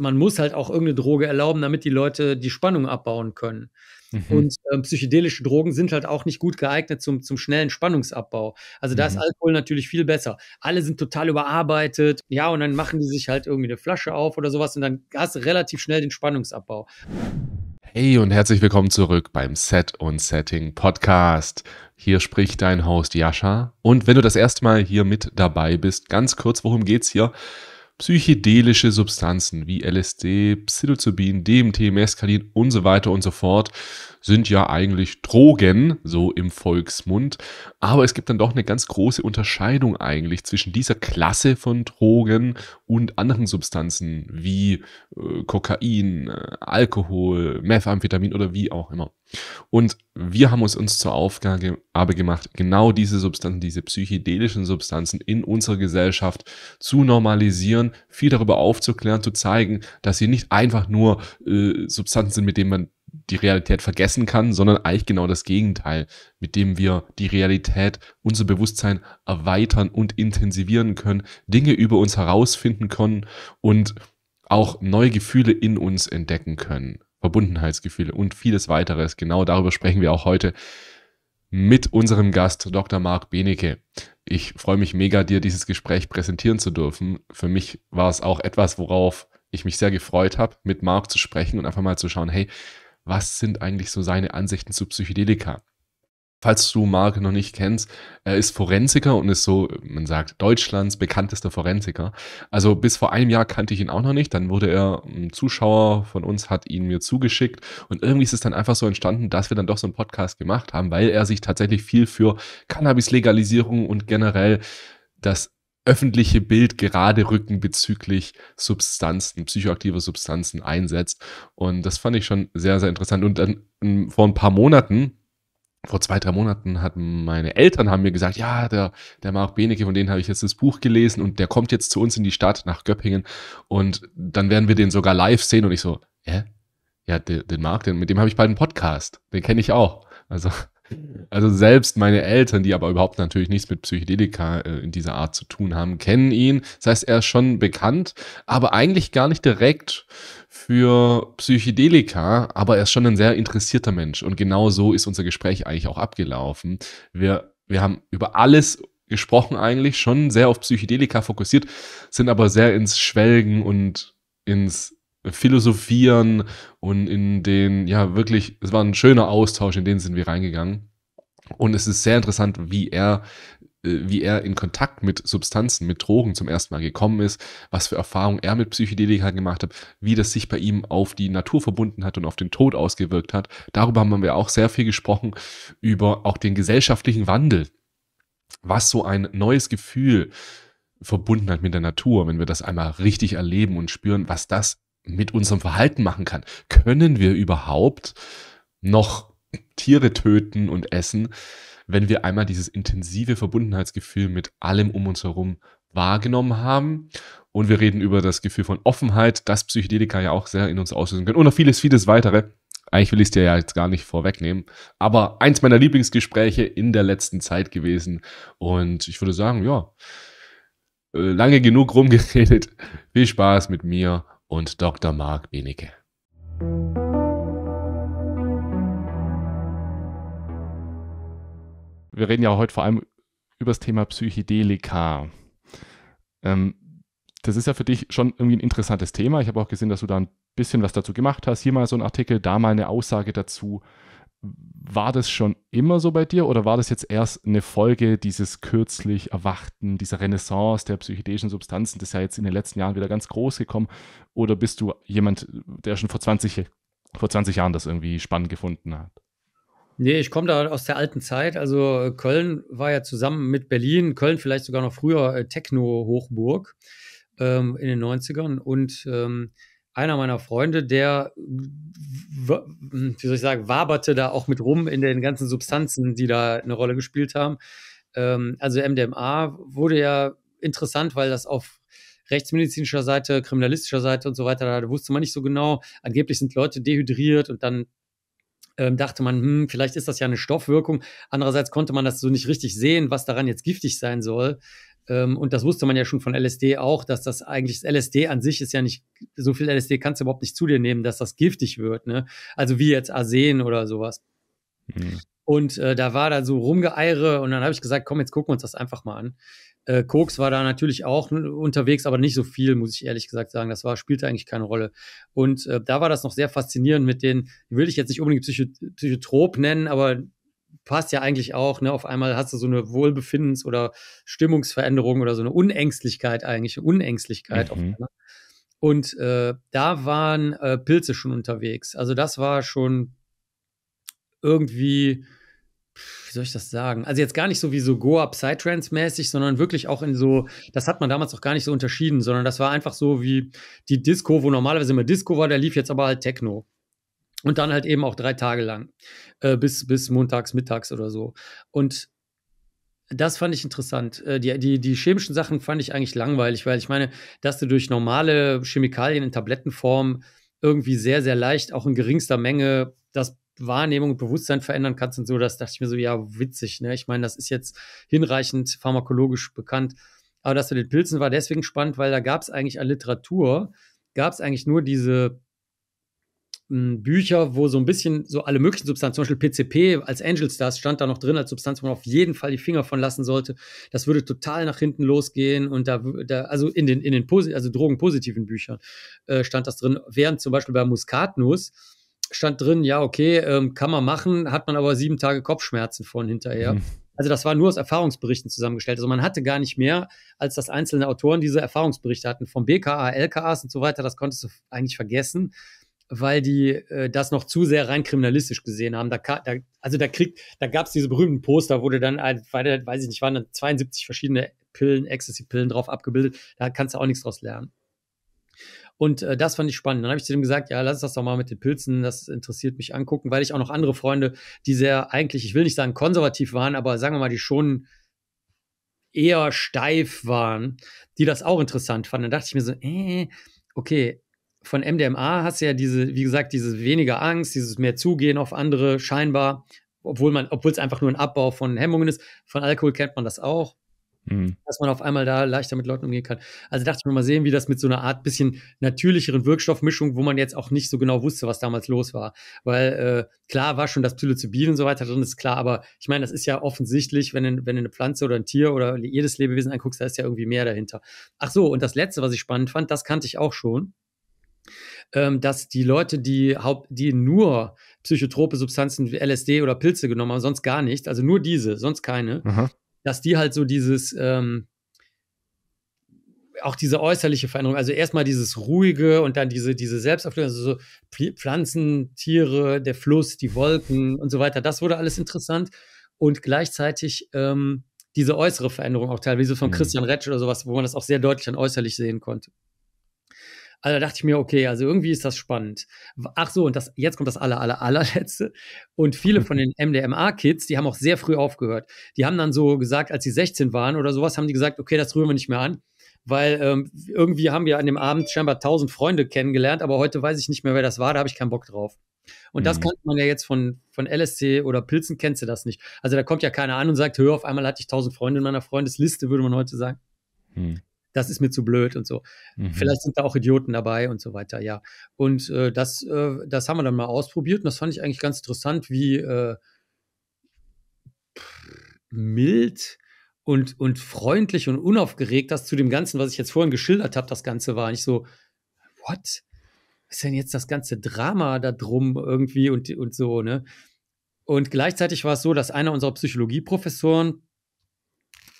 man muss halt auch irgendeine Droge erlauben, damit die Leute die Spannung abbauen können. Mhm. Und äh, psychedelische Drogen sind halt auch nicht gut geeignet zum, zum schnellen Spannungsabbau. Also da mhm. ist Alkohol natürlich viel besser. Alle sind total überarbeitet, ja, und dann machen die sich halt irgendwie eine Flasche auf oder sowas und dann hast du relativ schnell den Spannungsabbau. Hey und herzlich willkommen zurück beim Set und Setting Podcast. Hier spricht dein Host Jascha. Und wenn du das erste Mal hier mit dabei bist, ganz kurz, worum geht's hier? psychedelische Substanzen wie LSD, Psilocybin, DMT, Mescalin und so weiter und so fort sind ja eigentlich Drogen, so im Volksmund. Aber es gibt dann doch eine ganz große Unterscheidung eigentlich zwischen dieser Klasse von Drogen und anderen Substanzen wie äh, Kokain, äh, Alkohol, Methamphetamin oder wie auch immer. Und wir haben es uns zur Aufgabe gemacht, genau diese Substanzen, diese psychedelischen Substanzen in unserer Gesellschaft zu normalisieren, viel darüber aufzuklären, zu zeigen, dass sie nicht einfach nur äh, Substanzen sind, mit denen man die Realität vergessen kann, sondern eigentlich genau das Gegenteil, mit dem wir die Realität, unser Bewusstsein erweitern und intensivieren können, Dinge über uns herausfinden können und auch neue Gefühle in uns entdecken können. Verbundenheitsgefühle und vieles weiteres. Genau darüber sprechen wir auch heute mit unserem Gast Dr. Marc Benecke. Ich freue mich mega, dir dieses Gespräch präsentieren zu dürfen. Für mich war es auch etwas, worauf ich mich sehr gefreut habe, mit Marc zu sprechen und einfach mal zu schauen, hey, was sind eigentlich so seine Ansichten zu Psychedelika. Falls du Mark noch nicht kennst, er ist Forensiker und ist so, man sagt, Deutschlands bekanntester Forensiker. Also bis vor einem Jahr kannte ich ihn auch noch nicht. Dann wurde er, ein Zuschauer von uns hat ihn mir zugeschickt. Und irgendwie ist es dann einfach so entstanden, dass wir dann doch so einen Podcast gemacht haben, weil er sich tatsächlich viel für Cannabis-Legalisierung und generell das öffentliche Bild gerade rücken bezüglich Substanzen, psychoaktiver Substanzen einsetzt. Und das fand ich schon sehr, sehr interessant. Und dann ähm, vor ein paar Monaten, vor zwei, drei Monaten hatten meine Eltern haben mir gesagt, ja, der, der Marc Benecke, von denen habe ich jetzt das Buch gelesen und der kommt jetzt zu uns in die Stadt nach Göppingen und dann werden wir den sogar live sehen. Und ich so, hä? Ja, den, den Marc, den, mit dem habe ich bald einen Podcast. Den kenne ich auch. Also also selbst meine Eltern, die aber überhaupt natürlich nichts mit Psychedelika äh, in dieser Art zu tun haben, kennen ihn. Das heißt, er ist schon bekannt, aber eigentlich gar nicht direkt für Psychedelika, aber er ist schon ein sehr interessierter Mensch. Und genau so ist unser Gespräch eigentlich auch abgelaufen. Wir, wir haben über alles gesprochen eigentlich, schon sehr auf Psychedelika fokussiert, sind aber sehr ins Schwelgen und ins Philosophieren und in den, ja, wirklich, es war ein schöner Austausch, in den sind wir reingegangen. Und es ist sehr interessant, wie er äh, wie er in Kontakt mit Substanzen, mit Drogen zum ersten Mal gekommen ist, was für Erfahrungen er mit Psychedelika gemacht hat, wie das sich bei ihm auf die Natur verbunden hat und auf den Tod ausgewirkt hat. Darüber haben wir auch sehr viel gesprochen, über auch den gesellschaftlichen Wandel, was so ein neues Gefühl verbunden hat mit der Natur, wenn wir das einmal richtig erleben und spüren, was das mit unserem Verhalten machen kann. Können wir überhaupt noch Tiere töten und essen, wenn wir einmal dieses intensive Verbundenheitsgefühl mit allem um uns herum wahrgenommen haben? Und wir reden über das Gefühl von Offenheit, das Psychedelika ja auch sehr in uns auslösen können und noch vieles, vieles weitere. Eigentlich will ich es dir ja jetzt gar nicht vorwegnehmen, aber eins meiner Lieblingsgespräche in der letzten Zeit gewesen. Und ich würde sagen, ja, äh, lange genug rumgeredet. Viel Spaß mit mir und Dr. Marc Benecke. Wir reden ja heute vor allem über das Thema Psychedelika. Ähm, das ist ja für dich schon irgendwie ein interessantes Thema. Ich habe auch gesehen, dass du da ein bisschen was dazu gemacht hast. Hier mal so ein Artikel, da mal eine Aussage dazu. War das schon immer so bei dir oder war das jetzt erst eine Folge dieses kürzlich erwachten, dieser Renaissance der psychedelischen Substanzen, das ist ja jetzt in den letzten Jahren wieder ganz groß gekommen? Oder bist du jemand, der schon vor 20, vor 20 Jahren das irgendwie spannend gefunden hat? Nee, ich komme da aus der alten Zeit. Also Köln war ja zusammen mit Berlin, Köln vielleicht sogar noch früher äh, Techno-Hochburg ähm, in den 90ern. Und ähm, einer meiner Freunde, der, wie soll ich sagen, waberte da auch mit rum in den ganzen Substanzen, die da eine Rolle gespielt haben. Ähm, also MDMA wurde ja interessant, weil das auf rechtsmedizinischer Seite, kriminalistischer Seite und so weiter, da wusste man nicht so genau. Angeblich sind Leute dehydriert und dann ähm, dachte man, hm, vielleicht ist das ja eine Stoffwirkung. Andererseits konnte man das so nicht richtig sehen, was daran jetzt giftig sein soll. Ähm, und das wusste man ja schon von LSD auch, dass das eigentlich das LSD an sich ist ja nicht, so viel LSD kannst du überhaupt nicht zu dir nehmen, dass das giftig wird. Ne? Also wie jetzt Arsen oder sowas. Mhm. Und äh, da war da so rumgeeire und dann habe ich gesagt, komm, jetzt gucken wir uns das einfach mal an. Äh, Koks war da natürlich auch unterwegs, aber nicht so viel, muss ich ehrlich gesagt sagen. Das war, spielte eigentlich keine Rolle. Und äh, da war das noch sehr faszinierend mit den, will ich jetzt nicht unbedingt Psycho Psychotrop nennen, aber passt ja eigentlich auch, ne? Auf einmal hast du so eine Wohlbefindens- oder Stimmungsveränderung oder so eine Unängstlichkeit eigentlich, eine Unängstlichkeit mhm. Und äh, da waren äh, Pilze schon unterwegs. Also das war schon irgendwie, wie soll ich das sagen? Also jetzt gar nicht so wie so Goa Psytrance mäßig, sondern wirklich auch in so, das hat man damals auch gar nicht so unterschieden, sondern das war einfach so wie die Disco, wo normalerweise immer Disco war, der lief jetzt aber halt Techno. Und dann halt eben auch drei Tage lang, äh, bis, bis montags, mittags oder so. Und das fand ich interessant. Äh, die, die, die chemischen Sachen fand ich eigentlich langweilig, weil ich meine, dass du durch normale Chemikalien in Tablettenform irgendwie sehr, sehr leicht, auch in geringster Menge, das Wahrnehmung und Bewusstsein verändern kannst und so, das dachte ich mir so, ja, witzig, ne? Ich meine, das ist jetzt hinreichend pharmakologisch bekannt. Aber das mit den Pilzen war deswegen spannend, weil da gab es eigentlich an Literatur, gab es eigentlich nur diese Bücher, wo so ein bisschen so alle möglichen Substanzen, zum Beispiel PCP als Angel Stars stand da noch drin als Substanz, wo man auf jeden Fall die Finger von lassen sollte. Das würde total nach hinten losgehen und da, da also in den, in den also drogenpositiven Büchern äh, stand das drin, während zum Beispiel bei Muskatnuss stand drin, ja, okay, ähm, kann man machen, hat man aber sieben Tage Kopfschmerzen von hinterher. Mhm. Also das war nur aus Erfahrungsberichten zusammengestellt. Also man hatte gar nicht mehr, als dass einzelne Autoren diese Erfahrungsberichte hatten. Vom BKA, LKAs und so weiter, das konntest du eigentlich vergessen weil die äh, das noch zu sehr rein kriminalistisch gesehen haben. Da, da, also da kriegt, da gab es diese berühmten Poster, wo du dann, halt, weiß ich nicht, waren dann 72 verschiedene Pillen, Ecstasy-Pillen drauf abgebildet. Da kannst du auch nichts draus lernen. Und äh, das fand ich spannend. Dann habe ich zu dem gesagt, ja, lass das doch mal mit den Pilzen, das interessiert mich angucken, weil ich auch noch andere Freunde, die sehr eigentlich, ich will nicht sagen konservativ waren, aber sagen wir mal, die schon eher steif waren, die das auch interessant fanden. Dann dachte ich mir so, äh, okay, von MDMA hast du ja diese, wie gesagt, diese weniger Angst, dieses mehr Zugehen auf andere, scheinbar, obwohl man, obwohl es einfach nur ein Abbau von Hemmungen ist. Von Alkohol kennt man das auch. Mhm. Dass man auf einmal da leichter mit Leuten umgehen kann. Also dachte ich mir mal sehen, wie das mit so einer Art bisschen natürlicheren Wirkstoffmischung, wo man jetzt auch nicht so genau wusste, was damals los war. Weil äh, klar war schon das Psilocybin und so weiter drin, ist klar, aber ich meine, das ist ja offensichtlich, wenn du, wenn du eine Pflanze oder ein Tier oder jedes Lebewesen anguckst, da ist ja irgendwie mehr dahinter. Ach so, und das letzte, was ich spannend fand, das kannte ich auch schon ähm, dass die Leute, die, haupt, die nur psychotrope Substanzen wie LSD oder Pilze genommen haben, sonst gar nicht, also nur diese, sonst keine, Aha. dass die halt so dieses, ähm, auch diese äußerliche Veränderung, also erstmal dieses Ruhige und dann diese, diese Selbstauflösung, also so Pflanzen, Tiere, der Fluss, die Wolken und so weiter, das wurde alles interessant und gleichzeitig ähm, diese äußere Veränderung auch teilweise von mhm. Christian Retsch oder sowas, wo man das auch sehr deutlich an äußerlich sehen konnte. Also da dachte ich mir, okay, also irgendwie ist das spannend. Ach so, und das, jetzt kommt das aller, aller, allerletzte. Und viele von den MDMA-Kids, die haben auch sehr früh aufgehört. Die haben dann so gesagt, als sie 16 waren oder sowas, haben die gesagt, okay, das rühren wir nicht mehr an. Weil ähm, irgendwie haben wir an dem Abend scheinbar tausend Freunde kennengelernt, aber heute weiß ich nicht mehr, wer das war, da habe ich keinen Bock drauf. Und das mhm. kann man ja jetzt von, von LSC oder Pilzen kennst du das nicht. Also da kommt ja keiner an und sagt, hör, auf einmal hatte ich tausend Freunde in meiner Freundesliste, würde man heute sagen. Mhm das ist mir zu blöd und so. Mhm. Vielleicht sind da auch Idioten dabei und so weiter, ja. Und äh, das, äh, das haben wir dann mal ausprobiert und das fand ich eigentlich ganz interessant, wie äh, mild und, und freundlich und unaufgeregt das zu dem Ganzen, was ich jetzt vorhin geschildert habe, das Ganze war. Nicht so, what? Was ist denn jetzt das ganze Drama da drum irgendwie und, und so, ne? Und gleichzeitig war es so, dass einer unserer Psychologieprofessoren,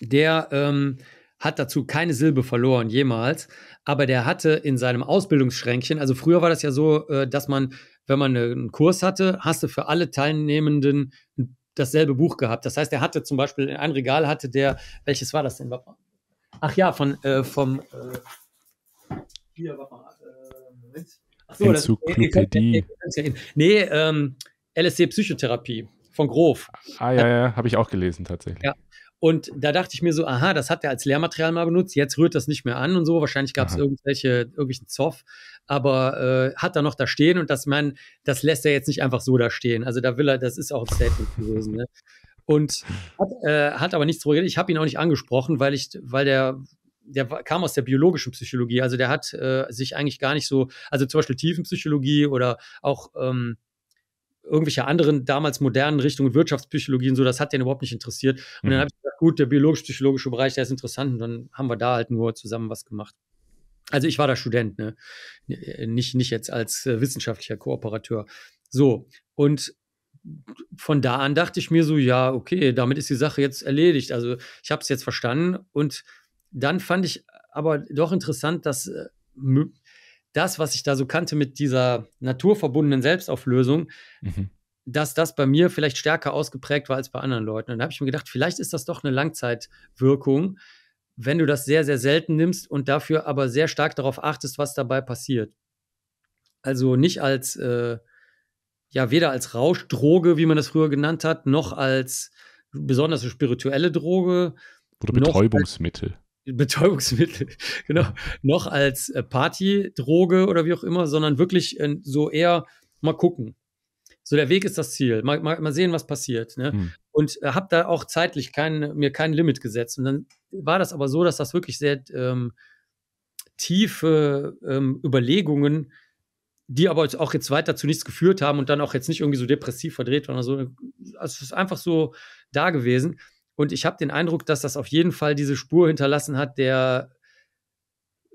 der ähm, hat dazu keine Silbe verloren jemals, aber der hatte in seinem Ausbildungsschränkchen, also früher war das ja so, äh, dass man, wenn man äh, einen Kurs hatte, hast du für alle Teilnehmenden dasselbe Buch gehabt. Das heißt, er hatte zum Beispiel in ein Regal hatte der, welches war das denn? Ach ja, von äh, vom äh, hier, warte mal, äh, Moment. Achso, Enzyklopädie. Nee, ähm, LSD Psychotherapie von Grof. Ah ja, ja, habe ich auch gelesen tatsächlich. Ja. Und da dachte ich mir so, aha, das hat er als Lehrmaterial mal benutzt, jetzt rührt das nicht mehr an und so. Wahrscheinlich gab es irgendwelche, irgendwelchen Zoff, aber äh, hat er noch da stehen und das man, das lässt er jetzt nicht einfach so da stehen. Also da will er, das ist auch ein Statement gewesen. Ne? Und hat, äh, hat aber nichts zurückgelegt. Ich habe ihn auch nicht angesprochen, weil ich, weil der der kam aus der biologischen Psychologie, also der hat äh, sich eigentlich gar nicht so, also zum Beispiel Tiefenpsychologie oder auch ähm, irgendwelche anderen damals modernen Richtungen, Wirtschaftspsychologie und so, das hat den überhaupt nicht interessiert. Und mhm. dann habe ich gesagt, gut, der biologisch-psychologische Bereich, der ist interessant und dann haben wir da halt nur zusammen was gemacht. Also ich war da Student, ne? nicht, nicht jetzt als äh, wissenschaftlicher Kooperateur. So, und von da an dachte ich mir so, ja, okay, damit ist die Sache jetzt erledigt. Also ich habe es jetzt verstanden und dann fand ich aber doch interessant, dass äh, das, was ich da so kannte mit dieser naturverbundenen Selbstauflösung, mhm. dass das bei mir vielleicht stärker ausgeprägt war als bei anderen Leuten. Und da habe ich mir gedacht, vielleicht ist das doch eine Langzeitwirkung, wenn du das sehr, sehr selten nimmst und dafür aber sehr stark darauf achtest, was dabei passiert. Also nicht als, äh, ja, weder als Rauschdroge, wie man das früher genannt hat, noch als besonders spirituelle Droge. Oder Betäubungsmittel Betäubungsmittel, genau, noch als äh, Partydroge oder wie auch immer, sondern wirklich so eher mal gucken. So der Weg ist das Ziel. Mal, mal, mal sehen, was passiert. Ne? Hm. Und äh, habe da auch zeitlich kein, mir kein Limit gesetzt. Und dann war das aber so, dass das wirklich sehr ähm, tiefe ähm, Überlegungen, die aber auch jetzt weiter zu nichts geführt haben und dann auch jetzt nicht irgendwie so depressiv verdreht waren. Also es ist einfach so da gewesen. Und ich habe den Eindruck, dass das auf jeden Fall diese Spur hinterlassen hat, der,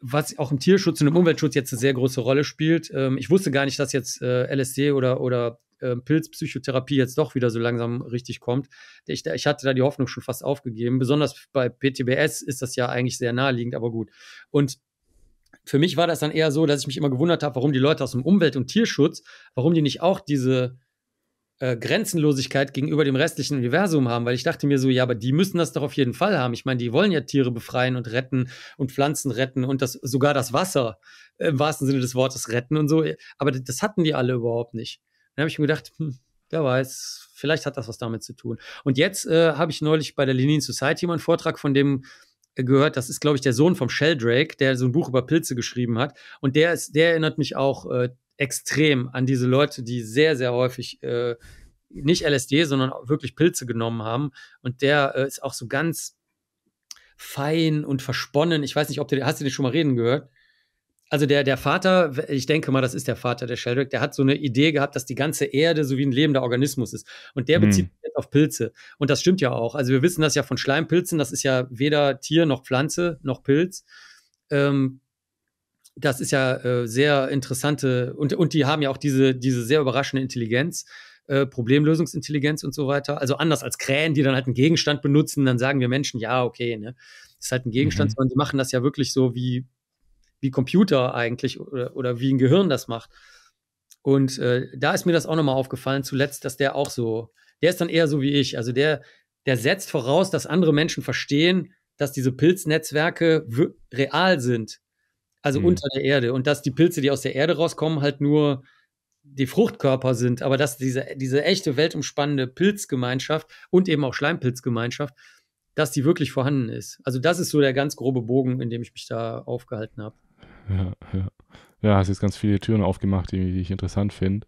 was auch im Tierschutz und im Umweltschutz jetzt eine sehr große Rolle spielt. Ähm, ich wusste gar nicht, dass jetzt äh, LSD oder, oder äh, Pilzpsychotherapie jetzt doch wieder so langsam richtig kommt. Ich, ich, hatte da die Hoffnung schon fast aufgegeben. Besonders bei PTBS ist das ja eigentlich sehr naheliegend, aber gut. Und für mich war das dann eher so, dass ich mich immer gewundert habe, warum die Leute aus dem Umwelt- und Tierschutz, warum die nicht auch diese äh, Grenzenlosigkeit gegenüber dem restlichen Universum haben, weil ich dachte mir so, ja, aber die müssen das doch auf jeden Fall haben. Ich meine, die wollen ja Tiere befreien und retten und Pflanzen retten und das, sogar das Wasser äh, im wahrsten Sinne des Wortes retten und so. Aber das hatten die alle überhaupt nicht. Dann habe ich mir gedacht, hm, wer weiß, vielleicht hat das was damit zu tun. Und jetzt äh, habe ich neulich bei der Lenin Society mal einen Vortrag von dem äh, gehört, das ist, glaube ich, der Sohn vom Sheldrake, der so ein Buch über Pilze geschrieben hat. Und der ist, der erinnert mich auch äh, extrem an diese Leute, die sehr, sehr häufig äh, nicht LSD, sondern wirklich Pilze genommen haben. Und der äh, ist auch so ganz fein und versponnen. Ich weiß nicht, ob du, hast du den schon mal reden gehört? Also der, der Vater, ich denke mal, das ist der Vater der Sheldrake, der hat so eine Idee gehabt, dass die ganze Erde so wie ein lebender Organismus ist. Und der hm. bezieht mhm. auf Pilze. Und das stimmt ja auch. Also wir wissen das ja von Schleimpilzen, das ist ja weder Tier noch Pflanze noch Pilz. Ähm, das ist ja äh, sehr interessante und, und die haben ja auch diese, diese sehr überraschende Intelligenz. Äh, Problemlösungsintelligenz und so weiter. Also anders als Krähen, die dann halt einen Gegenstand benutzen, dann sagen wir Menschen, ja, okay, ne? Ist halt ein Gegenstand, mhm. sondern die machen das ja wirklich so wie, wie Computer eigentlich oder, oder wie ein Gehirn das macht. Und äh, da ist mir das auch nochmal aufgefallen, zuletzt, dass der auch so, der ist dann eher so wie ich. Also der, der setzt voraus, dass andere Menschen verstehen, dass diese Pilznetzwerke real sind also mhm. unter der Erde. Und dass die Pilze, die aus der Erde rauskommen, halt nur die Fruchtkörper sind, aber dass diese, diese echte weltumspannende Pilzgemeinschaft und eben auch Schleimpilzgemeinschaft, dass die wirklich vorhanden ist. Also das ist so der ganz grobe Bogen, in dem ich mich da aufgehalten habe. Ja, ja. ja hast jetzt ganz viele Türen aufgemacht, die, die ich interessant finde.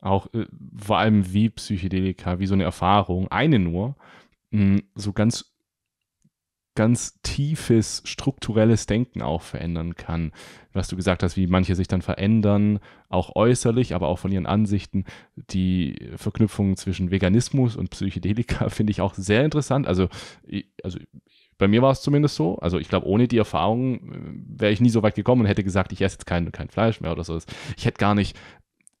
Auch äh, vor allem wie Psychedelika, wie so eine Erfahrung, eine nur, mh, mm, so ganz ganz tiefes strukturelles Denken auch verändern kann. Was du gesagt hast, wie manche sich dann verändern, auch äußerlich, aber auch von ihren Ansichten. Die Verknüpfung zwischen Veganismus und Psychedelika finde ich auch sehr interessant. Also, also bei mir war es zumindest so. Also ich glaube, ohne die Erfahrung äh, wäre ich nie so weit gekommen und hätte gesagt, ich esse jetzt kein, kein Fleisch mehr oder so. Ich hätte gar nicht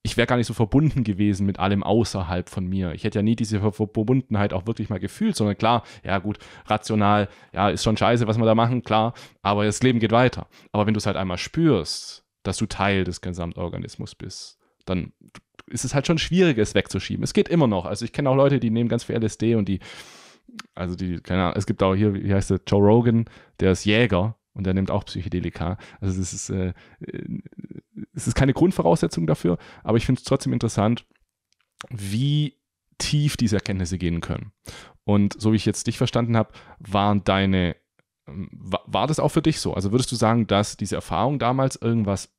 ich wäre gar nicht so verbunden gewesen mit allem außerhalb von mir. Ich hätte ja nie diese Verbundenheit auch wirklich mal gefühlt, sondern klar, ja gut, rational, ja, ist schon scheiße, was wir da machen, klar, aber das Leben geht weiter. Aber wenn du es halt einmal spürst, dass du Teil des Gesamtorganismus bist, dann ist es halt schon schwierig, es wegzuschieben. Es geht immer noch. Also ich kenne auch Leute, die nehmen ganz viel LSD und die, also die, keine Ahnung, es gibt auch hier, wie heißt der, Joe Rogan, der ist Jäger und er nimmt auch Psychedelika. Also es ist, äh, äh, es ist keine Grundvoraussetzung dafür, aber ich finde es trotzdem interessant, wie tief diese Erkenntnisse gehen können. Und so wie ich jetzt dich verstanden habe, waren deine, ähm, war das auch für dich so? Also würdest du sagen, dass diese Erfahrung damals irgendwas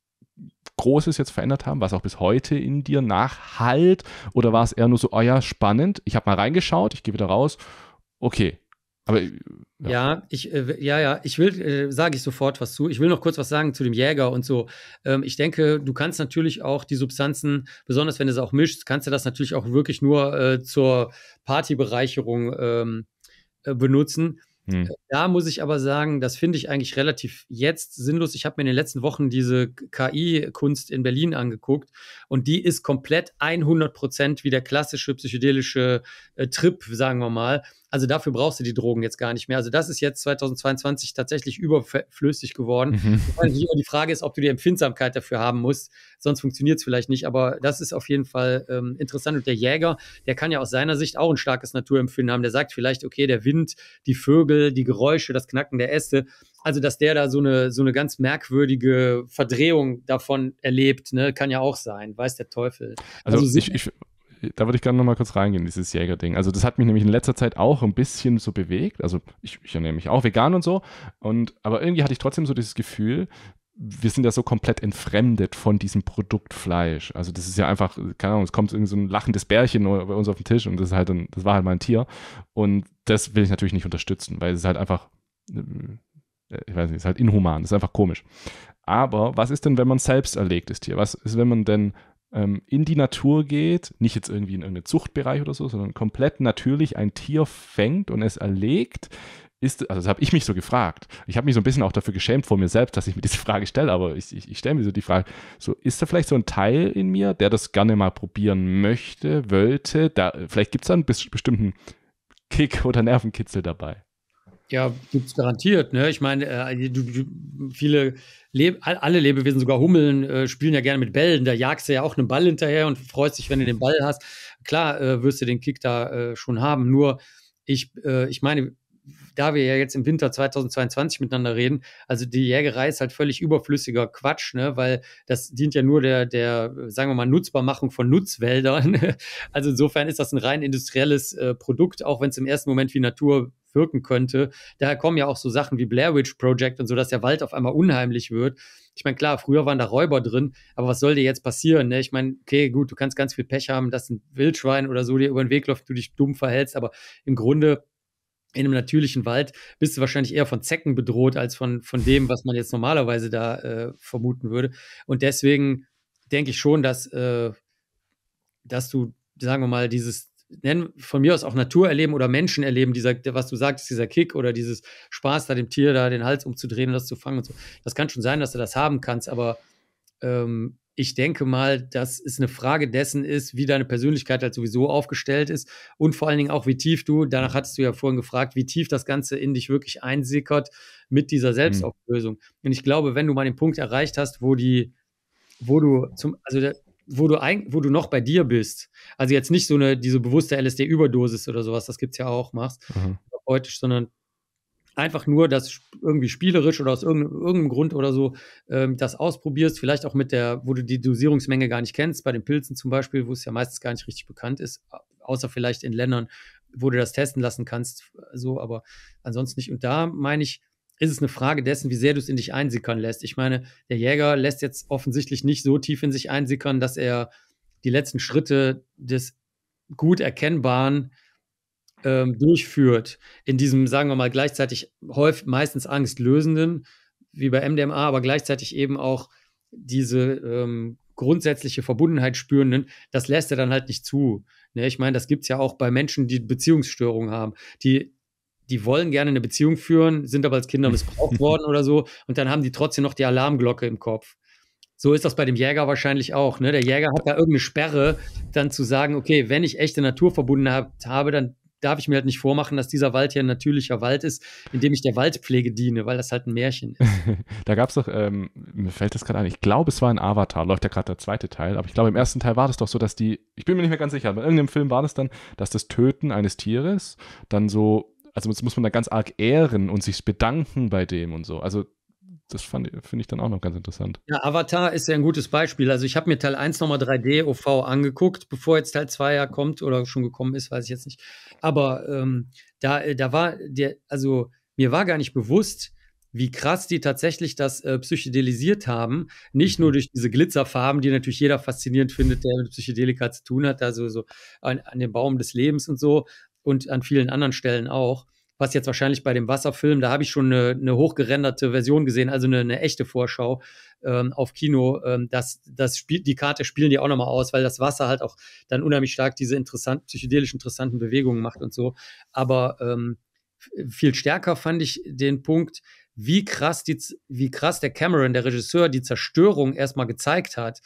Großes jetzt verändert haben, was auch bis heute in dir nachhalt? Oder war es eher nur so, oh ja, spannend, ich habe mal reingeschaut, ich gehe wieder raus, okay. Aber äh, ja, ja ich, äh, ja, ja, ich will, äh, sage ich sofort was zu. Ich will noch kurz was sagen zu dem Jäger und so. Ähm, ich denke, du kannst natürlich auch die Substanzen, besonders wenn du es auch mischst, kannst du das natürlich auch wirklich nur äh, zur Partybereicherung ähm, äh, benutzen. Hm. Äh, da muss ich aber sagen, das finde ich eigentlich relativ jetzt sinnlos. Ich habe mir in den letzten Wochen diese KI-Kunst in Berlin angeguckt und die ist komplett 100 Prozent wie der klassische psychedelische äh, Trip, sagen wir mal. Also dafür brauchst du die Drogen jetzt gar nicht mehr. Also das ist jetzt 2022 tatsächlich überflüssig geworden. Mhm. die Frage ist, ob du die Empfindsamkeit dafür haben musst, sonst funktioniert es vielleicht nicht. Aber das ist auf jeden Fall ähm, interessant. Und der Jäger, der kann ja aus seiner Sicht auch ein starkes Naturempfinden haben. Der sagt vielleicht, okay, der Wind, die Vögel, die Geräusche, das Knacken der Äste. Also, dass der da so eine, so eine ganz merkwürdige Verdrehung davon erlebt, ne, kann ja auch sein, weiß der Teufel. Also, also ich, ich, da würde ich gerne nochmal kurz reingehen, dieses Jäger-Ding. Also das hat mich nämlich in letzter Zeit auch ein bisschen so bewegt. Also ich, ich ernähre mich auch vegan und so. Und, aber irgendwie hatte ich trotzdem so dieses Gefühl, wir sind ja so komplett entfremdet von diesem Produkt Fleisch. Also das ist ja einfach, keine Ahnung, es kommt irgendwie so ein lachendes Bärchen bei uns auf den Tisch und das ist halt ein, das war halt mein Tier. Und das will ich natürlich nicht unterstützen, weil es ist halt einfach, äh, ich weiß nicht, es ist halt inhuman, es ist einfach komisch. Aber was ist denn, wenn man selbst erlegtes Tier? Was ist, wenn man denn ähm, in die Natur geht, nicht jetzt irgendwie in irgendeinen Zuchtbereich oder so, sondern komplett natürlich ein Tier fängt und es erlegt, ist, also das habe ich mich so gefragt. Ich habe mich so ein bisschen auch dafür geschämt vor mir selbst, dass ich mir diese Frage stelle, aber ich, ich, ich stelle mir so die Frage, so ist da vielleicht so ein Teil in mir, der das gerne mal probieren möchte, wollte, da, vielleicht gibt es da einen bestimmten Kick oder Nervenkitzel dabei. Ja, gibt es garantiert. Ne? Ich meine, äh, du, du, viele Le alle Lebewesen, sogar Hummeln, äh, spielen ja gerne mit Bällen. Da jagst du ja auch einen Ball hinterher und freust dich, wenn du den Ball hast. Klar äh, wirst du den Kick da äh, schon haben. Nur, ich, äh, ich meine, da wir ja jetzt im Winter 2022 miteinander reden, also die Jägerei ist halt völlig überflüssiger Quatsch, ne? weil das dient ja nur der, der, sagen wir mal, Nutzbarmachung von Nutzwäldern. Also insofern ist das ein rein industrielles äh, Produkt, auch wenn es im ersten Moment wie Natur wirken könnte. Daher kommen ja auch so Sachen wie Blair Witch Project und so, dass der Wald auf einmal unheimlich wird. Ich meine, klar, früher waren da Räuber drin, aber was soll dir jetzt passieren? Ne? Ich meine, okay, gut, du kannst ganz viel Pech haben, dass ein Wildschwein oder so dir über den Weg läuft, du dich dumm verhältst, aber im Grunde in einem natürlichen Wald bist du wahrscheinlich eher von Zecken bedroht als von, von dem, was man jetzt normalerweise da äh, vermuten würde. Und deswegen denke ich schon, dass, äh, dass du, sagen wir mal, dieses, nennen von mir aus auch Natur erleben oder Menschen erleben, dieser, was du sagst, dieser Kick oder dieses Spaß, da dem Tier da den Hals umzudrehen und das zu fangen und so. Das kann schon sein, dass du das haben kannst, aber ähm, ich denke mal, dass es eine Frage dessen ist, wie deine Persönlichkeit halt sowieso aufgestellt ist und vor allen Dingen auch, wie tief du, danach hattest du ja vorhin gefragt, wie tief das Ganze in dich wirklich einsickert mit dieser mhm. Selbstauflösung. Mhm. Und ich glaube, wenn du mal den Punkt erreicht hast, wo die, wo du zum, also der, wo du, ein, wo du noch bei dir bist. Also jetzt nicht so eine, diese bewusste LSD-Überdosis oder sowas, das gibt es ja auch, machst, mhm. sondern einfach nur, dass irgendwie spielerisch oder aus irgendeinem, irgendeinem Grund oder so ähm, das ausprobierst, vielleicht auch mit der, wo du die Dosierungsmenge gar nicht kennst, bei den Pilzen zum Beispiel, wo es ja meistens gar nicht richtig bekannt ist, außer vielleicht in Ländern, wo du das testen lassen kannst, so, aber ansonsten nicht. Und da meine ich, ist es eine Frage dessen, wie sehr du es in dich einsickern lässt. Ich meine, der Jäger lässt jetzt offensichtlich nicht so tief in sich einsickern, dass er die letzten Schritte des gut erkennbaren ähm, durchführt. In diesem, sagen wir mal, gleichzeitig häufig meistens angstlösenden, wie bei MDMA, aber gleichzeitig eben auch diese ähm, grundsätzliche Verbundenheit spürenden, das lässt er dann halt nicht zu. Ne? Ich meine, das gibt es ja auch bei Menschen, die Beziehungsstörungen haben, die die wollen gerne eine Beziehung führen, sind aber als Kinder missbraucht worden oder so und dann haben die trotzdem noch die Alarmglocke im Kopf. So ist das bei dem Jäger wahrscheinlich auch. Ne? Der Jäger hat da irgendeine Sperre, dann zu sagen, okay, wenn ich echte Natur Naturverbundenheit habe, dann darf ich mir halt nicht vormachen, dass dieser Wald hier ein natürlicher Wald ist, in dem ich der Waldpflege diene, weil das halt ein Märchen ist. da gab es doch, ähm, mir fällt das gerade ein, ich glaube, es war ein Avatar, läuft ja gerade der zweite Teil, aber ich glaube, im ersten Teil war das doch so, dass die, ich bin mir nicht mehr ganz sicher, aber in irgendeinem Film war das dann, dass das Töten eines Tieres dann so also das muss man da ganz arg ehren und sich bedanken bei dem und so. Also das finde ich dann auch noch ganz interessant. Ja, Avatar ist ja ein gutes Beispiel. Also ich habe mir Teil 1 nochmal 3D OV angeguckt, bevor jetzt Teil 2 ja kommt oder schon gekommen ist, weiß ich jetzt nicht. Aber ähm, da, äh, da war der, also mir war gar nicht bewusst, wie krass die tatsächlich das äh, psychedelisiert haben. Nicht nur mhm. durch diese Glitzerfarben, die natürlich jeder faszinierend findet, der mit Psychedelika zu tun hat, also so an, an dem Baum des Lebens und so, und an vielen anderen Stellen auch. Was jetzt wahrscheinlich bei dem Wasserfilm, da habe ich schon eine, eine hochgerenderte Version gesehen, also eine, eine echte Vorschau ähm, auf Kino. Ähm, das, das spielt, die Karte spielen die auch nochmal aus, weil das Wasser halt auch dann unheimlich stark diese interessant, psychedelisch interessanten Bewegungen macht und so. Aber ähm, viel stärker fand ich den Punkt, wie krass, die, wie krass der Cameron, der Regisseur, die Zerstörung erstmal gezeigt hat.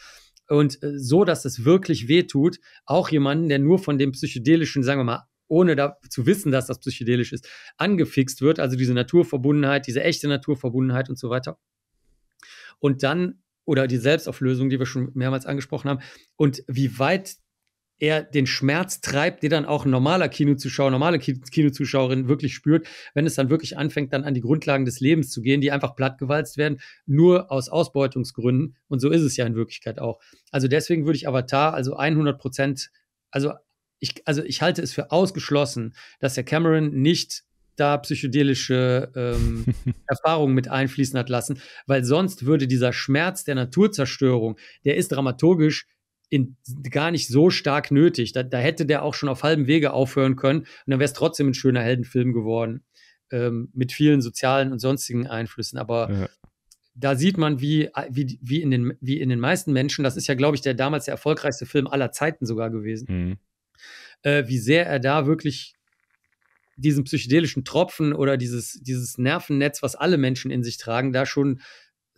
Und äh, so, dass es wirklich wehtut, auch jemanden, der nur von dem psychedelischen, sagen wir mal, ohne da zu wissen, dass das psychedelisch ist, angefixt wird. Also diese Naturverbundenheit, diese echte Naturverbundenheit und so weiter. Und dann, oder die Selbstauflösung, die wir schon mehrmals angesprochen haben, und wie weit er den Schmerz treibt, den dann auch ein normaler Kinozuschauer, normale Kinozuschauerin wirklich spürt, wenn es dann wirklich anfängt, dann an die Grundlagen des Lebens zu gehen, die einfach plattgewalzt werden, nur aus Ausbeutungsgründen. Und so ist es ja in Wirklichkeit auch. Also deswegen würde ich Avatar also 100 Prozent, also ich, also ich halte es für ausgeschlossen, dass der Cameron nicht da psychedelische ähm, Erfahrungen mit einfließen hat lassen, weil sonst würde dieser Schmerz der Naturzerstörung, der ist dramaturgisch in, gar nicht so stark nötig. Da, da hätte der auch schon auf halbem Wege aufhören können und dann wäre es trotzdem ein schöner Heldenfilm geworden ähm, mit vielen sozialen und sonstigen Einflüssen. Aber ja. da sieht man, wie, wie, wie, in den, wie in den meisten Menschen, das ist ja, glaube ich, der damals der erfolgreichste Film aller Zeiten sogar gewesen. Mhm äh, wie sehr er da wirklich diesen psychedelischen Tropfen oder dieses, dieses Nervennetz, was alle Menschen in sich tragen, da schon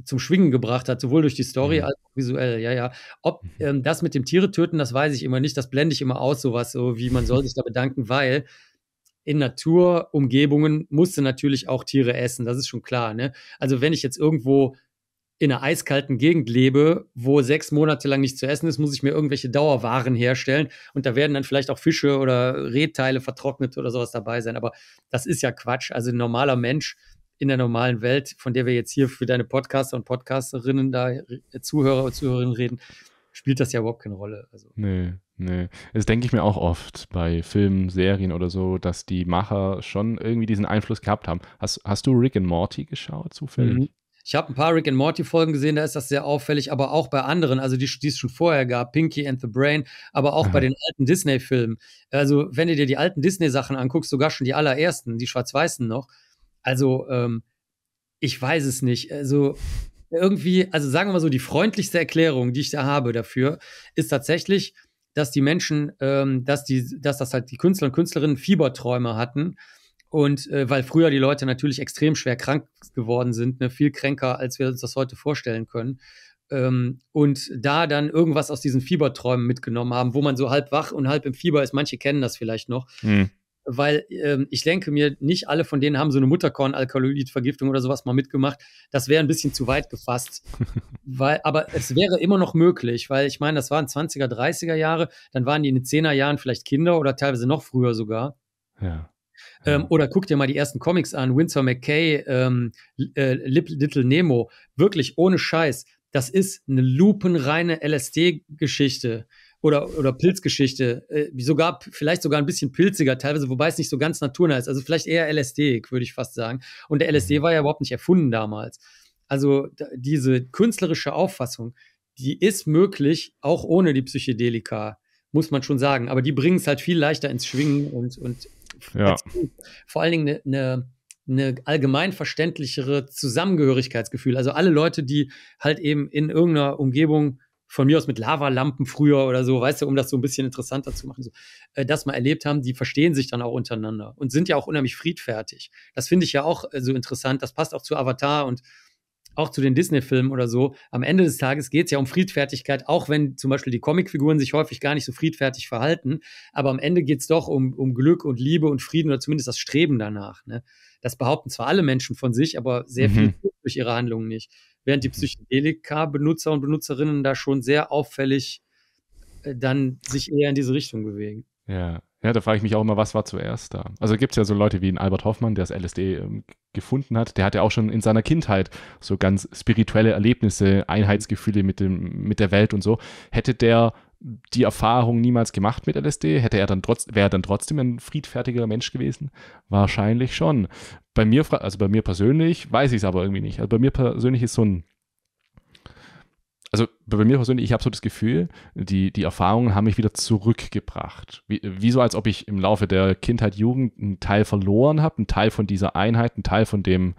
zum Schwingen gebracht hat, sowohl durch die Story mhm. als auch visuell, ja, ja. Ob mhm. ähm, das mit dem Tiere töten, das weiß ich immer nicht, das blende ich immer aus, sowas, so wie man soll sich da bedanken, weil in Naturumgebungen musste natürlich auch Tiere essen, das ist schon klar, ne? Also wenn ich jetzt irgendwo in einer eiskalten Gegend lebe, wo sechs Monate lang nichts zu essen ist, muss ich mir irgendwelche Dauerwaren herstellen. Und da werden dann vielleicht auch Fische oder Rehteile vertrocknet oder sowas dabei sein. Aber das ist ja Quatsch. Also ein normaler Mensch in der normalen Welt, von der wir jetzt hier für deine Podcaster und Podcasterinnen da, äh, Zuhörer und Zuhörerinnen reden, spielt das ja überhaupt keine Rolle. Also. Nee, nee. Das denke ich mir auch oft bei Filmen, Serien oder so, dass die Macher schon irgendwie diesen Einfluss gehabt haben. Hast, hast du Rick and Morty geschaut zufällig? Mhm. Ich habe ein paar Rick and Morty Folgen gesehen, da ist das sehr auffällig, aber auch bei anderen, also die, die es schon vorher gab, Pinky and the Brain, aber auch Aha. bei den alten Disney Filmen. Also wenn du dir die alten Disney Sachen anguckst, sogar schon die allerersten, die schwarz-weißen noch. Also ähm, ich weiß es nicht. Also irgendwie, also sagen wir mal so, die freundlichste Erklärung, die ich da habe dafür, ist tatsächlich, dass die Menschen, ähm, dass die, dass das halt die Künstler und Künstlerinnen Fieberträume hatten und äh, weil früher die Leute natürlich extrem schwer krank geworden sind, ne, viel kränker, als wir uns das heute vorstellen können. Ähm, und da dann irgendwas aus diesen Fieberträumen mitgenommen haben, wo man so halb wach und halb im Fieber ist. Manche kennen das vielleicht noch. Mhm. Weil ähm, ich denke mir, nicht alle von denen haben so eine Mutterkornalkaloidvergiftung oder sowas mal mitgemacht. Das wäre ein bisschen zu weit gefasst. weil, aber es wäre immer noch möglich, weil ich meine, das waren 20er, 30er Jahre, dann waren die in den 10er Jahren vielleicht Kinder oder teilweise noch früher sogar. Ja. Ähm, oder guck dir mal die ersten Comics an, Winsor McKay, ähm, äh, Little Nemo, wirklich ohne Scheiß. Das ist eine lupenreine LSD-Geschichte oder, oder Pilzgeschichte, äh, sogar, vielleicht sogar ein bisschen pilziger teilweise, wobei es nicht so ganz naturnah ist. Also vielleicht eher LSD, würde ich fast sagen. Und der LSD mhm. war ja überhaupt nicht erfunden damals. Also diese künstlerische Auffassung, die ist möglich, auch ohne die Psychedelika, muss man schon sagen. Aber die bringen es halt viel leichter ins Schwingen und, und ja. Vor allen Dingen eine, eine ne allgemein verständlichere Zusammengehörigkeitsgefühl. Also alle Leute, die halt eben in irgendeiner Umgebung von mir aus mit Lavalampen früher oder so, weißt du, um das so ein bisschen interessanter zu machen, so, äh, das mal erlebt haben, die verstehen sich dann auch untereinander und sind ja auch unheimlich friedfertig. Das finde ich ja auch äh, so interessant. Das passt auch zu Avatar und auch zu den Disney-Filmen oder so, am Ende des Tages geht es ja um Friedfertigkeit, auch wenn zum Beispiel die Comicfiguren sich häufig gar nicht so friedfertig verhalten. Aber am Ende geht es doch um, um Glück und Liebe und Frieden oder zumindest das Streben danach. Ne? Das behaupten zwar alle Menschen von sich, aber sehr mhm. viel durch ihre Handlungen nicht. Während die Psychedelika-Benutzer und Benutzerinnen da schon sehr auffällig äh, dann sich eher in diese Richtung bewegen. Ja, ja, da frage ich mich auch immer, was war zuerst da? Also gibt es ja so Leute wie Albert Hoffmann, der das LSD ähm, gefunden hat. Der hatte ja auch schon in seiner Kindheit so ganz spirituelle Erlebnisse, Einheitsgefühle mit, dem, mit der Welt und so. Hätte der die Erfahrung niemals gemacht mit LSD, hätte er dann trotz, wäre er dann trotzdem ein friedfertiger Mensch gewesen? Wahrscheinlich schon. Bei mir, also bei mir persönlich, weiß ich es aber irgendwie nicht. Also bei mir persönlich ist so ein also bei mir persönlich, ich habe so das Gefühl, die, die Erfahrungen haben mich wieder zurückgebracht. Wie, wie so, als ob ich im Laufe der Kindheit, Jugend einen Teil verloren habe, einen Teil von dieser Einheit, einen Teil von dem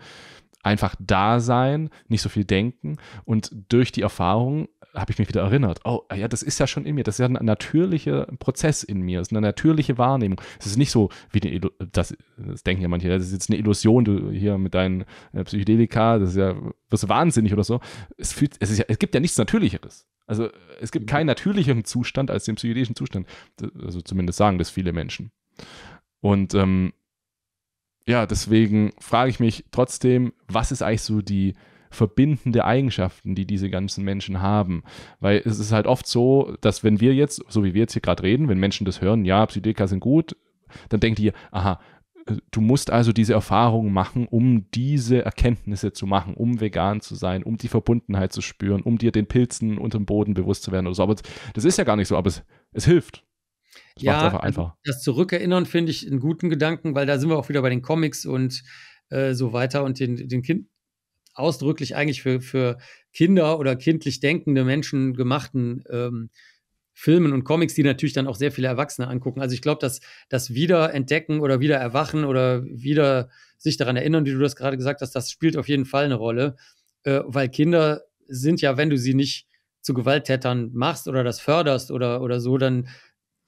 einfach Dasein, nicht so viel denken. Und durch die Erfahrungen habe ich mich wieder erinnert. Oh, ja, das ist ja schon in mir. Das ist ja ein natürlicher Prozess in mir. Das ist eine natürliche Wahrnehmung. Es ist nicht so wie eine, das, das denken ja manche, das ist jetzt eine Illusion, du hier mit deinen äh, Psychedelika, das ist ja, wirst du wahnsinnig oder so. Es, fühlt, es, ja, es gibt ja nichts Natürlicheres. Also es gibt keinen natürlicheren Zustand als den psychedelischen Zustand. Also zumindest sagen das viele Menschen. Und ähm, ja, deswegen frage ich mich trotzdem, was ist eigentlich so die verbindende Eigenschaften, die diese ganzen Menschen haben. Weil es ist halt oft so, dass wenn wir jetzt, so wie wir jetzt hier gerade reden, wenn Menschen das hören, ja, Psychedeliker sind gut, dann denkt ihr, aha, du musst also diese Erfahrung machen, um diese Erkenntnisse zu machen, um vegan zu sein, um die Verbundenheit zu spüren, um dir den Pilzen unterm Boden bewusst zu werden oder so. Aber das ist ja gar nicht so, aber es, es hilft. Das ja, also das Zurückerinnern finde ich einen guten Gedanken, weil da sind wir auch wieder bei den Comics und äh, so weiter und den, den kind, ausdrücklich eigentlich für, für Kinder oder kindlich denkende Menschen gemachten ähm, Filmen und Comics, die natürlich dann auch sehr viele Erwachsene angucken. Also ich glaube, dass das Wiederentdecken oder Wiedererwachen oder wieder sich daran erinnern, wie du das gerade gesagt hast, das spielt auf jeden Fall eine Rolle, äh, weil Kinder sind ja, wenn du sie nicht zu Gewalttätern machst oder das förderst oder, oder so, dann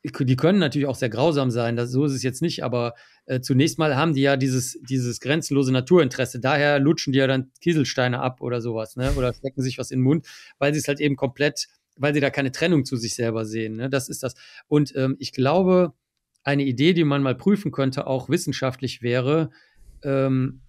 die können natürlich auch sehr grausam sein, das, so ist es jetzt nicht, aber äh, zunächst mal haben die ja dieses, dieses grenzenlose Naturinteresse. Daher lutschen die ja dann Kieselsteine ab oder sowas, ne? Oder stecken sich was in den Mund, weil sie es halt eben komplett, weil sie da keine Trennung zu sich selber sehen. Ne? Das ist das. Und ähm, ich glaube, eine Idee, die man mal prüfen könnte, auch wissenschaftlich wäre, ähm,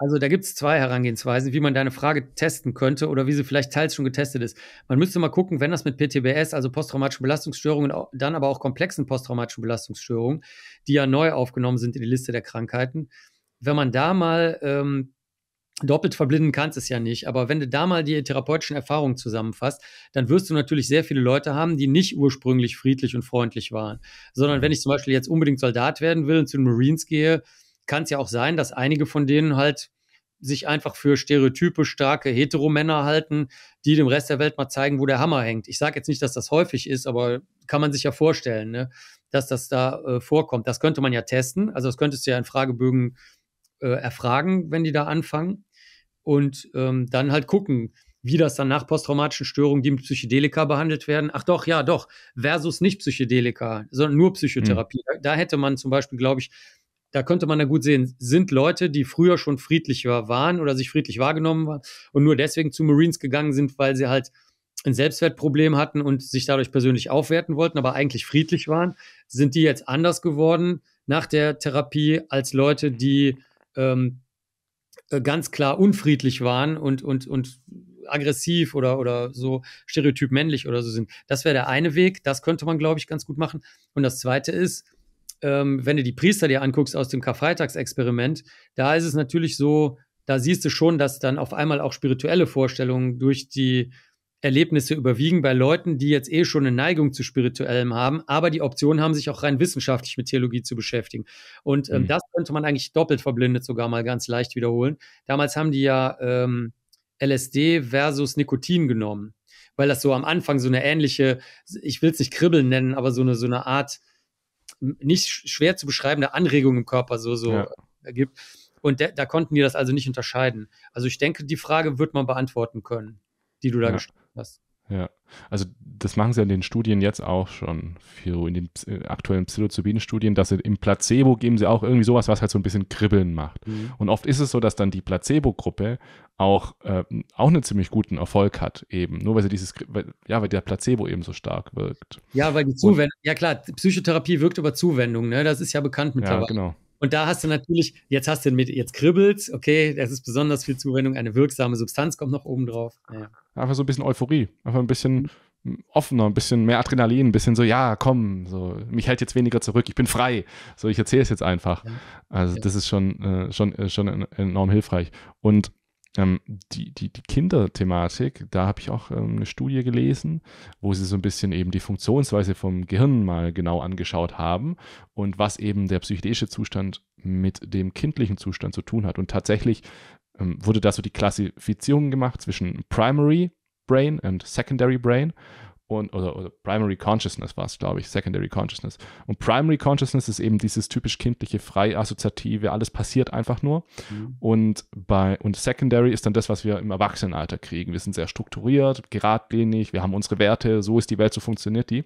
also da gibt es zwei Herangehensweisen, wie man deine Frage testen könnte oder wie sie vielleicht teils schon getestet ist. Man müsste mal gucken, wenn das mit PTBS, also posttraumatischen Belastungsstörungen, dann aber auch komplexen posttraumatischen Belastungsstörungen, die ja neu aufgenommen sind in die Liste der Krankheiten, wenn man da mal ähm, doppelt verblinden kannst es ja nicht, aber wenn du da mal die therapeutischen Erfahrungen zusammenfasst, dann wirst du natürlich sehr viele Leute haben, die nicht ursprünglich friedlich und freundlich waren, sondern mhm. wenn ich zum Beispiel jetzt unbedingt Soldat werden will und zu den Marines gehe, kann es ja auch sein, dass einige von denen halt sich einfach für stereotypisch starke Heteromänner halten, die dem Rest der Welt mal zeigen, wo der Hammer hängt. Ich sage jetzt nicht, dass das häufig ist, aber kann man sich ja vorstellen, ne? dass das da äh, vorkommt. Das könnte man ja testen. Also das könntest du ja in Fragebögen äh, erfragen, wenn die da anfangen. Und ähm, dann halt gucken, wie das dann nach posttraumatischen Störungen, die mit Psychedelika behandelt werden. Ach doch, ja, doch, versus nicht Psychedelika, sondern nur Psychotherapie. Mhm. da hätte man zum Beispiel, glaube ich, da könnte man da gut sehen, sind Leute, die früher schon friedlicher waren oder sich friedlich wahrgenommen waren und nur deswegen zu Marines gegangen sind, weil sie halt ein Selbstwertproblem hatten und sich dadurch persönlich aufwerten wollten, aber eigentlich friedlich waren, sind die jetzt anders geworden nach der Therapie als Leute, die ähm, äh, ganz klar unfriedlich waren und, und, und aggressiv oder, oder so stereotyp männlich oder so sind. Das wäre der eine Weg, das könnte man, glaube ich, ganz gut machen. Und das zweite ist, ähm, wenn du die Priester dir anguckst aus dem Karfreitagsexperiment, da ist es natürlich so, da siehst du schon, dass dann auf einmal auch spirituelle Vorstellungen durch die Erlebnisse überwiegen bei Leuten, die jetzt eh schon eine Neigung zu Spirituellem haben, aber die Option haben, sich auch rein wissenschaftlich mit Theologie zu beschäftigen. Und ähm, mhm. das könnte man eigentlich doppelt verblindet sogar mal ganz leicht wiederholen. Damals haben die ja ähm, LSD versus Nikotin genommen, weil das so am Anfang so eine ähnliche, ich will es nicht kribbeln nennen, aber so eine, so eine Art nicht schwer zu beschreibende Anregung im Körper so, so ja. gibt. Und da konnten die das also nicht unterscheiden. Also ich denke, die Frage wird man beantworten können, die du da ja. gestellt hast. Ja, also das machen sie in den Studien jetzt auch schon, in den äh, aktuellen Psilocybin-Studien, dass sie im Placebo geben sie auch irgendwie sowas, was halt so ein bisschen kribbeln macht. Mhm. Und oft ist es so, dass dann die Placebo-Gruppe auch, äh, auch einen ziemlich guten Erfolg hat, eben. Nur weil sie dieses, weil, ja, weil der Placebo eben so stark wirkt. Ja, weil die Zuwendung, ja klar, Psychotherapie wirkt über Zuwendung, ne? Das ist ja bekannt mittlerweile. Ja, genau. Und da hast du natürlich, jetzt hast du mit, jetzt kribbelt, okay, es ist besonders viel Zuwendung, eine wirksame Substanz kommt noch oben drauf. Ja. Einfach so ein bisschen Euphorie, einfach ein bisschen offener, ein bisschen mehr Adrenalin, ein bisschen so, ja, komm, so, mich hält jetzt weniger zurück, ich bin frei, so, ich erzähle es jetzt einfach. Ja. Also, ja. das ist schon, äh, schon, äh, schon enorm hilfreich. Und ähm, die die, die Kinderthematik, da habe ich auch ähm, eine Studie gelesen, wo sie so ein bisschen eben die Funktionsweise vom Gehirn mal genau angeschaut haben und was eben der psychedelische Zustand mit dem kindlichen Zustand zu tun hat. Und tatsächlich ähm, wurde da so die Klassifizierung gemacht zwischen Primary Brain und Secondary Brain und oder, oder Primary Consciousness war es, glaube ich, Secondary Consciousness. Und Primary Consciousness ist eben dieses typisch kindliche, frei assoziative, alles passiert einfach nur. Mhm. Und bei und Secondary ist dann das, was wir im Erwachsenenalter kriegen. Wir sind sehr strukturiert, geradlinig, wir haben unsere Werte, so ist die Welt, so funktioniert die.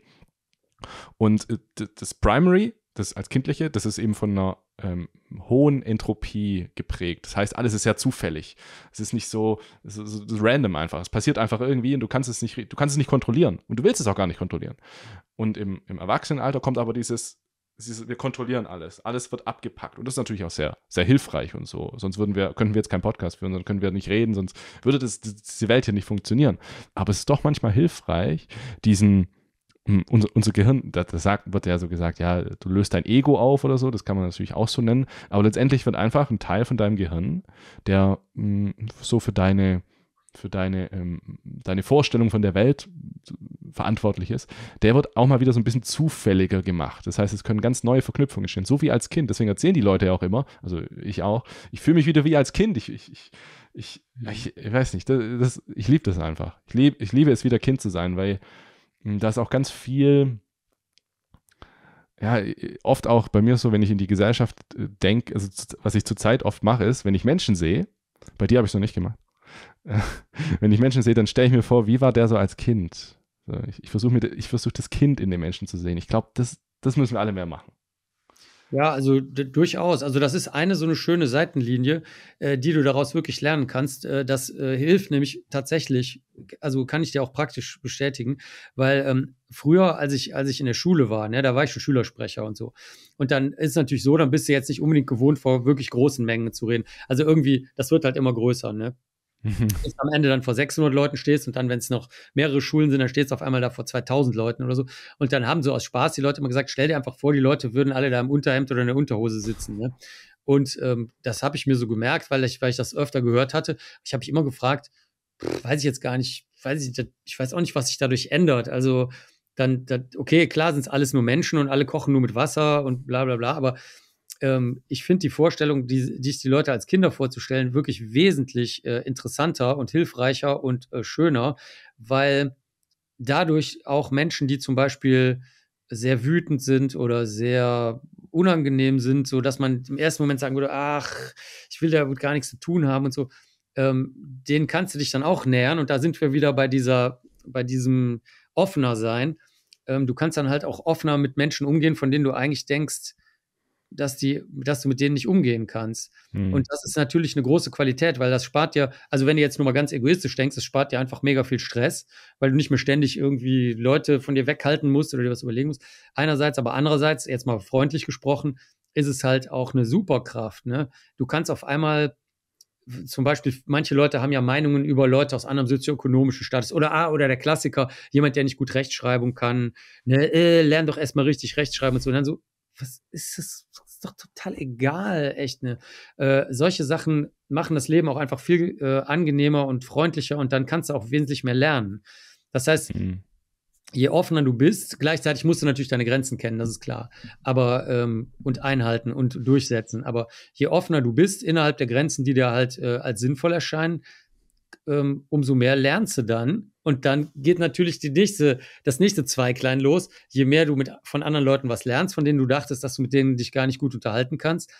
Und äh, das Primary das als Kindliche, das ist eben von einer ähm, hohen Entropie geprägt. Das heißt, alles ist sehr zufällig. Es ist nicht so, es ist, es ist random einfach. Es passiert einfach irgendwie und du kannst es nicht, du kannst es nicht kontrollieren und du willst es auch gar nicht kontrollieren. Und im, im Erwachsenenalter kommt aber dieses, dieses, wir kontrollieren alles. Alles wird abgepackt und das ist natürlich auch sehr, sehr hilfreich und so. Sonst würden wir, könnten wir jetzt keinen Podcast führen, sonst können wir nicht reden, sonst würde das, das die Welt hier nicht funktionieren. Aber es ist doch manchmal hilfreich, diesen hm, unser, unser Gehirn, da, sagt, wird ja so gesagt, ja, du löst dein Ego auf oder so, das kann man natürlich auch so nennen, aber letztendlich wird einfach ein Teil von deinem Gehirn, der mh, hm, so für deine, für deine, ähm, deine Vorstellung von der Welt verantwortlich ist, der wird auch mal wieder so ein bisschen zufälliger gemacht. Das heißt, es können ganz neue Verknüpfungen entstehen, so wie als Kind. Deswegen erzählen die Leute ja auch immer, also ich auch, ich fühle mich wieder wie als Kind. Ich, ich, ich, ich, ich, ich weiß nicht, das, das ich liebe das einfach. Ich, lieb, ich liebe es, wieder Kind zu sein, weil hm, da ist auch ganz viel, ja, oft auch bei mir so, wenn ich in die Gesellschaft äh, denke, also was ich zurzeit oft mache, ist, wenn ich Menschen sehe, bei dir habe ich es noch nicht gemacht, wenn ich Menschen sehe, dann stelle ich mir vor, wie war der so als Kind? Ich, ich versuche versuch das Kind in den Menschen zu sehen. Ich glaube, das, das müssen wir alle mehr machen. Ja, also durchaus. Also das ist eine so eine schöne Seitenlinie, äh, die du daraus wirklich lernen kannst. Äh, das äh, hilft nämlich tatsächlich, also kann ich dir auch praktisch bestätigen, weil ähm, früher, als ich, als ich in der Schule war, ne, da war ich schon Schülersprecher und so. Und dann ist es natürlich so, dann bist du jetzt nicht unbedingt gewohnt, vor wirklich großen Mengen zu reden. Also irgendwie, das wird halt immer größer, ne? Mhm. am Ende dann vor 600 Leuten stehst und dann, wenn es noch mehrere Schulen sind, dann stehst du auf einmal da vor 2000 Leuten oder so. Und dann haben so aus Spaß die Leute immer gesagt, stell dir einfach vor, die Leute würden alle da im Unterhemd oder in der Unterhose sitzen. Ne? Und ähm, das habe ich mir so gemerkt, weil ich, weil ich das öfter gehört hatte. Ich habe mich immer gefragt, pff, weiß ich jetzt gar nicht, weiß ich, ich weiß auch nicht, was sich dadurch ändert. Also dann, dann okay, klar sind es alles nur Menschen und alle kochen nur mit Wasser und bla bla bla, aber ähm, ich finde die Vorstellung, die, die die Leute als Kinder vorzustellen, wirklich wesentlich äh, interessanter und hilfreicher und äh, schöner, weil dadurch auch Menschen, die zum Beispiel sehr wütend sind oder sehr unangenehm sind, so dass man im ersten Moment sagen würde, ach, ich will da gar nichts zu tun haben und so, ähm, den kannst du dich dann auch nähern und da sind wir wieder bei dieser, bei diesem offener sein. Ähm, du kannst dann halt auch offener mit Menschen umgehen, von denen du eigentlich denkst, dass, die, dass du mit denen nicht umgehen kannst. Mhm. Und das ist natürlich eine große Qualität, weil das spart dir, also wenn du jetzt nur mal ganz egoistisch denkst, es spart dir einfach mega viel Stress, weil du nicht mehr ständig irgendwie Leute von dir weghalten musst oder dir was überlegen musst. Einerseits, aber andererseits, jetzt mal freundlich gesprochen, ist es halt auch eine Superkraft. Ne? Du kannst auf einmal zum Beispiel, manche Leute haben ja Meinungen über Leute aus anderem sozioökonomischen Status oder ah, oder der Klassiker, jemand, der nicht gut Rechtschreibung kann, ne, äh, lern doch erstmal richtig Rechtschreiben und so. Und dann so, was ist das? das ist doch total egal, echt. Ne? Äh, solche Sachen machen das Leben auch einfach viel äh, angenehmer und freundlicher und dann kannst du auch wesentlich mehr lernen. Das heißt, mhm. je offener du bist, gleichzeitig musst du natürlich deine Grenzen kennen, das ist klar. Aber ähm, und einhalten und durchsetzen. Aber je offener du bist innerhalb der Grenzen, die dir halt äh, als sinnvoll erscheinen, ähm, umso mehr lernst du dann. Und dann geht natürlich die nächste, das nächste Zweiglein los. Je mehr du mit, von anderen Leuten was lernst, von denen du dachtest, dass du mit denen dich gar nicht gut unterhalten kannst,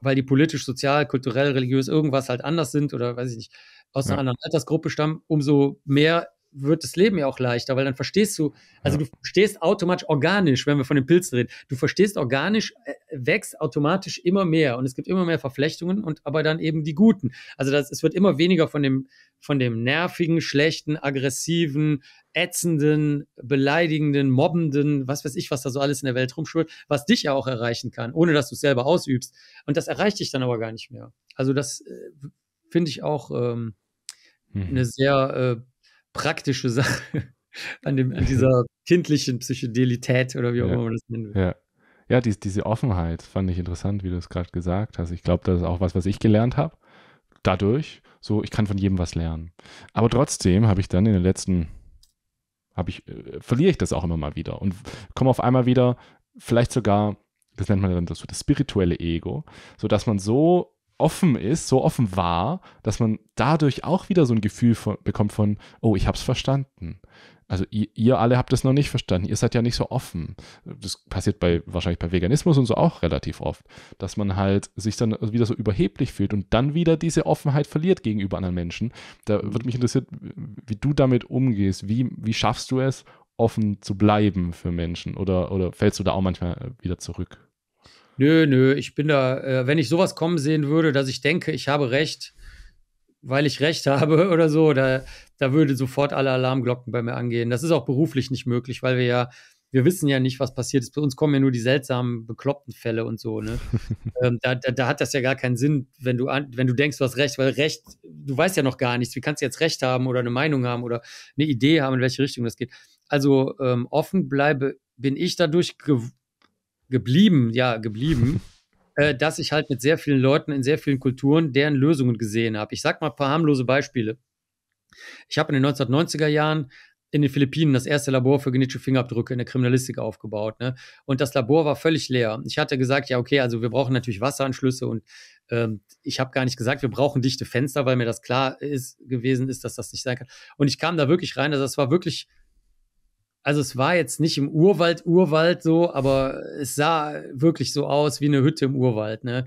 weil die politisch, sozial, kulturell, religiös irgendwas halt anders sind oder weiß ich nicht, aus ja. einer anderen Altersgruppe stammen, umso mehr wird das Leben ja auch leichter, weil dann verstehst du, also ja. du verstehst automatisch organisch, wenn wir von den Pilzen reden, du verstehst organisch, äh, wächst automatisch immer mehr und es gibt immer mehr Verflechtungen und aber dann eben die guten. Also das, es wird immer weniger von dem, von dem nervigen, schlechten, aggressiven, ätzenden, beleidigenden, mobbenden, was weiß ich, was da so alles in der Welt rumschwirrt, was dich ja auch erreichen kann, ohne dass du es selber ausübst. Und das erreicht dich dann aber gar nicht mehr. Also das äh, finde ich auch ähm, hm. eine sehr äh, praktische Sache an, dem, an dieser kindlichen Psychedelität oder wie auch ja. immer man das nennen will. Ja. Ja, dies, diese Offenheit fand ich interessant, wie du es gerade gesagt hast. Ich glaube, das ist auch was, was ich gelernt habe. Dadurch, so, ich kann von jedem was lernen. Aber trotzdem habe ich dann in den letzten, habe ich, äh, verliere ich das auch immer mal wieder und komme auf einmal wieder, vielleicht sogar, das nennt man dann so das spirituelle Ego, so dass man so offen ist, so offen war, dass man dadurch auch wieder so ein Gefühl von, bekommt von, oh, ich hab's verstanden. Also ihr, ihr, alle habt es noch nicht verstanden, ihr seid ja nicht so offen. Das passiert bei wahrscheinlich bei Veganismus und so auch relativ oft, dass man halt sich dann wieder so überheblich fühlt und dann wieder diese Offenheit verliert gegenüber anderen Menschen. Da würde mich interessiert, wie du damit umgehst. Wie, wie schaffst du es, offen zu bleiben für Menschen? Oder, oder fällst du da auch manchmal wieder zurück? Nö, nö, ich bin da, äh, wenn ich sowas kommen sehen würde, dass ich denke, ich habe recht, weil ich recht habe oder so, da, da würde sofort alle Alarmglocken bei mir angehen. Das ist auch beruflich nicht möglich, weil wir ja, wir wissen ja nicht, was passiert ist. Bei uns kommen ja nur die seltsamen, bekloppten Fälle und so. Ne? ähm, da, da, da, hat das ja gar keinen Sinn, wenn du, an, wenn du denkst, du hast recht, weil recht, du weißt ja noch gar nichts. Wie kannst du jetzt recht haben oder eine Meinung haben oder eine Idee haben, in welche Richtung das geht? Also ähm, offen bleibe, bin ich dadurch geblieben, ja, geblieben, äh, dass ich halt mit sehr vielen Leuten in sehr vielen Kulturen deren Lösungen gesehen habe. Ich sag mal ein paar harmlose Beispiele. Ich habe in den 1990er Jahren in den Philippinen das erste Labor für genetische Fingerabdrücke in der Kriminalistik aufgebaut. Ne? Und das Labor war völlig leer. Ich hatte gesagt, ja, okay, also wir brauchen natürlich Wasseranschlüsse und ähm, ich habe gar nicht gesagt, wir brauchen dichte Fenster, weil mir das klar ist gewesen ist, dass das nicht sein kann. Und ich kam da wirklich rein, also das war wirklich also es war jetzt nicht im Urwald, Urwald so, aber es sah wirklich so aus wie eine Hütte im Urwald, ne?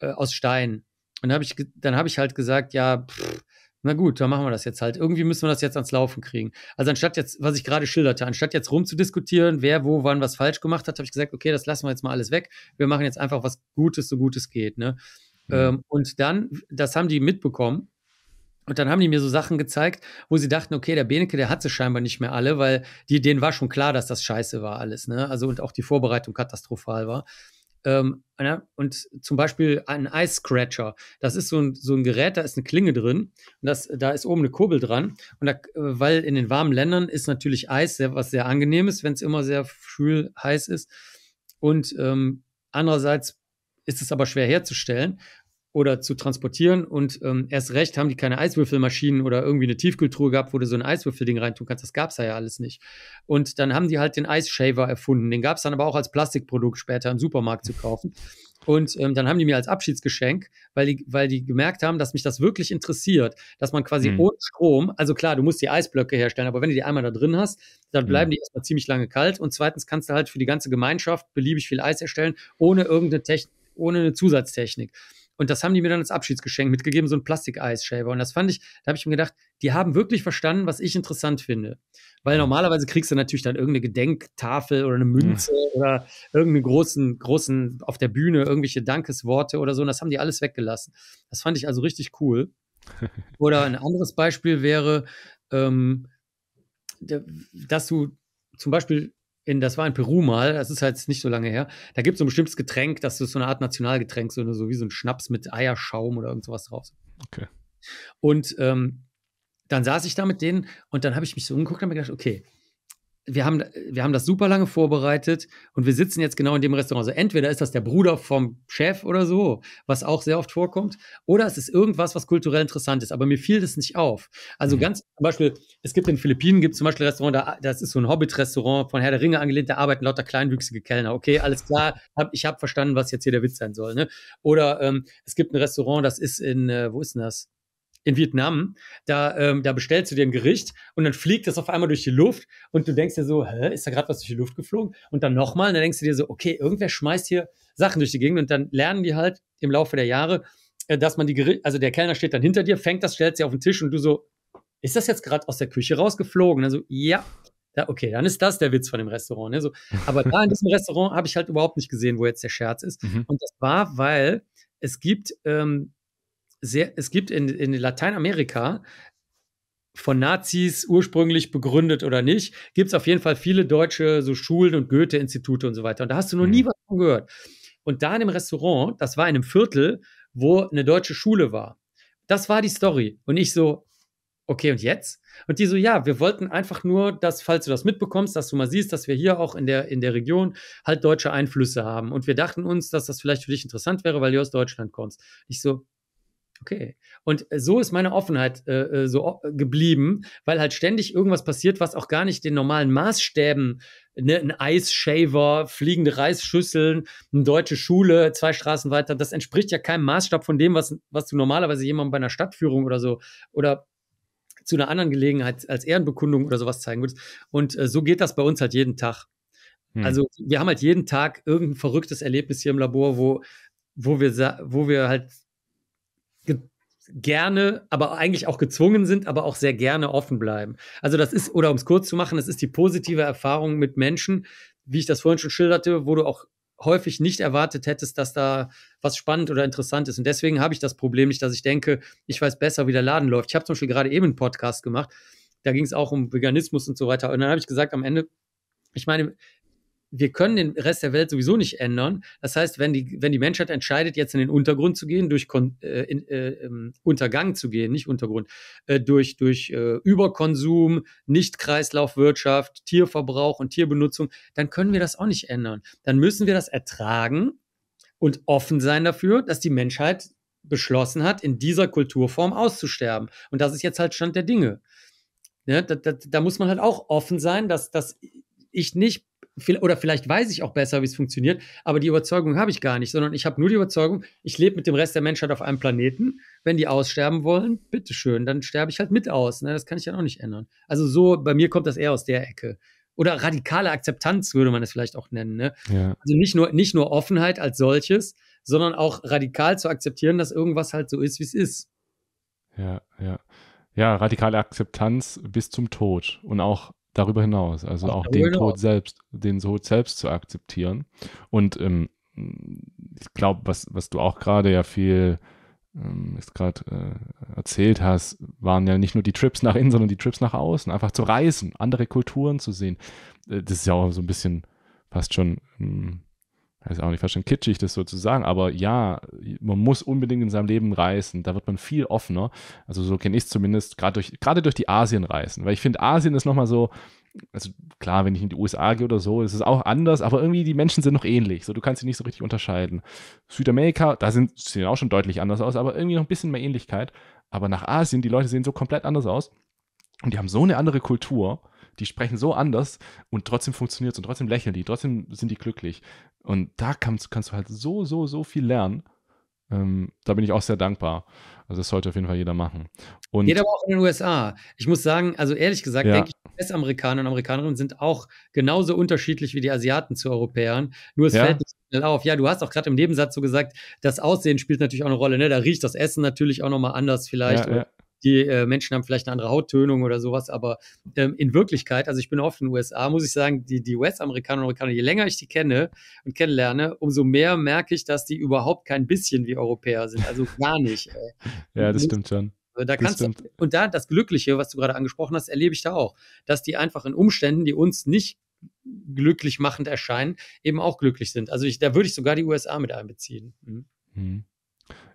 Äh, aus Stein. Und dann habe ich, dann hab ich halt gesagt, ja, pff, na gut, dann machen wir das jetzt halt. Irgendwie müssen wir das jetzt ans Laufen kriegen. Also anstatt jetzt, was ich gerade schilderte, anstatt jetzt rumzudiskutieren, wer wo wann was falsch gemacht hat, habe ich gesagt, okay, das lassen wir jetzt mal alles weg. Wir machen jetzt einfach was Gutes, so gut es geht. Ne? Mhm. Ähm, und dann, das haben die mitbekommen und dann haben die mir so Sachen gezeigt, wo sie dachten, okay, der Beneke, der hat sie scheinbar nicht mehr alle, weil die, denen war schon klar, dass das scheiße war alles, ne? Also und auch die Vorbereitung katastrophal war. Ähm, ne? und zum Beispiel ein Ice Scratcher. Das ist so ein, so ein Gerät, da ist eine Klinge drin und das, da ist oben eine Kurbel dran. Und da, äh, weil in den warmen Ländern ist natürlich Eis sehr, was sehr angenehm ist, wenn es immer sehr schwül heiß ist. Und ähm, andererseits ist es aber schwer herzustellen oder zu transportieren. Und ähm, erst recht haben die keine Eiswürfelmaschinen oder irgendwie eine Tiefkühltruhe gehabt, wo du so ein Eiswürfelding reintun kannst. Das gab es ja, alles nicht. Und dann haben die halt den Eisshaver erfunden. Den gab es dann aber auch als Plastikprodukt später im Supermarkt zu kaufen. Und ähm, dann haben die mir als Abschiedsgeschenk, weil die, weil die gemerkt haben, dass mich das wirklich interessiert, dass man quasi mhm. ohne Strom, also klar, du musst die Eisblöcke herstellen, aber wenn du die einmal da drin hast, dann hm. bleiben mhm. die erstmal ziemlich lange kalt. Und zweitens kannst du halt für die ganze Gemeinschaft beliebig viel Eis erstellen, ohne irgendeine Technik, ohne eine Zusatztechnik. Und das haben die mir dann als Abschiedsgeschenk mitgegeben, so ein Plastikeisshaver. Und das fand ich, da habe ich mir gedacht, die haben wirklich verstanden, was ich interessant finde. Weil normalerweise kriegst du natürlich dann irgendeine Gedenktafel oder eine Münze mhm. oder irgendeinen großen, großen, auf der Bühne irgendwelche Dankesworte oder so. Und das haben die alles weggelassen. Das fand ich also richtig cool. oder ein anderes Beispiel wäre, ähm, dass du zum Beispiel in, das war in Peru mal, das ist halt nicht so lange her, da gibt es so ein bestimmtes Getränk, das ist so eine Art Nationalgetränk, so, so wie so ein Schnaps mit Eierschaum oder irgend sowas draus. Okay. Und ähm, dann saß ich da mit denen und dann habe ich mich so umgeguckt und habe mir gedacht, okay, wir haben, wir haben das super lange vorbereitet und wir sitzen jetzt genau in dem Restaurant. Also entweder ist das der Bruder vom Chef oder so, was auch sehr oft vorkommt, oder es ist irgendwas, was kulturell interessant ist. Aber mir fiel das nicht auf. Also mhm. ganz zum Beispiel, es gibt in den Philippinen gibt zum Beispiel ein Restaurant, da, das ist so ein Hobbit-Restaurant von Herr der Ringe angelehnt, da arbeiten lauter kleinwüchsige Kellner. Okay, alles klar, hab, ich habe verstanden, was jetzt hier der Witz sein soll. Ne? Oder ähm, es gibt ein Restaurant, das ist in, äh, wo ist denn das? in Vietnam, da, ähm, da bestellst du dir ein Gericht und dann fliegt das auf einmal durch die Luft und du denkst dir so, hä, ist da gerade was durch die Luft geflogen? Und dann nochmal, dann denkst du dir so, okay, irgendwer schmeißt hier Sachen durch die Gegend und dann lernen die halt im Laufe der Jahre, äh, dass man die Gerichte, also der Kellner steht dann hinter dir, fängt das, stellt sie auf den Tisch und du so, ist das jetzt gerade aus der Küche rausgeflogen? Also, ja, ja, okay, dann ist das der Witz von dem Restaurant. Ne? So, aber da in diesem Restaurant habe ich halt überhaupt nicht gesehen, wo jetzt der Scherz ist. Mhm. Und das war, weil es gibt ähm, sehr, es gibt in, in Lateinamerika von Nazis ursprünglich begründet oder nicht, gibt es auf jeden Fall viele deutsche so Schulen und Goethe-Institute und so weiter. Und da hast du noch mhm. nie was von gehört. Und da in dem Restaurant, das war in einem Viertel, wo eine deutsche Schule war. Das war die Story. Und ich so, okay, und jetzt? Und die so, ja, wir wollten einfach nur, dass, falls du das mitbekommst, dass du mal siehst, dass wir hier auch in der, in der Region halt deutsche Einflüsse haben. Und wir dachten uns, dass das vielleicht für dich interessant wäre, weil du aus Deutschland kommst. Ich so, Okay. Und äh, so ist meine Offenheit äh, äh so äh, geblieben, weil halt ständig irgendwas passiert, was auch gar nicht den normalen Maßstäben, ne, ein Eisshaver, fliegende Reisschüsseln, eine deutsche Schule, zwei Straßen weiter, das entspricht ja keinem Maßstab von dem, was, was du normalerweise jemandem bei einer Stadtführung oder so oder zu einer anderen Gelegenheit als Ehrenbekundung oder sowas zeigen würdest. Und äh, so geht das bei uns halt jeden Tag. Hm. Also wir haben halt jeden Tag irgendein verrücktes Erlebnis hier im Labor, wo, wo, wir, wo wir halt gerne, aber eigentlich auch gezwungen sind, aber auch sehr gerne offen bleiben. Also das ist, oder um es kurz zu machen, das ist die positive Erfahrung mit Menschen, wie ich das vorhin schon schilderte, wo du auch häufig nicht erwartet hättest, dass da was spannend oder interessant ist. Und deswegen habe ich das Problem nicht, dass ich denke, ich weiß besser, wie der Laden läuft. Ich habe zum Beispiel gerade eben einen Podcast gemacht, da ging es auch um Veganismus und so weiter. Und dann habe ich gesagt am Ende, ich meine, wir können den Rest der Welt sowieso nicht ändern. Das heißt, wenn die, wenn die Menschheit entscheidet, jetzt in den Untergrund zu gehen, durch Kon äh, in, äh, ähm, Untergang zu gehen, nicht Untergrund, äh, durch, durch äh, Überkonsum, Nicht-Kreislaufwirtschaft, Tierverbrauch und Tierbenutzung, dann können wir das auch nicht ändern. Dann müssen wir das ertragen und offen sein dafür, dass die Menschheit beschlossen hat, in dieser Kulturform auszusterben. Und das ist jetzt halt Stand der Dinge. Ja, ne, da, da, da, muss man halt auch offen sein, dass, dass ich nicht, oder vielleicht weiß ich auch besser, wie es funktioniert, aber die Überzeugung habe ich gar nicht, sondern ich habe nur die Überzeugung, ich lebe mit dem Rest der Menschheit auf einem Planeten. Wenn die aussterben wollen, bitteschön, dann sterbe ich halt mit aus. Ne? Das kann ich ja auch nicht ändern. Also so, bei mir kommt das eher aus der Ecke. Oder radikale Akzeptanz würde man es vielleicht auch nennen. Ne? Ja. Also nicht nur, nicht nur Offenheit als solches, sondern auch radikal zu akzeptieren, dass irgendwas halt so ist, wie es ist. Ja, ja. Ja, radikale Akzeptanz bis zum Tod und auch darüber hinaus, also auch, auch den Tod selbst, den Tod selbst zu akzeptieren. Und ähm, ich glaube, was, was du auch gerade ja viel ähm, gerade äh, erzählt hast, waren ja nicht nur die Trips nach innen, sondern die Trips nach außen, einfach zu reisen, andere Kulturen zu sehen. Äh, das ist ja auch so ein bisschen fast schon ähm, weiß auch nicht, fast schon kitschig, das so zu sagen, aber ja, man muss unbedingt in seinem Leben reisen. Da wird man viel offener. Also so kenne ich es zumindest, gerade durch, gerade durch die Asien reisen, Weil ich finde, Asien ist nochmal so, also klar, wenn ich in die USA gehe oder so, ist es auch anders, aber irgendwie die Menschen sind noch ähnlich. So, du kannst sie nicht so richtig unterscheiden. Südamerika, da sind, sehen auch schon deutlich anders aus, aber irgendwie noch ein bisschen mehr Ähnlichkeit. Aber nach Asien, die Leute sehen so komplett anders aus. Und die haben so eine andere Kultur die sprechen so anders und trotzdem funktioniert es und trotzdem lächeln die, trotzdem sind die glücklich. Und da kannst, kannst du halt so, so, so viel lernen. Ähm, da bin ich auch sehr dankbar. Also das sollte auf jeden Fall jeder machen. Und jeder aber auch in den USA. Ich muss sagen, also ehrlich gesagt, ja. denke ich, US-Amerikaner und Amerikanerinnen sind auch genauso unterschiedlich wie die Asiaten zu Europäern. Nur es ja. fällt nicht schnell auf. Ja, du hast auch gerade im Nebensatz so gesagt, das Aussehen spielt natürlich auch eine Rolle. Ne? Da riecht das Essen natürlich auch nochmal anders vielleicht. Ja, die äh, Menschen haben vielleicht eine andere Hauttönung oder sowas, aber ähm, in Wirklichkeit, also ich bin oft in den USA, muss ich sagen, die, die US-Amerikaner und Amerikaner, je länger ich die kenne und kennenlerne, umso mehr merke ich, dass die überhaupt kein bisschen wie Europäer sind, also gar nicht. Äh. ja, das stimmt schon. Also da kannst du, und da das Glückliche, was du gerade angesprochen hast, erlebe ich da auch, dass die einfach in Umständen, die uns nicht glücklich machend erscheinen, eben auch glücklich sind. Also ich, da würde ich sogar die USA mit einbeziehen. Mhm. mhm.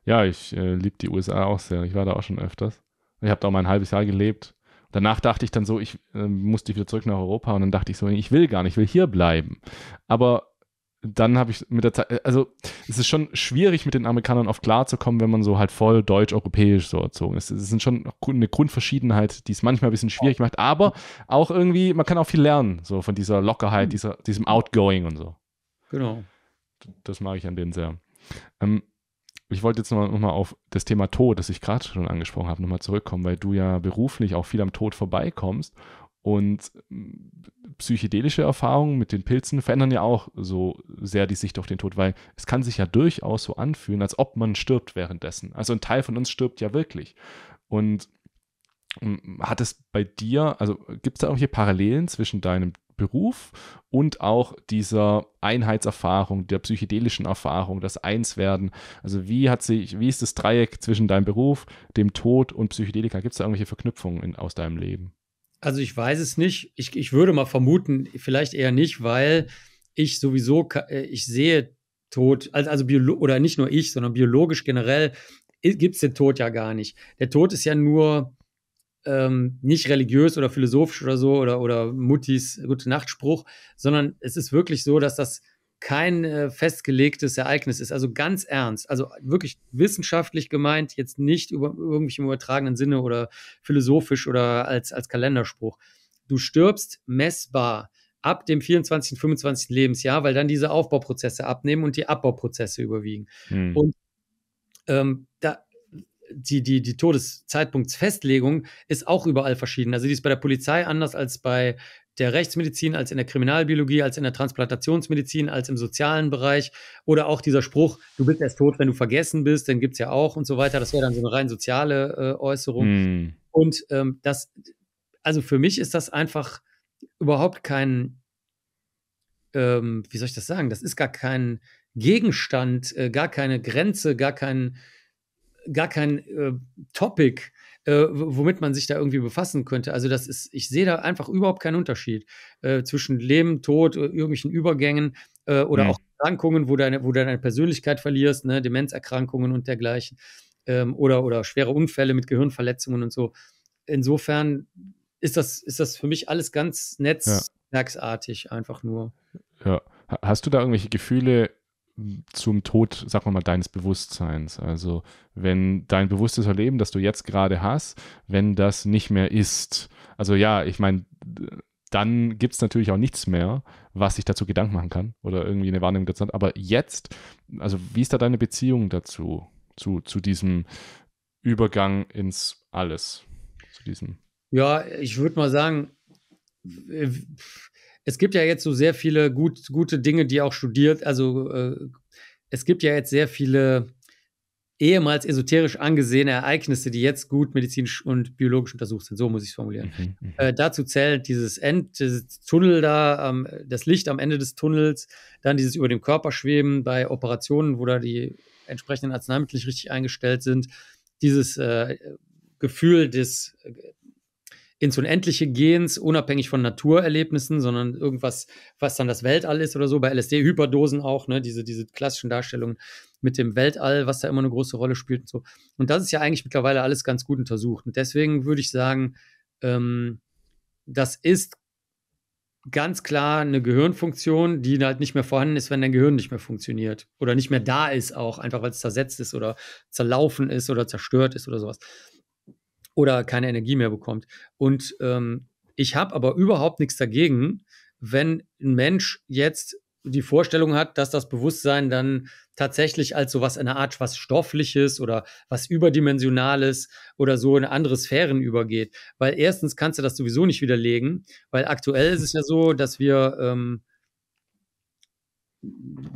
Ja, ich äh, liebe die USA auch sehr. Ich war da auch schon öfters ich habe da auch mal ein halbes Jahr gelebt. Danach dachte ich dann so, ich äh, musste wieder zurück nach Europa und dann dachte ich so, ich will gar nicht, ich will hier bleiben. Aber dann habe ich mit der Zeit, äh, also es ist schon schwierig, mit den Amerikanern oft klarzukommen, wenn man so halt voll deutsch-europäisch so erzogen ist. Es sind schon eine Grundverschiedenheit, die es manchmal ein bisschen schwierig macht, aber auch irgendwie, man kann auch viel lernen, so von dieser Lockerheit, hm. dieser, diesem Outgoing und so. Genau. Das mag ich an denen sehr. Ähm, ich wollte jetzt nochmal noch mal auf das Thema Tod, das ich gerade schon angesprochen habe, nochmal zurückkommen, weil du ja beruflich auch viel am Tod vorbeikommst. Und mm, psychedelische Erfahrungen mit den Pilzen verändern ja auch so sehr die Sicht auf den Tod, weil es kann sich ja durchaus so anfühlen, als ob man stirbt währenddessen. Also ein Teil von uns stirbt ja wirklich. Und mm, hat es bei dir, also gibt es da irgendwelche Parallelen zwischen deinem Beruf und auch dieser Einheitserfahrung, der psychedelischen Erfahrung, das Einswerden. Also wie hat sich, wie ist das Dreieck zwischen deinem Beruf, dem Tod und Psychedelika? Gibt es da irgendwelche Verknüpfungen in, aus deinem Leben? Also ich weiß es nicht. Ich, ich würde mal vermuten, vielleicht eher nicht, weil ich sowieso, äh, ich sehe Tod, also, also Biolo oder nicht nur ich, sondern biologisch generell äh, gibt es den Tod ja gar nicht. Der Tod ist ja nur ähm, nicht religiös oder philosophisch oder so oder, oder Muttis gute Nachtspruch, sondern es ist wirklich so, dass das kein äh, festgelegtes Ereignis ist. Also ganz ernst, also wirklich wissenschaftlich gemeint, jetzt nicht über irgendwie im übertragenen Sinne oder philosophisch oder als, als Kalenderspruch. Du stirbst messbar ab dem 24., 25. Lebensjahr, weil dann diese Aufbauprozesse abnehmen und die Abbauprozesse überwiegen. Hm. Und ähm, da, die, die, die Todeszeitpunktsfestlegung ist auch überall verschieden. Also die ist bei der Polizei anders als bei der Rechtsmedizin, als in der Kriminalbiologie, als in der Transplantationsmedizin, als im sozialen Bereich. Oder auch dieser Spruch, du bist erst tot, wenn du vergessen bist, dann gibt es ja auch und so weiter. Das wäre dann so eine rein soziale äh, Äußerung. Mm. Und ähm, das, also für mich ist das einfach überhaupt kein, ähm, wie soll ich das sagen, das ist gar kein Gegenstand, äh, gar keine Grenze, gar kein gar kein äh, Topic, äh, womit man sich da irgendwie befassen könnte. Also das ist, ich sehe da einfach überhaupt keinen Unterschied äh, zwischen Leben, Tod, äh, irgendwelchen Übergängen äh, oder mhm. auch Erkrankungen, wo, deine, wo du deine Persönlichkeit verlierst, ne? Demenzerkrankungen und dergleichen ähm, oder, oder schwere Unfälle mit Gehirnverletzungen und so. Insofern ist das, ist das für mich alles ganz netzwerksartig einfach nur. Ja. Hast du da irgendwelche Gefühle zum Tod, sagen wir mal, deines Bewusstseins. Also wenn dein bewusstes Erleben, das du jetzt gerade hast, wenn das nicht mehr ist. Also ja, ich meine, dann gibt es natürlich auch nichts mehr, was ich dazu Gedanken machen kann oder irgendwie eine Wahrnehmung dazu hat. Aber jetzt, also wie ist da deine Beziehung dazu, zu, zu diesem Übergang ins Alles? Zu diesem. Ja, ich würde mal sagen, es gibt ja jetzt so sehr viele gut, gute Dinge, die auch studiert, also äh, es gibt ja jetzt sehr viele ehemals esoterisch angesehene Ereignisse, die jetzt gut medizinisch und biologisch untersucht sind, so muss ich es formulieren. Mhm, mhm, äh, dazu zählt dieses End, dieses Tunnel da, ähm, das Licht am Ende des Tunnels, dann dieses über dem Körper schweben bei Operationen, wo da die entsprechenden Arzneimittel nicht richtig eingestellt sind, dieses äh, Gefühl des äh, ins Unendliche Gehens, unabhängig von Naturerlebnissen, sondern irgendwas, was dann das Weltall ist oder so. Bei LSD, Hyperdosen auch, ne? diese, diese klassischen Darstellungen mit dem Weltall, was da immer eine große Rolle spielt und so. Und das ist ja eigentlich mittlerweile alles ganz gut untersucht. Und deswegen würde ich sagen, ähm, das ist ganz klar eine Gehirnfunktion, die halt nicht mehr vorhanden ist, wenn dein Gehirn nicht mehr funktioniert oder nicht mehr da ist auch, einfach weil es zersetzt ist oder zerlaufen ist oder zerstört ist oder sowas oder keine Energie mehr bekommt. Und ähm, ich habe aber überhaupt nichts dagegen, wenn ein Mensch jetzt die Vorstellung hat, dass das Bewusstsein dann tatsächlich als sowas was eine Art was Stoffliches oder was Überdimensionales oder so in andere Sphären übergeht. Weil erstens kannst du das sowieso nicht widerlegen, weil aktuell ist es ja so, dass wir ähm,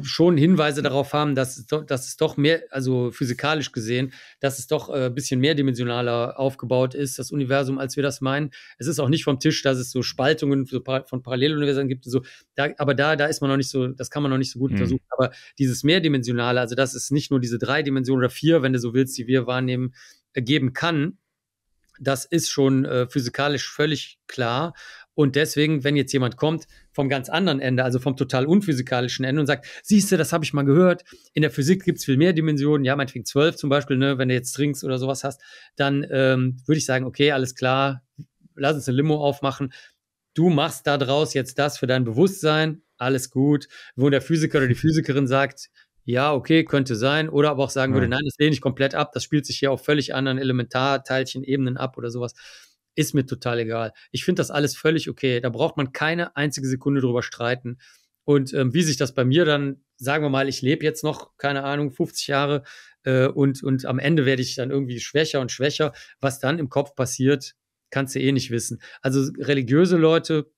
schon Hinweise darauf haben, dass es, doch, dass es doch mehr, also physikalisch gesehen, dass es doch ein äh, bisschen mehrdimensionaler aufgebaut ist, das Universum, als wir das meinen. Es ist auch nicht vom Tisch, dass es so Spaltungen von Paralleluniversen gibt. So, da, aber da, da ist man noch nicht so, das kann man noch nicht so gut mhm. untersuchen. Aber dieses mehrdimensionale, also dass es nicht nur diese drei Dimensionen oder vier, wenn du so willst, die wir wahrnehmen, äh, geben kann, das ist schon äh, physikalisch völlig klar. Und deswegen, wenn jetzt jemand kommt vom ganz anderen Ende, also vom total unphysikalischen Ende und sagt, siehst du, das habe ich mal gehört, in der Physik gibt es viel mehr Dimensionen, ja, meinetwegen zwölf zum Beispiel, ne, wenn du jetzt Strings oder sowas hast, dann ähm, würde ich sagen, okay, alles klar, lass uns eine Limo aufmachen. Du machst da draus jetzt das für dein Bewusstsein, alles gut. Wo der Physiker oder die Physikerin sagt, ja, okay, könnte sein. Oder aber auch sagen ja. würde, nein, das lehne ich komplett ab. Das spielt sich hier auf völlig anderen Elementarteilchen, Ebenen ab oder sowas ist mir total egal. Ich finde das alles völlig okay. Da braucht man keine einzige Sekunde drüber streiten. Und ähm, wie sich das bei mir dann, sagen wir mal, ich lebe jetzt noch, keine Ahnung, 50 Jahre äh, und, und am Ende werde ich dann irgendwie schwächer und schwächer. Was dann im Kopf passiert, kannst du eh nicht wissen. Also religiöse Leute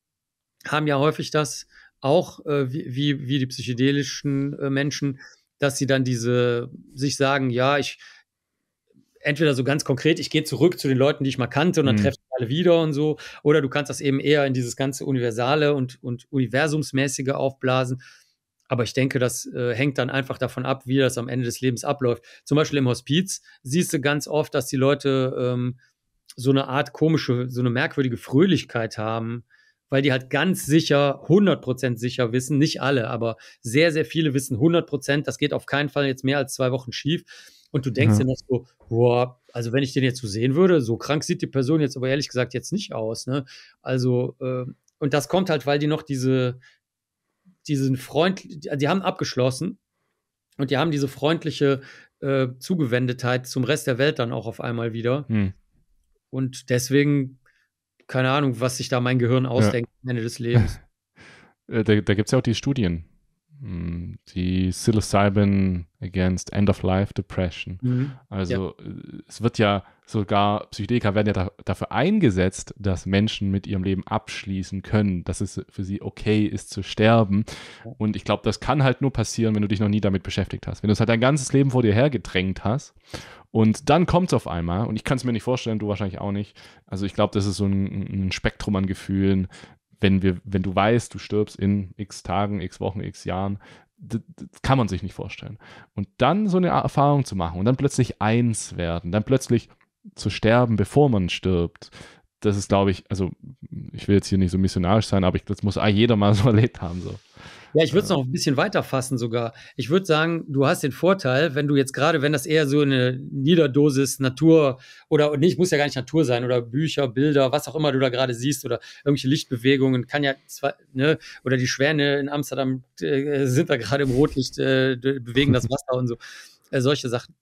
haben ja häufig das, auch äh, wie, wie die psychedelischen äh, Menschen, dass sie dann diese, sich sagen, ja, ich, entweder so ganz konkret, ich gehe zurück zu den Leuten, die ich mal kannte und dann mhm. treffe alle wieder und so. Oder du kannst das eben eher in dieses ganze Universale und, und Universumsmäßige aufblasen. Aber ich denke, das äh, hängt dann einfach davon ab, wie das am Ende des Lebens abläuft. Zum Beispiel im Hospiz siehst du ganz oft, dass die Leute ähm, so eine Art komische, so eine merkwürdige Fröhlichkeit haben, weil die halt ganz sicher, 100% sicher wissen, nicht alle, aber sehr, sehr viele wissen 100%, das geht auf keinen Fall jetzt mehr als zwei Wochen schief. Und du denkst ja. Mhm. dir noch so, boah, also wenn ich den jetzt so sehen würde, so krank sieht die Person jetzt aber ehrlich gesagt jetzt nicht aus. Ne? Also äh, und das kommt halt, weil die noch diese diesen Freund, die, haben abgeschlossen und die haben diese freundliche äh, Zugewendetheit zum Rest der Welt dann auch auf einmal wieder. Hm. Und deswegen, keine Ahnung, was sich da mein Gehirn ausdenkt ja. am Ende des Lebens. Äh, da, da gibt es ja auch die Studien, Mm, die Psilocybin against End-of-Life Depression. Mhm. Also ja. Äh, es wird ja sogar, Psychedelika werden ja da, dafür eingesetzt, dass Menschen mit ihrem Leben abschließen können, dass es für sie okay ist zu sterben. Und ich glaube, das kann halt nur passieren, wenn du dich noch nie damit beschäftigt hast. Wenn du es halt dein ganzes Leben vor dir hergedrängt hast und dann kommt es auf einmal, und ich kann es mir nicht vorstellen, du wahrscheinlich auch nicht. Also ich glaube, das ist so ein, ein Spektrum an Gefühlen, wenn wir, wenn du weißt, du stirbst in x Tagen, x Wochen, x Jahren, das, das kann man sich nicht vorstellen. Und dann so eine Erfahrung zu machen und dann plötzlich eins werden, dann plötzlich zu sterben, bevor man stirbt, das ist, glaube ich, also ich will jetzt hier nicht so missionarisch sein, aber ich, das muss jeder mal so erlebt haben. So. Ja, ich würde es noch ein bisschen weiter fassen sogar. Ich würde sagen, du hast den Vorteil, wenn du jetzt gerade, wenn das eher so eine Niederdosis Natur oder nicht, nee, muss ja gar nicht Natur sein oder Bücher, Bilder, was auch immer du da gerade siehst oder irgendwelche Lichtbewegungen, kann ja, zwar, ne, oder die Schwäne in Amsterdam äh, sind da gerade im Rotlicht, äh, bewegen das Wasser und so, äh, solche Sachen.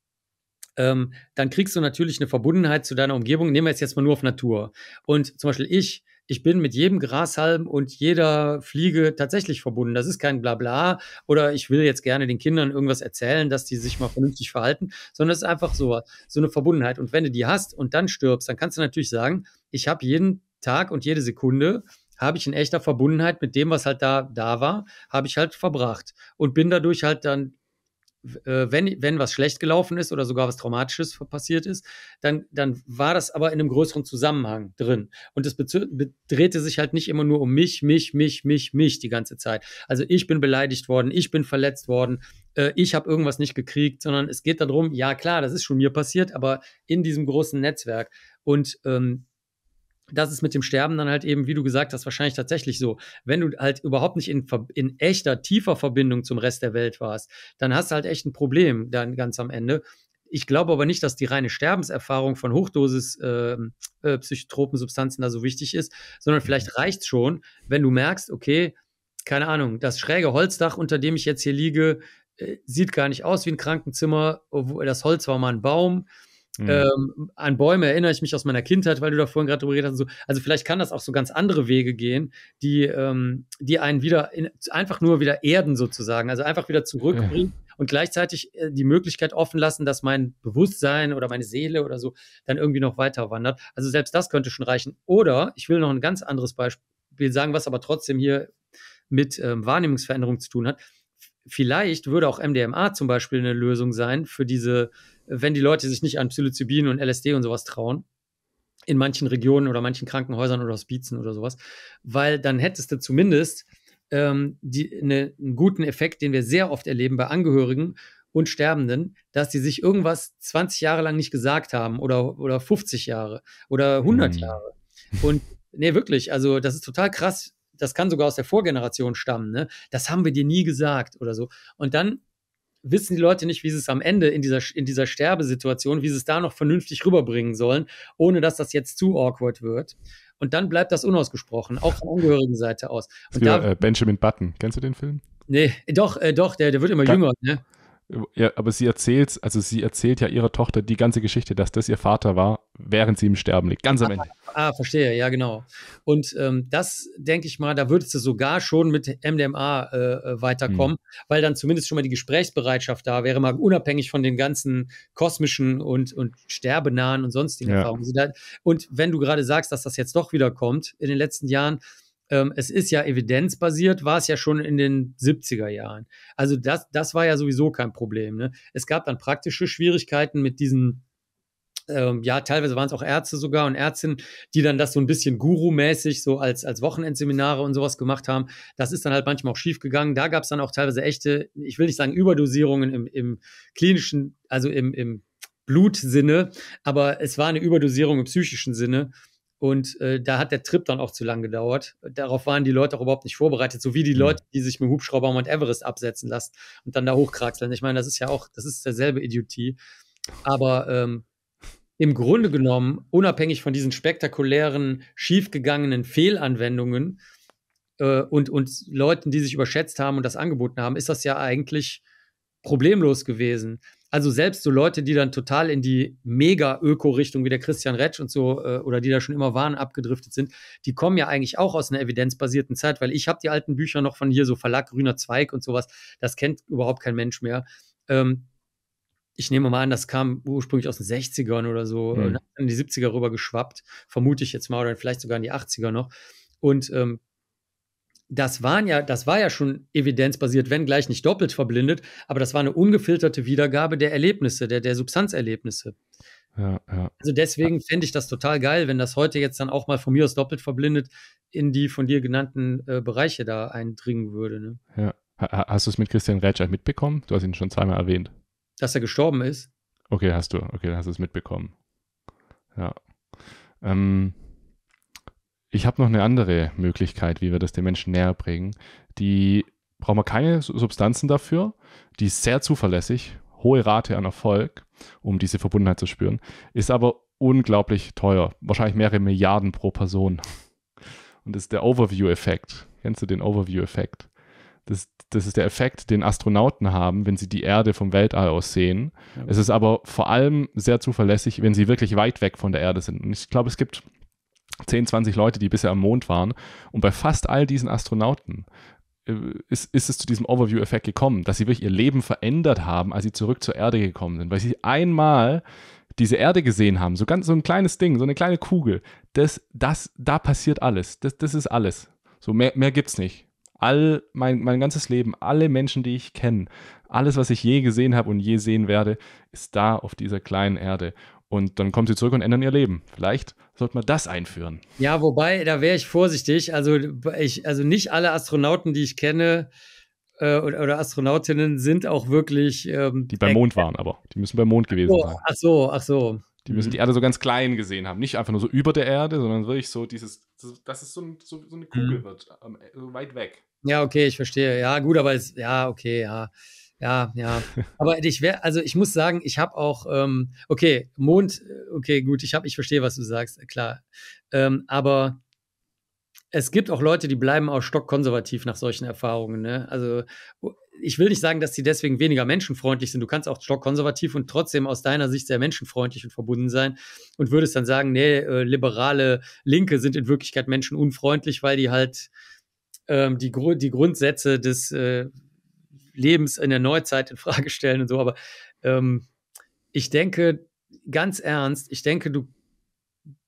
Ähm, dann kriegst du natürlich eine Verbundenheit zu deiner Umgebung. Nehmen wir jetzt, jetzt mal nur auf Natur. Und zum Beispiel ich, ich bin mit jedem Grashalm und jeder Fliege tatsächlich verbunden. Das ist kein Blabla oder ich will jetzt gerne den Kindern irgendwas erzählen, dass die sich mal vernünftig verhalten, sondern es ist einfach so, so eine Verbundenheit. Und wenn du die hast und dann stirbst, dann kannst du natürlich sagen, ich habe jeden Tag und jede Sekunde habe ich in echter Verbundenheit mit dem, was halt da, da war, habe ich halt verbracht und bin dadurch halt dann äh, wenn, wenn was schlecht gelaufen ist oder sogar was Traumatisches passiert ist, dann, dann war das aber in einem größeren Zusammenhang drin. Und es drehte sich halt nicht immer nur um mich, mich, mich, mich, mich die ganze Zeit. Also ich bin beleidigt worden, ich bin verletzt worden, äh, ich habe irgendwas nicht gekriegt, sondern es geht darum, ja klar, das ist schon mir passiert, aber in diesem großen Netzwerk. Und ähm, das ist mit dem Sterben dann halt eben, wie du gesagt hast, wahrscheinlich tatsächlich so. Wenn du halt überhaupt nicht in, in echter, tiefer Verbindung zum Rest der Welt warst, dann hast du halt echt ein Problem dann ganz am Ende. Ich glaube aber nicht, dass die reine Sterbenserfahrung von Hochdosis-Psychotropen-Substanzen ähm, äh, da so wichtig ist, sondern mhm. vielleicht reicht es schon, wenn du merkst, okay, keine Ahnung, das schräge Holzdach, unter dem ich jetzt hier liege, äh, sieht gar nicht aus wie ein Krankenzimmer. Das Holz war mal ein Baum Mhm. Ähm, an Bäume erinnere ich mich aus meiner Kindheit, weil du da vorhin gerade drüber geredet hast. So. Also vielleicht kann das auch so ganz andere Wege gehen, die, ähm, die einen wieder in, einfach nur wieder erden sozusagen, also einfach wieder zurückbringen ja. und gleichzeitig äh, die Möglichkeit offen lassen, dass mein Bewusstsein oder meine Seele oder so dann irgendwie noch weiter wandert. Also selbst das könnte schon reichen. Oder ich will noch ein ganz anderes Beispiel sagen, was aber trotzdem hier mit ähm, Wahrnehmungsveränderung zu tun hat. Vielleicht würde auch MDMA zum Beispiel eine Lösung sein für diese wenn die Leute sich nicht an Psilocybin und LSD und sowas trauen, in manchen Regionen oder manchen Krankenhäusern oder Hospizen oder sowas, weil dann hättest du zumindest ähm, die, ne, einen guten Effekt, den wir sehr oft erleben bei Angehörigen und Sterbenden, dass die sich irgendwas 20 Jahre lang nicht gesagt haben oder, oder 50 Jahre oder 100 mhm. Jahre. Und nee, wirklich, also das ist total krass. Das kann sogar aus der Vorgeneration stammen. Ne? Das haben wir dir nie gesagt oder so. Und dann wissen die Leute nicht, wie sie es am Ende in dieser, in dieser Sterbesituation, wie sie es da noch vernünftig rüberbringen sollen, ohne dass das jetzt zu awkward wird. Und dann bleibt das unausgesprochen, auch von Angehörigenseite aus. Und Für, da, äh, Benjamin Button, kennst du den Film? Nee, doch, äh, doch, der, der wird immer Ga jünger. Ne? Ja, aber sie erzählt, also sie erzählt ja ihrer Tochter die ganze Geschichte, dass das ihr Vater war, während sie im Sterben liegt. Ganz am Ende. Ah, ah verstehe, ja, genau. Und ähm, das denke ich mal, da würdest du sogar schon mit MDMA äh, äh, weiterkommen, mhm. weil dann zumindest schon mal die Gesprächsbereitschaft da wäre, mal unabhängig von den ganzen kosmischen und, und sterbenahen und sonstigen ja. Erfahrungen. Also und wenn du gerade sagst, dass das jetzt doch wieder kommt in den letzten Jahren, ähm, es ist ja evidenzbasiert, war es ja schon in den 70er Jahren. Also das, das war ja sowieso kein Problem. Ne? Es gab dann praktische Schwierigkeiten mit diesen ähm, ja, teilweise waren es auch Ärzte sogar und Ärztinnen, die dann das so ein bisschen Guru-mäßig so als, als Wochenendseminare und sowas gemacht haben. Das ist dann halt manchmal auch schief gegangen. Da gab es dann auch teilweise echte, ich will nicht sagen Überdosierungen im, im klinischen, also im, im Blutsinne, aber es war eine Überdosierung im psychischen Sinne. Und äh, da hat der Trip dann auch zu lang gedauert. Darauf waren die Leute auch überhaupt nicht vorbereitet, so wie die mhm. Leute, die sich mit Hubschrauber Mount Everest absetzen lassen und dann da hochkraxeln. Ich meine, das ist ja auch, das ist derselbe Idiotie. Aber ähm, im Grunde genommen, unabhängig von diesen spektakulären, schiefgegangenen Fehlanwendungen äh, und, und Leuten, die sich überschätzt haben und das angeboten haben, ist das ja eigentlich problemlos gewesen. Also selbst so Leute, die dann total in die Mega-Öko-Richtung wie der Christian Retsch und so äh, oder die da schon immer waren, abgedriftet sind, die kommen ja eigentlich auch aus einer evidenzbasierten Zeit, weil ich habe die alten Bücher noch von hier, so Verlag Grüner Zweig und sowas, das kennt überhaupt kein Mensch mehr. Ähm, ich nehme mal an, das kam ursprünglich aus den 60ern oder so, mhm. in die 70er rüber geschwappt, vermute ich jetzt mal, oder vielleicht sogar in die 80er noch. Und ähm, das waren ja, das war ja schon evidenzbasiert, wenn gleich nicht doppelt verblindet, aber das war eine ungefilterte Wiedergabe der Erlebnisse, der, der Substanzerlebnisse. Ja, ja. Also deswegen fände ich das total geil, wenn das heute jetzt dann auch mal von mir aus doppelt verblindet in die von dir genannten äh, Bereiche da eindringen würde. Ne? Ja. Ha hast du es mit Christian Reitscher mitbekommen? Du hast ihn schon zweimal erwähnt. Dass er gestorben ist? Okay, hast du. Okay, dann hast du es mitbekommen. Ja. Ähm, ich habe noch eine andere Möglichkeit, wie wir das den Menschen näher bringen. Die brauchen wir keine Substanzen dafür. Die ist sehr zuverlässig, hohe Rate an Erfolg, um diese Verbundenheit zu spüren, ist aber unglaublich teuer. Wahrscheinlich mehrere Milliarden pro Person. Und das ist der Overview-Effekt. Kennst du den Overview-Effekt? Das, das ist der Effekt, den Astronauten haben, wenn sie die Erde vom Weltall aus sehen. Ja. Es ist aber vor allem sehr zuverlässig, wenn sie wirklich weit weg von der Erde sind. Und ich glaube, es gibt 10, 20 Leute, die bisher am Mond waren. Und bei fast all diesen Astronauten äh, ist, ist es zu diesem Overview-Effekt gekommen, dass sie wirklich ihr Leben verändert haben, als sie zurück zur Erde gekommen sind, weil sie einmal diese Erde gesehen haben, so ganz so ein kleines Ding, so eine kleine Kugel, das, das, da passiert alles. Das, das ist alles. So mehr, mehr gibt's nicht. All mein, mein ganzes Leben, alle Menschen, die ich kenne, alles, was ich je gesehen habe und je sehen werde, ist da auf dieser kleinen Erde. Und dann kommen sie zurück und ändern ihr Leben. Vielleicht sollte man das einführen? Ja, wobei, da wäre ich vorsichtig. Also, ich, also nicht alle Astronauten, die ich kenne, äh, oder Astronautinnen sind auch wirklich. Ähm, die beim Mond waren, aber die müssen beim Mond gewesen oh, sein. Ach so, ach so. Die müssen die Erde so ganz klein gesehen haben. Nicht einfach nur so über der Erde, sondern wirklich so dieses, dass es so, ein, so, so eine Kugel mhm. wird, ähm, so weit weg. Ja, okay, ich verstehe. Ja, gut, aber es, ja, okay, ja. Ja, ja. Aber ich wäre, also ich muss sagen, ich habe auch, ähm, okay, Mond, okay, gut, ich habe, ich verstehe, was du sagst, klar. Ähm, aber es gibt auch Leute, die bleiben auch stockkonservativ nach solchen Erfahrungen. Ne? Also oh, ich will nicht sagen, dass sie deswegen weniger menschenfreundlich sind. Du kannst auch stockkonservativ und trotzdem aus deiner Sicht sehr menschenfreundlich und verbunden sein und würdest dann sagen, nee, äh, liberale Linke sind in Wirklichkeit menschenunfreundlich, weil die halt ähm, die, Gru die Grundsätze des äh, Lebens in der Neuzeit in Frage stellen und so. Aber ähm, ich denke, ganz ernst, ich denke, du,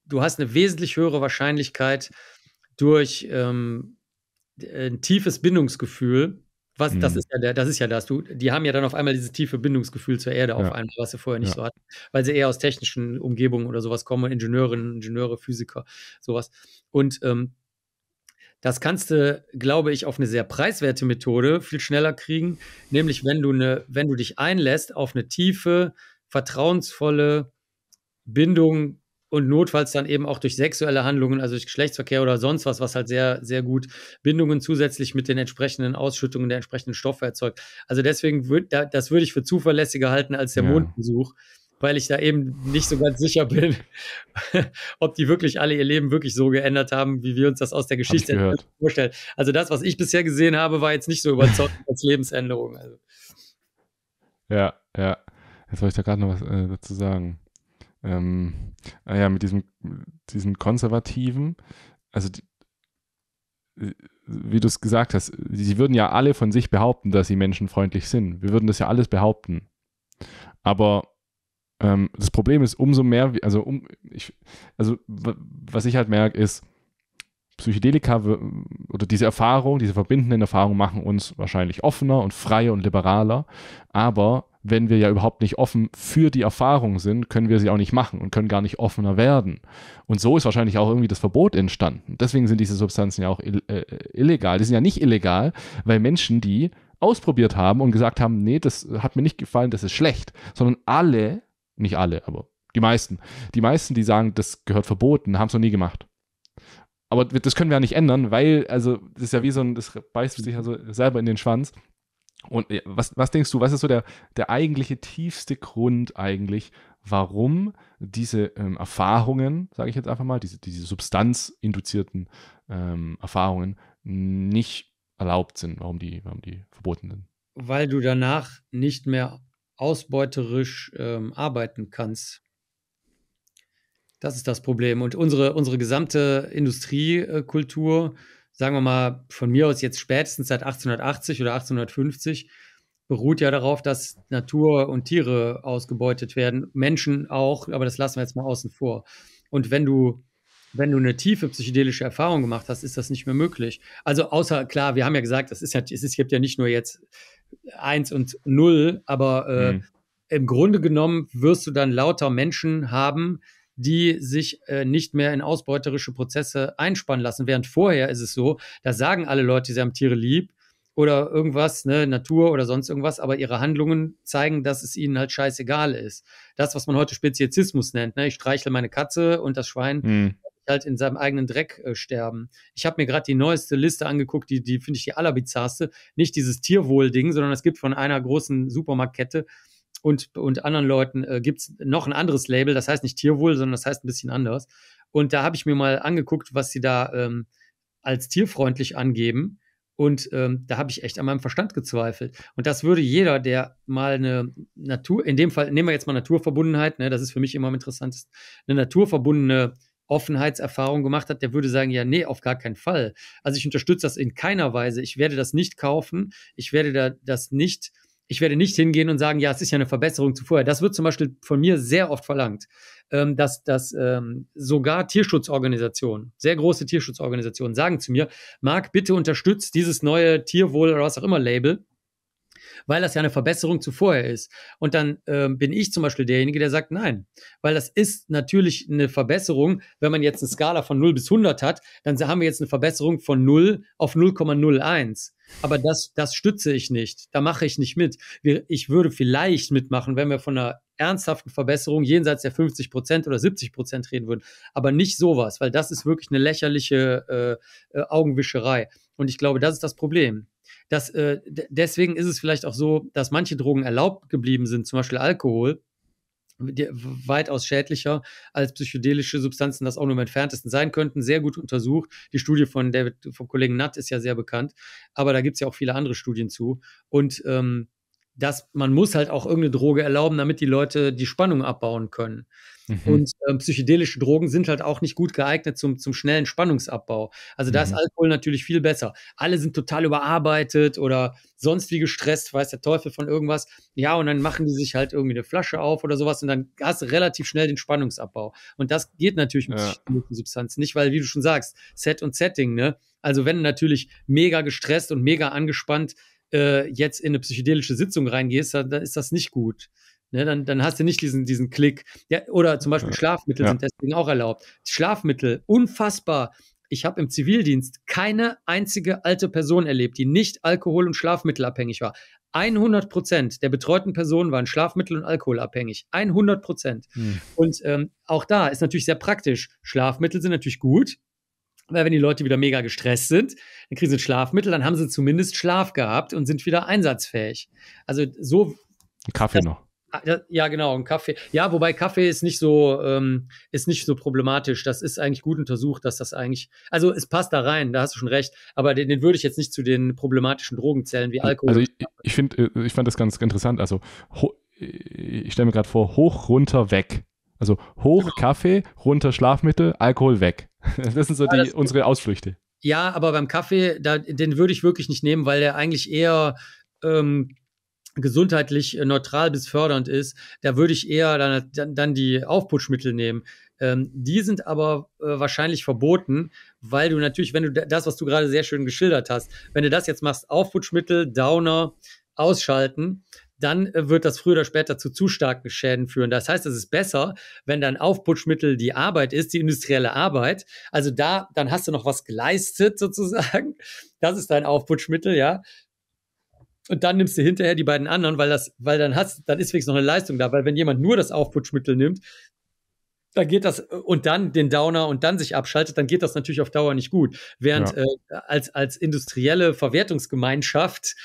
du hast eine wesentlich höhere Wahrscheinlichkeit durch ähm, ein tiefes Bindungsgefühl. Was, mhm. das ist ja der, das ist ja das. Du, die haben ja dann auf einmal dieses tiefe Bindungsgefühl zur Erde ja. auf einmal, was sie vorher nicht ja. so hatten, weil sie eher aus technischen Umgebungen oder sowas kommen, Ingenieurinnen, Ingenieure, Physiker, sowas. Und ähm, das kannst du, glaube ich, auf eine sehr preiswerte Methode viel schneller kriegen, nämlich wenn du, eine, wenn du dich einlässt auf eine tiefe, vertrauensvolle Bindung und notfalls dann eben auch durch sexuelle Handlungen, also durch Geschlechtsverkehr oder sonst was, was halt sehr, sehr gut Bindungen zusätzlich mit den entsprechenden Ausschüttungen der entsprechenden Stoffe erzeugt. Also deswegen würde das würde ich für zuverlässiger halten als der ja. Mondbesuch weil ich da eben nicht so ganz sicher bin, ob die wirklich alle ihr Leben wirklich so geändert haben, wie wir uns das aus der Geschichte vorstellen. Also das, was ich bisher gesehen habe, war jetzt nicht so überzeugend als Lebensänderung. Also. Ja, ja. Jetzt wollte ich da gerade noch was äh, dazu sagen. Ähm, ah mit diesem, diesem konservativen, also die, äh, wie du es gesagt hast, sie würden ja alle von sich behaupten, dass sie menschenfreundlich sind. Wir würden das ja alles behaupten. Aber ähm, das Problem ist, umso mehr, also, um, ich, also was ich halt merke, ist, Psychedelika oder diese Erfahrung, diese verbindenden Erfahrungen machen uns wahrscheinlich offener und freier und liberaler. Aber wenn wir ja überhaupt nicht offen für die Erfahrung sind, können wir sie auch nicht machen und können gar nicht offener werden. Und so ist wahrscheinlich auch irgendwie das Verbot entstanden. Deswegen sind diese Substanzen ja auch äh, äh, illegal. Die sind ja nicht illegal, weil Menschen die ausprobiert haben und gesagt haben, nee, das hat mir nicht gefallen, das ist schlecht, sondern alle nicht alle, aber die meisten. Die meisten, die sagen, das gehört verboten, haben es noch nie gemacht. Aber das können wir ja nicht ändern, weil, also, das ist ja wie so ein, das beißt sich also selber in den Schwanz. Und äh, was, was denkst du, was ist so der, der eigentliche tiefste Grund eigentlich, warum diese ähm, Erfahrungen, sage ich jetzt einfach mal, diese, diese substanzinduzierten ähm, Erfahrungen nicht erlaubt sind, warum die, warum die verboten sind? Weil du danach nicht mehr ausbeuterisch ähm, arbeiten kannst. Das ist das Problem. Und unsere, unsere gesamte Industriekultur, sagen wir mal von mir aus jetzt spätestens seit 1880 oder 1850, beruht ja darauf, dass Natur und Tiere ausgebeutet werden, Menschen auch, aber das lassen wir jetzt mal außen vor. Und wenn du wenn du eine tiefe psychedelische Erfahrung gemacht hast, ist das nicht mehr möglich. Also außer klar, wir haben ja gesagt, das ist ja, es gibt ja nicht nur jetzt eins und null, aber äh, mhm. im Grunde genommen wirst du dann lauter Menschen haben, die sich äh, nicht mehr in ausbeuterische Prozesse einspannen lassen. Während vorher ist es so, da sagen alle Leute, sie haben Tiere lieb oder irgendwas, ne, Natur oder sonst irgendwas, aber ihre Handlungen zeigen, dass es ihnen halt scheißegal ist. Das, was man heute Speziesismus nennt, ne, ich streichle meine Katze und das Schwein mhm halt in seinem eigenen Dreck äh, sterben. Ich habe mir gerade die neueste Liste angeguckt, die, die finde ich die allerbizarrste. Nicht dieses Tierwohl-Ding, sondern es gibt von einer großen Supermarktkette und, und anderen Leuten äh, gibt es noch ein anderes Label, das heißt nicht Tierwohl, sondern das heißt ein bisschen anders. Und da habe ich mir mal angeguckt, was sie da ähm, als tierfreundlich angeben. Und ähm, da habe ich echt an meinem Verstand gezweifelt. Und das würde jeder, der mal eine Natur, in dem Fall nehmen wir jetzt mal Naturverbundenheit, ne, das ist für mich immer am interessantesten, eine naturverbundene Offenheitserfahrung gemacht hat, der würde sagen, ja, nee, auf gar keinen Fall. Also ich unterstütze das in keiner Weise. Ich werde das nicht kaufen. Ich werde da, das nicht, ich werde nicht hingehen und sagen, ja, es ist ja eine Verbesserung zu vorher. Das wird zum Beispiel von mir sehr oft verlangt, ähm, dass, dass ähm, sogar Tierschutzorganisationen, sehr große Tierschutzorganisationen sagen zu mir, Marc, bitte unterstützt dieses neue Tierwohl oder was auch immer Label weil das ja eine Verbesserung zu vorher ist. Und dann ähm, bin ich zum Beispiel derjenige, der sagt, nein, weil das ist natürlich eine Verbesserung. Wenn man jetzt eine Skala von 0 bis 100 hat, dann haben wir jetzt eine Verbesserung von 0 auf 0,01. Aber das, das stütze ich nicht. Da mache ich nicht mit. Ich würde vielleicht mitmachen, wenn wir von einer ernsthaften Verbesserung jenseits der 50 Prozent oder 70 Prozent reden würden. Aber nicht sowas, weil das ist wirklich eine lächerliche äh, äh Augenwischerei. Und ich glaube, das ist das Problem dass äh, deswegen ist es vielleicht auch so, dass manche Drogen erlaubt geblieben sind, zum Beispiel Alkohol, weitaus schädlicher als psychedelische Substanzen das auch nur im entferntesten sein könnten. Sehr gut untersucht. Die Studie von David, vom Kollegen Nutt ist ja sehr bekannt, aber da gibt es ja auch viele andere Studien zu. Und ähm, dass man muss halt auch irgendeine Droge erlauben, damit die Leute die Spannung abbauen können. Mhm. Und äh, psychedelische Drogen sind halt auch nicht gut geeignet zum, zum schnellen Spannungsabbau. Also da mhm. ist Alkohol natürlich viel besser. Alle sind total überarbeitet oder sonst wie gestresst, weiß der Teufel von irgendwas. Ja, und dann machen die sich halt irgendwie eine Flasche auf oder sowas und dann hast du relativ schnell den Spannungsabbau. Und das geht natürlich mit ja. Substanzen nicht, weil, wie du schon sagst, Set und Setting, ne? Also wenn du natürlich mega gestresst und mega angespannt äh, jetzt in eine psychedelische Sitzung reingehst, dann, dann ist das nicht gut. Ne, dann, dann hast du nicht diesen, diesen Klick. Ja, oder zum Beispiel Schlafmittel ja. sind deswegen auch erlaubt. Schlafmittel, unfassbar. Ich habe im Zivildienst keine einzige alte Person erlebt, die nicht alkohol- und schlafmittelabhängig war. 100 Prozent der betreuten Personen waren Schlafmittel- und Alkoholabhängig. 100 Prozent. Hm. Und ähm, auch da ist natürlich sehr praktisch. Schlafmittel sind natürlich gut, weil wenn die Leute wieder mega gestresst sind, dann kriegen sie ein Schlafmittel, dann haben sie zumindest Schlaf gehabt und sind wieder einsatzfähig. Also so. Ein Kaffee noch. Ah, ja, genau, ein Kaffee. Ja, wobei Kaffee ist nicht so, ähm, ist nicht so problematisch. Das ist eigentlich gut untersucht, dass das eigentlich, also es passt da rein, da hast du schon recht, aber den, den würde ich jetzt nicht zu den problematischen Drogen zählen, wie also Alkohol. Also ich, ich finde, äh, ich fand das ganz interessant. Also ich stelle mir gerade vor, hoch, runter, weg. Also hoch genau. Kaffee, runter Schlafmittel, Alkohol weg. Das sind so ja, die, unsere Ausflüchte. Ja, aber beim Kaffee, da, den würde ich wirklich nicht nehmen, weil der eigentlich eher ähm, gesundheitlich äh, neutral bis fördernd ist. Da würde ich eher dann, dann, dann die Aufputschmittel nehmen. Ähm, die sind aber äh, wahrscheinlich verboten, weil du natürlich, wenn du das, was du gerade sehr schön geschildert hast, wenn du das jetzt machst, Aufputschmittel, Downer, ausschalten, dann äh, wird das früher oder später zu zu starken Schäden führen. Das heißt, es ist besser, wenn dein Aufputschmittel die Arbeit ist, die industrielle Arbeit. Also da, dann hast du noch was geleistet sozusagen. Das ist dein Aufputschmittel, ja. Und dann nimmst du hinterher die beiden anderen, weil das, weil dann hast, dann ist wenigstens noch eine Leistung da. Weil wenn jemand nur das Aufputschmittel nimmt, dann geht das äh, und dann den Downer und dann sich abschaltet, dann geht das natürlich auf Dauer nicht gut. Während ja. äh, als, als industrielle Verwertungsgemeinschaft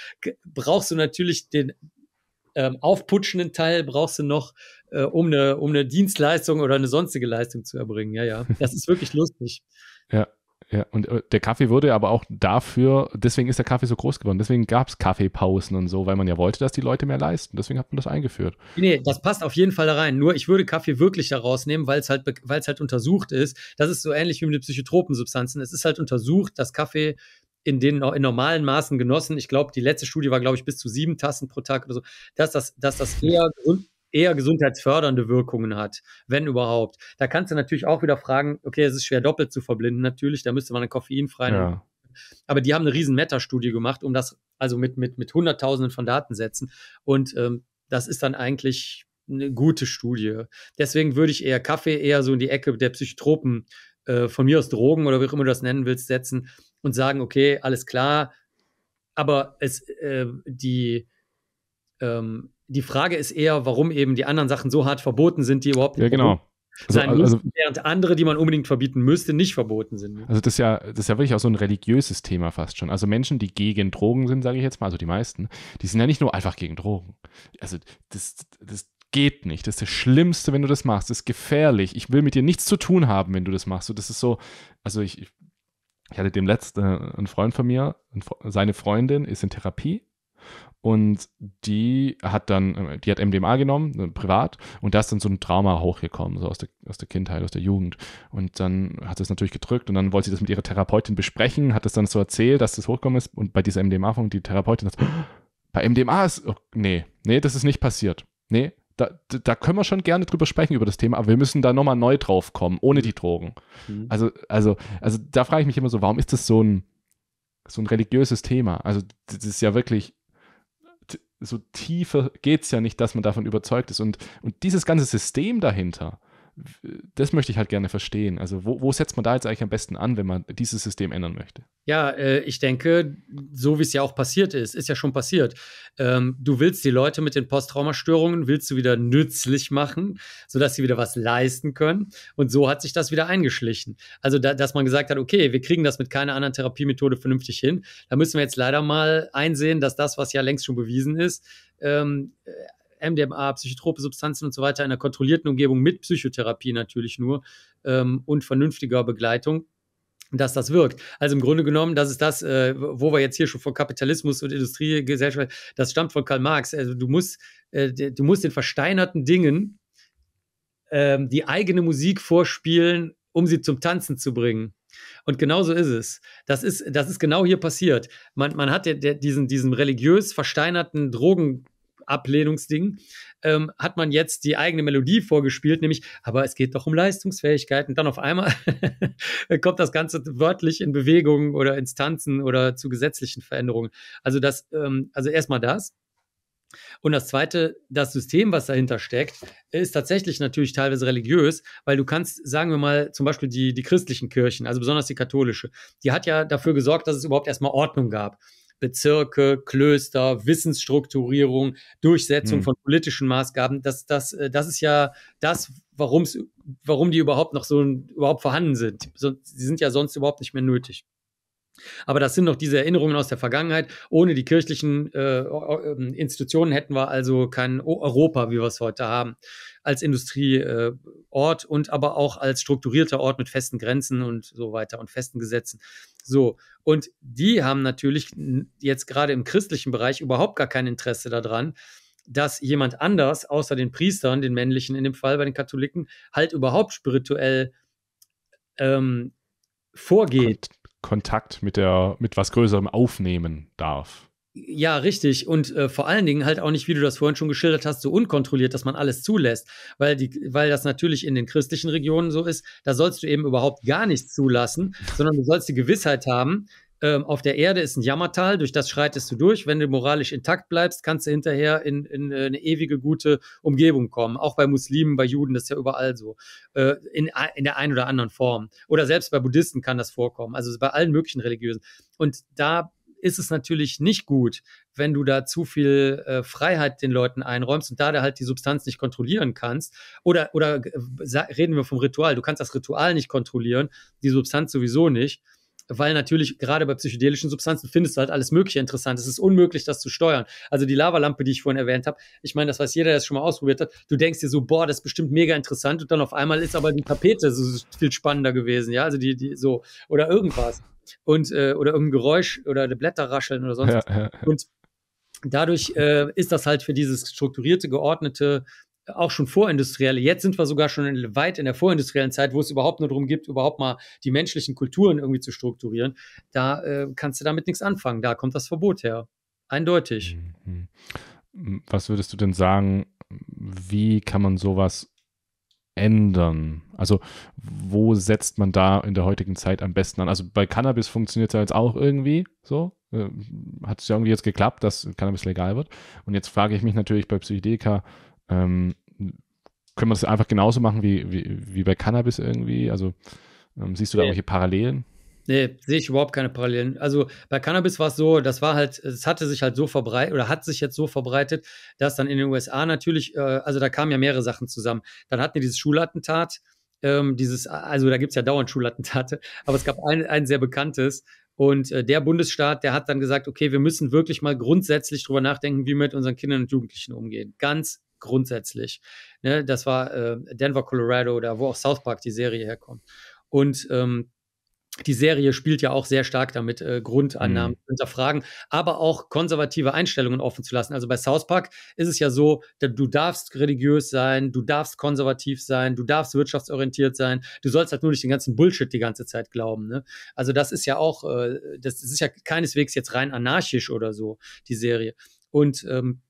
brauchst du natürlich den, ähm, aufputschenden Teil brauchst du noch, äh, um, eine, um eine Dienstleistung oder eine sonstige Leistung zu erbringen. Ja, ja, das ist wirklich lustig. Ja. Ja, und äh, der Kaffee wurde aber auch dafür, deswegen ist der Kaffee so groß geworden, deswegen gab es Kaffeepausen und so, weil man ja wollte, dass die Leute mehr leisten. Deswegen hat man das eingeführt. Nee, das passt auf jeden Fall da rein. Nur ich würde Kaffee wirklich da rausnehmen, weil es halt, halt untersucht ist. Das ist so ähnlich wie mit den Psychotropen Es ist halt untersucht, dass Kaffee in den in normalen Maßen genossen. Ich glaube, die letzte Studie war, glaube ich, bis zu sieben Tassen pro Tag oder so, dass das, dass das eher, eher gesundheitsfördernde Wirkungen hat, wenn überhaupt. Da kannst du natürlich auch wieder fragen, okay, es ist schwer doppelt zu verblinden, natürlich, da müsste man einen koffeinfreien. Ja. Aber die haben eine riesen Meta-Studie gemacht, um das, also mit, mit, mit Hunderttausenden von Datensätzen. Und ähm, das ist dann eigentlich eine gute Studie. Deswegen würde ich eher Kaffee eher so in die Ecke der Psychotropen äh, von mir aus Drogen oder wie auch immer du das nennen willst, setzen, und sagen, okay, alles klar, aber es, äh, die, ähm, die Frage ist eher, warum eben die anderen Sachen so hart verboten sind, die überhaupt nicht ja, genau. Also, sein also, müssen, also während andere, die man unbedingt verbieten müsste, nicht verboten sind. Also das ist ja, das ist ja wirklich auch so ein religiöses Thema fast schon. Also Menschen, die gegen Drogen sind, sage ich jetzt mal, also die meisten, die sind ja nicht nur einfach gegen Drogen. Also das, das geht nicht. Das ist das Schlimmste, wenn du das machst. Das ist gefährlich. Ich will mit dir nichts zu tun haben, wenn du das machst. So, das ist so, also ich ich hatte dem letzten, äh, einen Freund von mir, seine Freundin ist in Therapie und die hat dann, äh, die hat MDMA genommen, äh, privat, und da ist dann so ein Trauma hochgekommen, so aus der, aus der Kindheit, aus der Jugend. Und dann hat sie es natürlich gedrückt und dann wollte sie das mit ihrer Therapeutin besprechen, hat es dann so erzählt, dass das hochgekommen ist und bei dieser MDMA-Funk, die Therapeutin hat bei MDMA ist, oh, nee, nee, das ist nicht passiert. Nee, da, da können wir schon gerne drüber sprechen, über das Thema, aber wir müssen da nochmal neu drauf kommen, ohne mhm. die Drogen. Mhm. Also, also, also da frage ich mich immer so, warum ist das so ein, so ein religiöses Thema? Also, das ist ja wirklich, so tiefer geht es ja nicht, dass man davon überzeugt ist. Und, und dieses ganze System dahinter, das möchte ich halt gerne verstehen. Also wo, wo, setzt man da jetzt eigentlich am besten an, wenn man dieses System ändern möchte? Ja, äh, ich denke, so wie es ja auch passiert ist, ist ja schon passiert. Ähm, du willst die Leute mit den Posttraumastörungen, willst du wieder nützlich machen, sodass sie wieder was leisten können. Und so hat sich das wieder eingeschlichen. Also da, dass man gesagt hat, okay, wir kriegen das mit keiner anderen Therapiemethode vernünftig hin. Da müssen wir jetzt leider mal einsehen, dass das, was ja längst schon bewiesen ist, ähm, äh, MDMA, psychotrope Substanzen und so weiter in einer kontrollierten Umgebung mit Psychotherapie natürlich nur ähm, und vernünftiger Begleitung dass das wirkt. Also im Grunde genommen, das ist das, äh, wo wir jetzt hier schon von Kapitalismus und Industriegesellschaft, das stammt von Karl Marx. Also du musst, äh, du musst den versteinerten Dingen ähm, die eigene Musik vorspielen, um sie zum Tanzen zu bringen. Und genau so ist es. Das ist, das ist genau hier passiert. Man, man hat ja, diesen, diesen religiös versteinerten Drogen, Ablehnungsding, ähm, hat man jetzt die eigene Melodie vorgespielt, nämlich, aber es geht doch um Leistungsfähigkeit. Und dann auf einmal kommt das Ganze wörtlich in Bewegungen oder Instanzen oder zu gesetzlichen Veränderungen. Also das, ähm, also erstmal das. Und das zweite, das System, was dahinter steckt, ist tatsächlich natürlich teilweise religiös, weil du kannst, sagen wir mal, zum Beispiel die, die christlichen Kirchen, also besonders die katholische, die hat ja dafür gesorgt, dass es überhaupt erstmal Ordnung gab. Bezirke, Klöster, Wissensstrukturierung, Durchsetzung hm. von politischen Maßgaben. Das, das, äh, das ist ja das, warum's, warum die überhaupt noch so überhaupt vorhanden sind. Sie sind ja sonst überhaupt nicht mehr nötig. Aber das sind noch diese Erinnerungen aus der Vergangenheit. Ohne die kirchlichen äh, ähm, Institutionen hätten wir also kein Europa, wie wir es heute haben als Industrieort und aber auch als strukturierter Ort mit festen Grenzen und so weiter und festen Gesetzen. So, und die haben natürlich jetzt gerade im christlichen Bereich überhaupt gar kein Interesse daran, dass jemand anders, außer den Priestern, den männlichen in dem Fall bei den Katholiken, halt überhaupt spirituell ähm, vorgeht. Kontakt mit der, mit was Größerem aufnehmen darf. Ja, richtig. Und äh, vor allen Dingen halt auch nicht, wie du das vorhin schon geschildert hast, so unkontrolliert, dass man alles zulässt. Weil, die, weil das natürlich in den christlichen Regionen so ist, da sollst du eben überhaupt gar nichts zulassen, sondern du sollst die Gewissheit haben, ähm, auf der Erde ist ein Jammertal, durch das schreitest du durch. Wenn du moralisch intakt bleibst, kannst du hinterher in, in, in äh, eine ewige gute Umgebung kommen. Auch bei Muslimen, bei Juden, das ist ja überall so. Äh, in, in der einen oder anderen Form. Oder selbst bei Buddhisten kann das vorkommen. Also bei allen möglichen Religiösen. Und da ist es natürlich nicht gut, wenn du da zu viel äh, Freiheit den Leuten einräumst und da du halt die Substanz nicht kontrollieren kannst. Oder, oder äh, reden wir vom Ritual. Du kannst das Ritual nicht kontrollieren, die Substanz sowieso nicht weil natürlich gerade bei psychedelischen Substanzen findest du halt alles Mögliche interessant. Es ist unmöglich, das zu steuern. Also die Lavalampe, die ich vorhin erwähnt habe, ich meine, das weiß jeder, der es schon mal ausprobiert hat. Du denkst dir so, boah, das ist bestimmt mega interessant und dann auf einmal ist aber die Tapete so viel spannender gewesen, ja, also die, die so oder irgendwas und äh, oder irgendein Geräusch oder eine Blätter rascheln oder sonst was. Ja, ja, Und dadurch äh, ist das halt für dieses strukturierte, geordnete, auch schon vorindustrielle. Jetzt sind wir sogar schon in, weit in der vorindustriellen Zeit, wo es überhaupt nur darum geht, überhaupt mal die menschlichen Kulturen irgendwie zu strukturieren. Da äh, kannst du damit nichts anfangen. Da kommt das Verbot her. Eindeutig. Mhm. Was würdest du denn sagen, wie kann man sowas ändern? Also wo setzt man da in der heutigen Zeit am besten an? Also bei Cannabis funktioniert es ja jetzt auch irgendwie so. Äh, Hat es ja irgendwie jetzt geklappt, dass Cannabis legal wird. Und jetzt frage ich mich natürlich bei Psychedelika, ähm, können wir das einfach genauso machen wie, wie, wie bei Cannabis irgendwie? Also ähm, siehst du da irgendwelche Parallelen? Nee, sehe ich überhaupt keine Parallelen. Also bei Cannabis war es so, das war halt, es hatte sich halt so verbreitet oder hat sich jetzt so verbreitet, dass dann in den USA natürlich, äh, also da kamen ja mehrere Sachen zusammen. Dann hatten wir dieses Schulattentat, ähm, dieses, also da gibt es ja dauernd Schulattentate, aber es gab ein, ein sehr bekanntes, und äh, der Bundesstaat, der hat dann gesagt, okay, wir müssen wirklich mal grundsätzlich drüber nachdenken, wie wir mit unseren Kindern und Jugendlichen umgehen. Ganz grundsätzlich. Ne, das war äh, Denver, Colorado oder wo auch South Park die Serie herkommt. Und ähm, die Serie spielt ja auch sehr stark damit, äh, Grundannahmen mhm. zu hinterfragen, aber auch konservative Einstellungen offen zu lassen. Also bei South Park ist es ja so, du darfst religiös sein, du darfst konservativ sein, du darfst wirtschaftsorientiert sein, du sollst halt nur nicht den ganzen Bullshit die ganze Zeit glauben. Ne? Also das ist ja auch, äh, das, ist ja keineswegs jetzt rein anarchisch oder so, die Serie. Und ähm,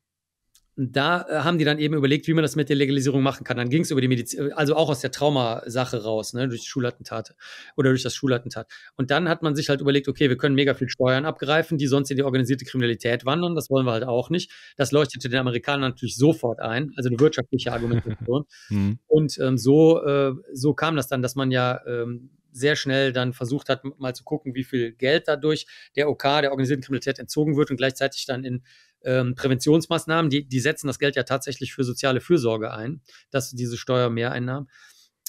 da äh, haben die dann eben überlegt, wie man das mit der Legalisierung machen kann. Dann ging es über die Medizin, äh, also auch aus der Traumasache raus, ne, durch Schulattentate oder durch das Schulattentat. Und dann hat man sich halt überlegt, okay, wir können mega viel Steuern abgreifen, die sonst in die organisierte Kriminalität wandern. Das wollen wir halt auch nicht. Das leuchtete den Amerikanern natürlich sofort ein, also eine wirtschaftliche Argumentation. Mhm. Und ähm, so, äh, so kam das dann, dass man ja ähm, sehr schnell dann versucht hat, mal zu gucken, wie viel Geld dadurch der OK, der organisierten Kriminalität entzogen wird und gleichzeitig dann in ähm, Präventionsmaßnahmen, die, die setzen das Geld ja tatsächlich für soziale Fürsorge ein, dass diese Steuermehreinnahmen,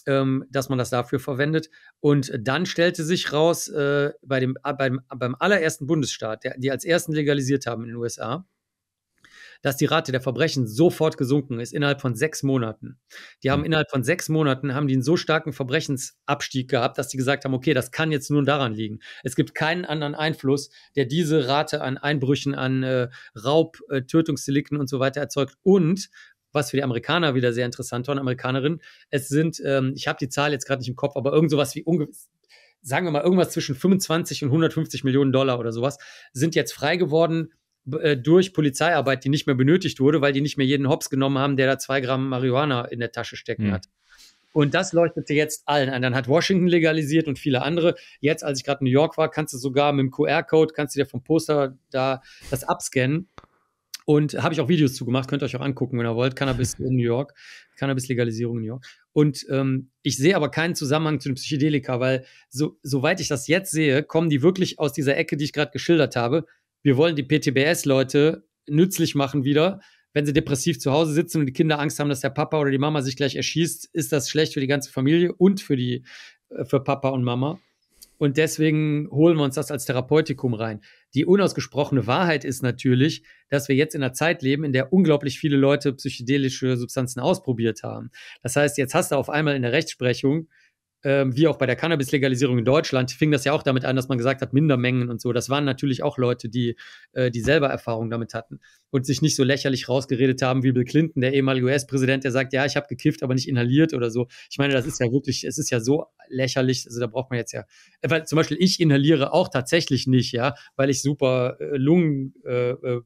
ähm, dass man das dafür verwendet. Und dann stellte sich raus, äh, bei dem, äh, beim, beim allerersten Bundesstaat, der, die als ersten legalisiert haben in den USA, dass die Rate der Verbrechen sofort gesunken ist, innerhalb von sechs Monaten. Die haben mhm. innerhalb von sechs Monaten haben die einen so starken Verbrechensabstieg gehabt, dass die gesagt haben, okay, das kann jetzt nur daran liegen. Es gibt keinen anderen Einfluss, der diese Rate an Einbrüchen, an äh, Raub, äh, Tötungsdelikten und so weiter erzeugt. Und was für die Amerikaner wieder sehr interessant war und Amerikanerinnen, es sind, ähm, ich habe die Zahl jetzt gerade nicht im Kopf, aber irgend sowas wie sagen wir mal, irgendwas zwischen 25 und 150 Millionen Dollar oder sowas, sind jetzt frei geworden äh, durch Polizeiarbeit, die nicht mehr benötigt wurde, weil die nicht mehr jeden Hops genommen haben, der da zwei Gramm Marihuana in der Tasche stecken mhm. hat. Und das leuchtete jetzt allen an. Dann hat Washington legalisiert und viele andere. Jetzt, als ich gerade in New York war, kannst du sogar mit dem QR-Code, kannst du dir vom Poster da das abscannen. Und habe ich auch Videos zugemacht, könnt ihr euch auch angucken, wenn ihr wollt. Cannabis in New York, Cannabis-Legalisierung in New York. Und ähm, ich sehe aber keinen Zusammenhang zu den Psychedelika, weil so, soweit ich das jetzt sehe, kommen die wirklich aus dieser Ecke, die ich gerade geschildert habe wir wollen die PTBS-Leute nützlich machen wieder. Wenn sie depressiv zu Hause sitzen und die Kinder Angst haben, dass der Papa oder die Mama sich gleich erschießt, ist das schlecht für die ganze Familie und für die äh, für Papa und Mama. Und deswegen holen wir uns das als Therapeutikum rein. Die unausgesprochene Wahrheit ist natürlich, dass wir jetzt in einer Zeit leben, in der unglaublich viele Leute psychedelische Substanzen ausprobiert haben. Das heißt, jetzt hast du auf einmal in der Rechtsprechung ähm, wie auch bei der Cannabis-Legalisierung in Deutschland, fing das ja auch damit an, dass man gesagt hat, Mindermengen und so. Das waren natürlich auch Leute, die, äh, die selber Erfahrung damit hatten und sich nicht so lächerlich rausgeredet haben wie Bill Clinton, der ehemalige US-Präsident, der sagt, ja, ich habe gekifft, aber nicht inhaliert oder so. Ich meine, das ist ja wirklich, es ist ja so lächerlich, also da braucht man jetzt ja, äh, weil zum Beispiel ich inhaliere auch tatsächlich nicht, ja, weil ich super äh, Lungen äh, äh,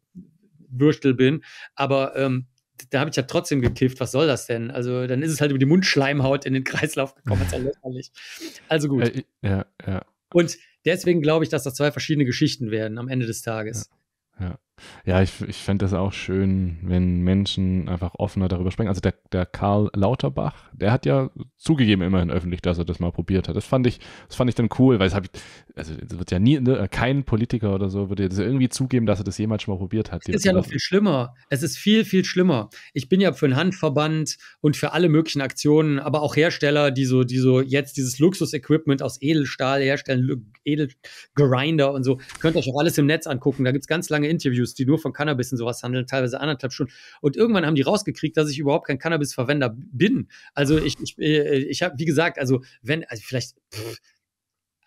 Würstel bin, aber ähm, da habe ich ja trotzdem gekifft. Was soll das denn? Also dann ist es halt über die Mundschleimhaut in den Kreislauf gekommen. Das ist ja lächerlich. Also gut. Äh, ja, ja. Und deswegen glaube ich, dass das zwei verschiedene Geschichten werden am Ende des Tages. Ja. ja. Ja, ich, ich fände das auch schön, wenn Menschen einfach offener darüber sprechen. Also der, der Karl Lauterbach, der hat ja zugegeben immerhin öffentlich, dass er das mal probiert hat. Das fand ich, das fand ich dann cool, weil es habe ich, also es wird ja nie, ne, kein Politiker oder so würde das irgendwie zugeben, dass er das jemals schon mal probiert hat. Es ist ja noch viel schlimmer. Es ist viel, viel schlimmer. Ich bin ja für einen Handverband und für alle möglichen Aktionen, aber auch Hersteller, die so, die so jetzt dieses Luxus-Equipment aus Edelstahl herstellen, Edelgrinder und so, könnt ihr euch auch alles im Netz angucken. Da gibt es ganz lange Interviews videos die nur von Cannabis und sowas handeln, teilweise anderthalb Stunden. Und irgendwann haben die rausgekriegt, dass ich überhaupt kein Cannabis-Verwender bin. Also ich, ich, äh, ich habe, wie gesagt, also wenn, also vielleicht,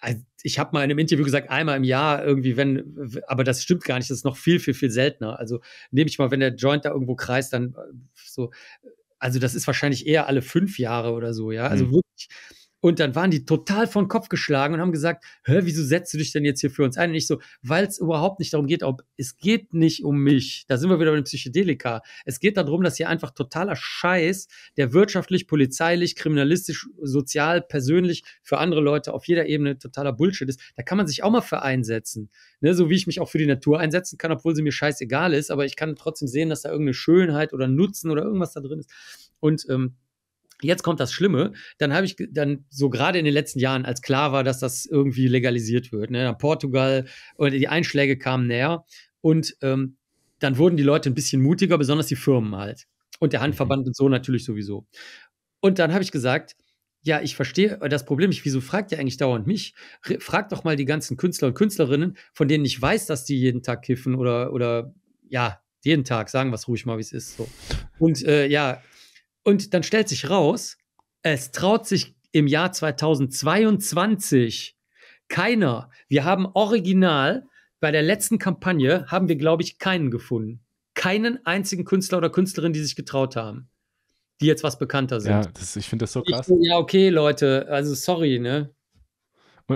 also ich habe mal in einem Interview gesagt, einmal im Jahr irgendwie, wenn, aber das stimmt gar nicht, das ist noch viel, viel, viel seltener. Also nehme ich mal, wenn der Joint da irgendwo kreist, dann äh, so, also das ist wahrscheinlich eher alle fünf Jahre oder so, ja. Also mhm. wirklich und dann waren die total von Kopf geschlagen und haben gesagt, Hä, wieso setzt du dich denn jetzt hier für uns ein? Und ich so, weil es überhaupt nicht darum geht, ob es geht nicht um mich. Da sind wir wieder bei dem Psychedelika. Es geht darum, dass hier einfach totaler Scheiß, der wirtschaftlich, polizeilich, kriminalistisch, sozial, persönlich für andere Leute auf jeder Ebene totaler Bullshit ist. Da kann man sich auch mal für einsetzen. Ne, so wie ich mich auch für die Natur einsetzen kann, obwohl sie mir scheißegal ist, aber ich kann trotzdem sehen, dass da irgendeine Schönheit oder Nutzen oder irgendwas da drin ist. Und ähm, Jetzt kommt das Schlimme, dann habe ich dann so gerade in den letzten Jahren, als klar war, dass das irgendwie legalisiert wird, ne, Portugal und die Einschläge kamen näher und ähm, dann wurden die Leute ein bisschen mutiger, besonders die Firmen halt und der Handverband mhm. und so natürlich sowieso. Und dann habe ich gesagt, ja, ich verstehe äh, das Problem nicht. Wieso fragt ihr eigentlich dauernd mich? Fragt doch mal die ganzen Künstler und Künstlerinnen, von denen ich weiß, dass die jeden Tag kiffen oder, oder ja, jeden Tag, sagen wir es ruhig mal, wie es ist. So. Und äh, ja, und dann stellt sich raus, es traut sich im Jahr 2022 keiner. Wir haben original bei der letzten Kampagne haben wir, glaube ich, keinen gefunden. Keinen einzigen Künstler oder Künstlerin, die sich getraut haben, die jetzt was bekannter sind. Ja, das, ich finde das so krass. Ich, ja, okay, Leute, also sorry, ne?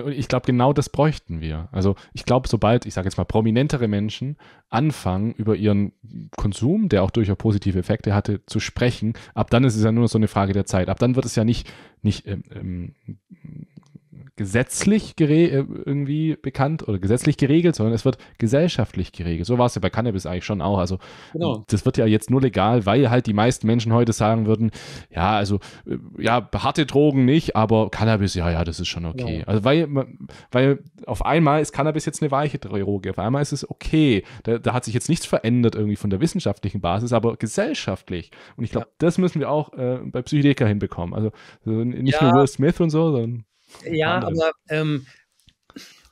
Und, ich glaube, genau das bräuchten wir. Also ich glaube, sobald, ich sage jetzt mal, prominentere Menschen anfangen, über ihren Konsum, der auch durchaus positive Effekte hatte, zu sprechen, ab dann ist es ja nur so eine Frage der Zeit. Ab dann wird es ja nicht, nicht ähm, ähm, gesetzlich äh, irgendwie bekannt oder gesetzlich geregelt, sondern es wird gesellschaftlich geregelt. So war es ja bei Cannabis eigentlich schon auch. Also genau. das wird ja jetzt nur legal, weil halt die meisten Menschen heute sagen würden, ja, also äh, ja, harte Drogen nicht, aber Cannabis, ja, ja, das ist schon okay. Ja. Genau. Also weil, weil auf einmal ist Cannabis jetzt eine weiche Droge, auf einmal ist es okay. Da, da hat sich jetzt nichts verändert irgendwie von der wissenschaftlichen Basis, aber gesellschaftlich. Und ich glaube, ja. das müssen wir auch äh, bei Psychedelika hinbekommen. Also, also nicht ja. nur Will Smith und so, sondern ja, Anders. aber ähm,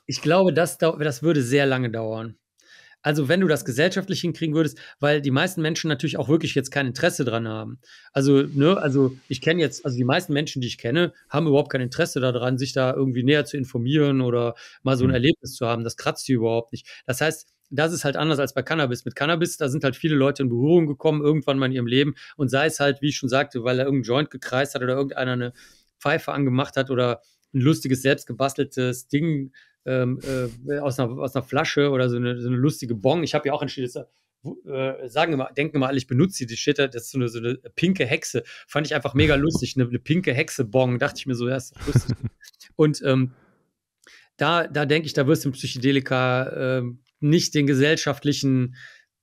ich glaube, das, das würde sehr lange dauern. Also wenn du das gesellschaftlich hinkriegen würdest, weil die meisten Menschen natürlich auch wirklich jetzt kein Interesse dran haben. Also, ne, also ich kenne jetzt, also die meisten Menschen, die ich kenne, haben überhaupt kein Interesse daran, sich da irgendwie näher zu informieren oder mal so ein mhm. Erlebnis zu haben. Das kratzt die überhaupt nicht. Das heißt, das ist halt anders als bei Cannabis. Mit Cannabis, da sind halt viele Leute in Berührung gekommen, irgendwann mal in ihrem Leben. Und sei es halt, wie ich schon sagte, weil er irgendein Joint gekreist hat oder irgendeiner eine Pfeife angemacht hat oder ein lustiges, selbstgebasteltes Ding ähm, äh, aus, einer, aus, einer, Flasche oder so eine, so eine lustige Bon. Ich habe ja auch entschieden, dass, äh, sagen immer, denken immer alle, ich benutze die Shit, das ist so eine, so eine, pinke Hexe. Fand ich einfach mega lustig, eine, eine pinke Hexe-Bon. Dachte ich mir so, ja, ist lustig. Und ähm, da, da denke ich, da wirst du im Psychedelika äh, nicht den gesellschaftlichen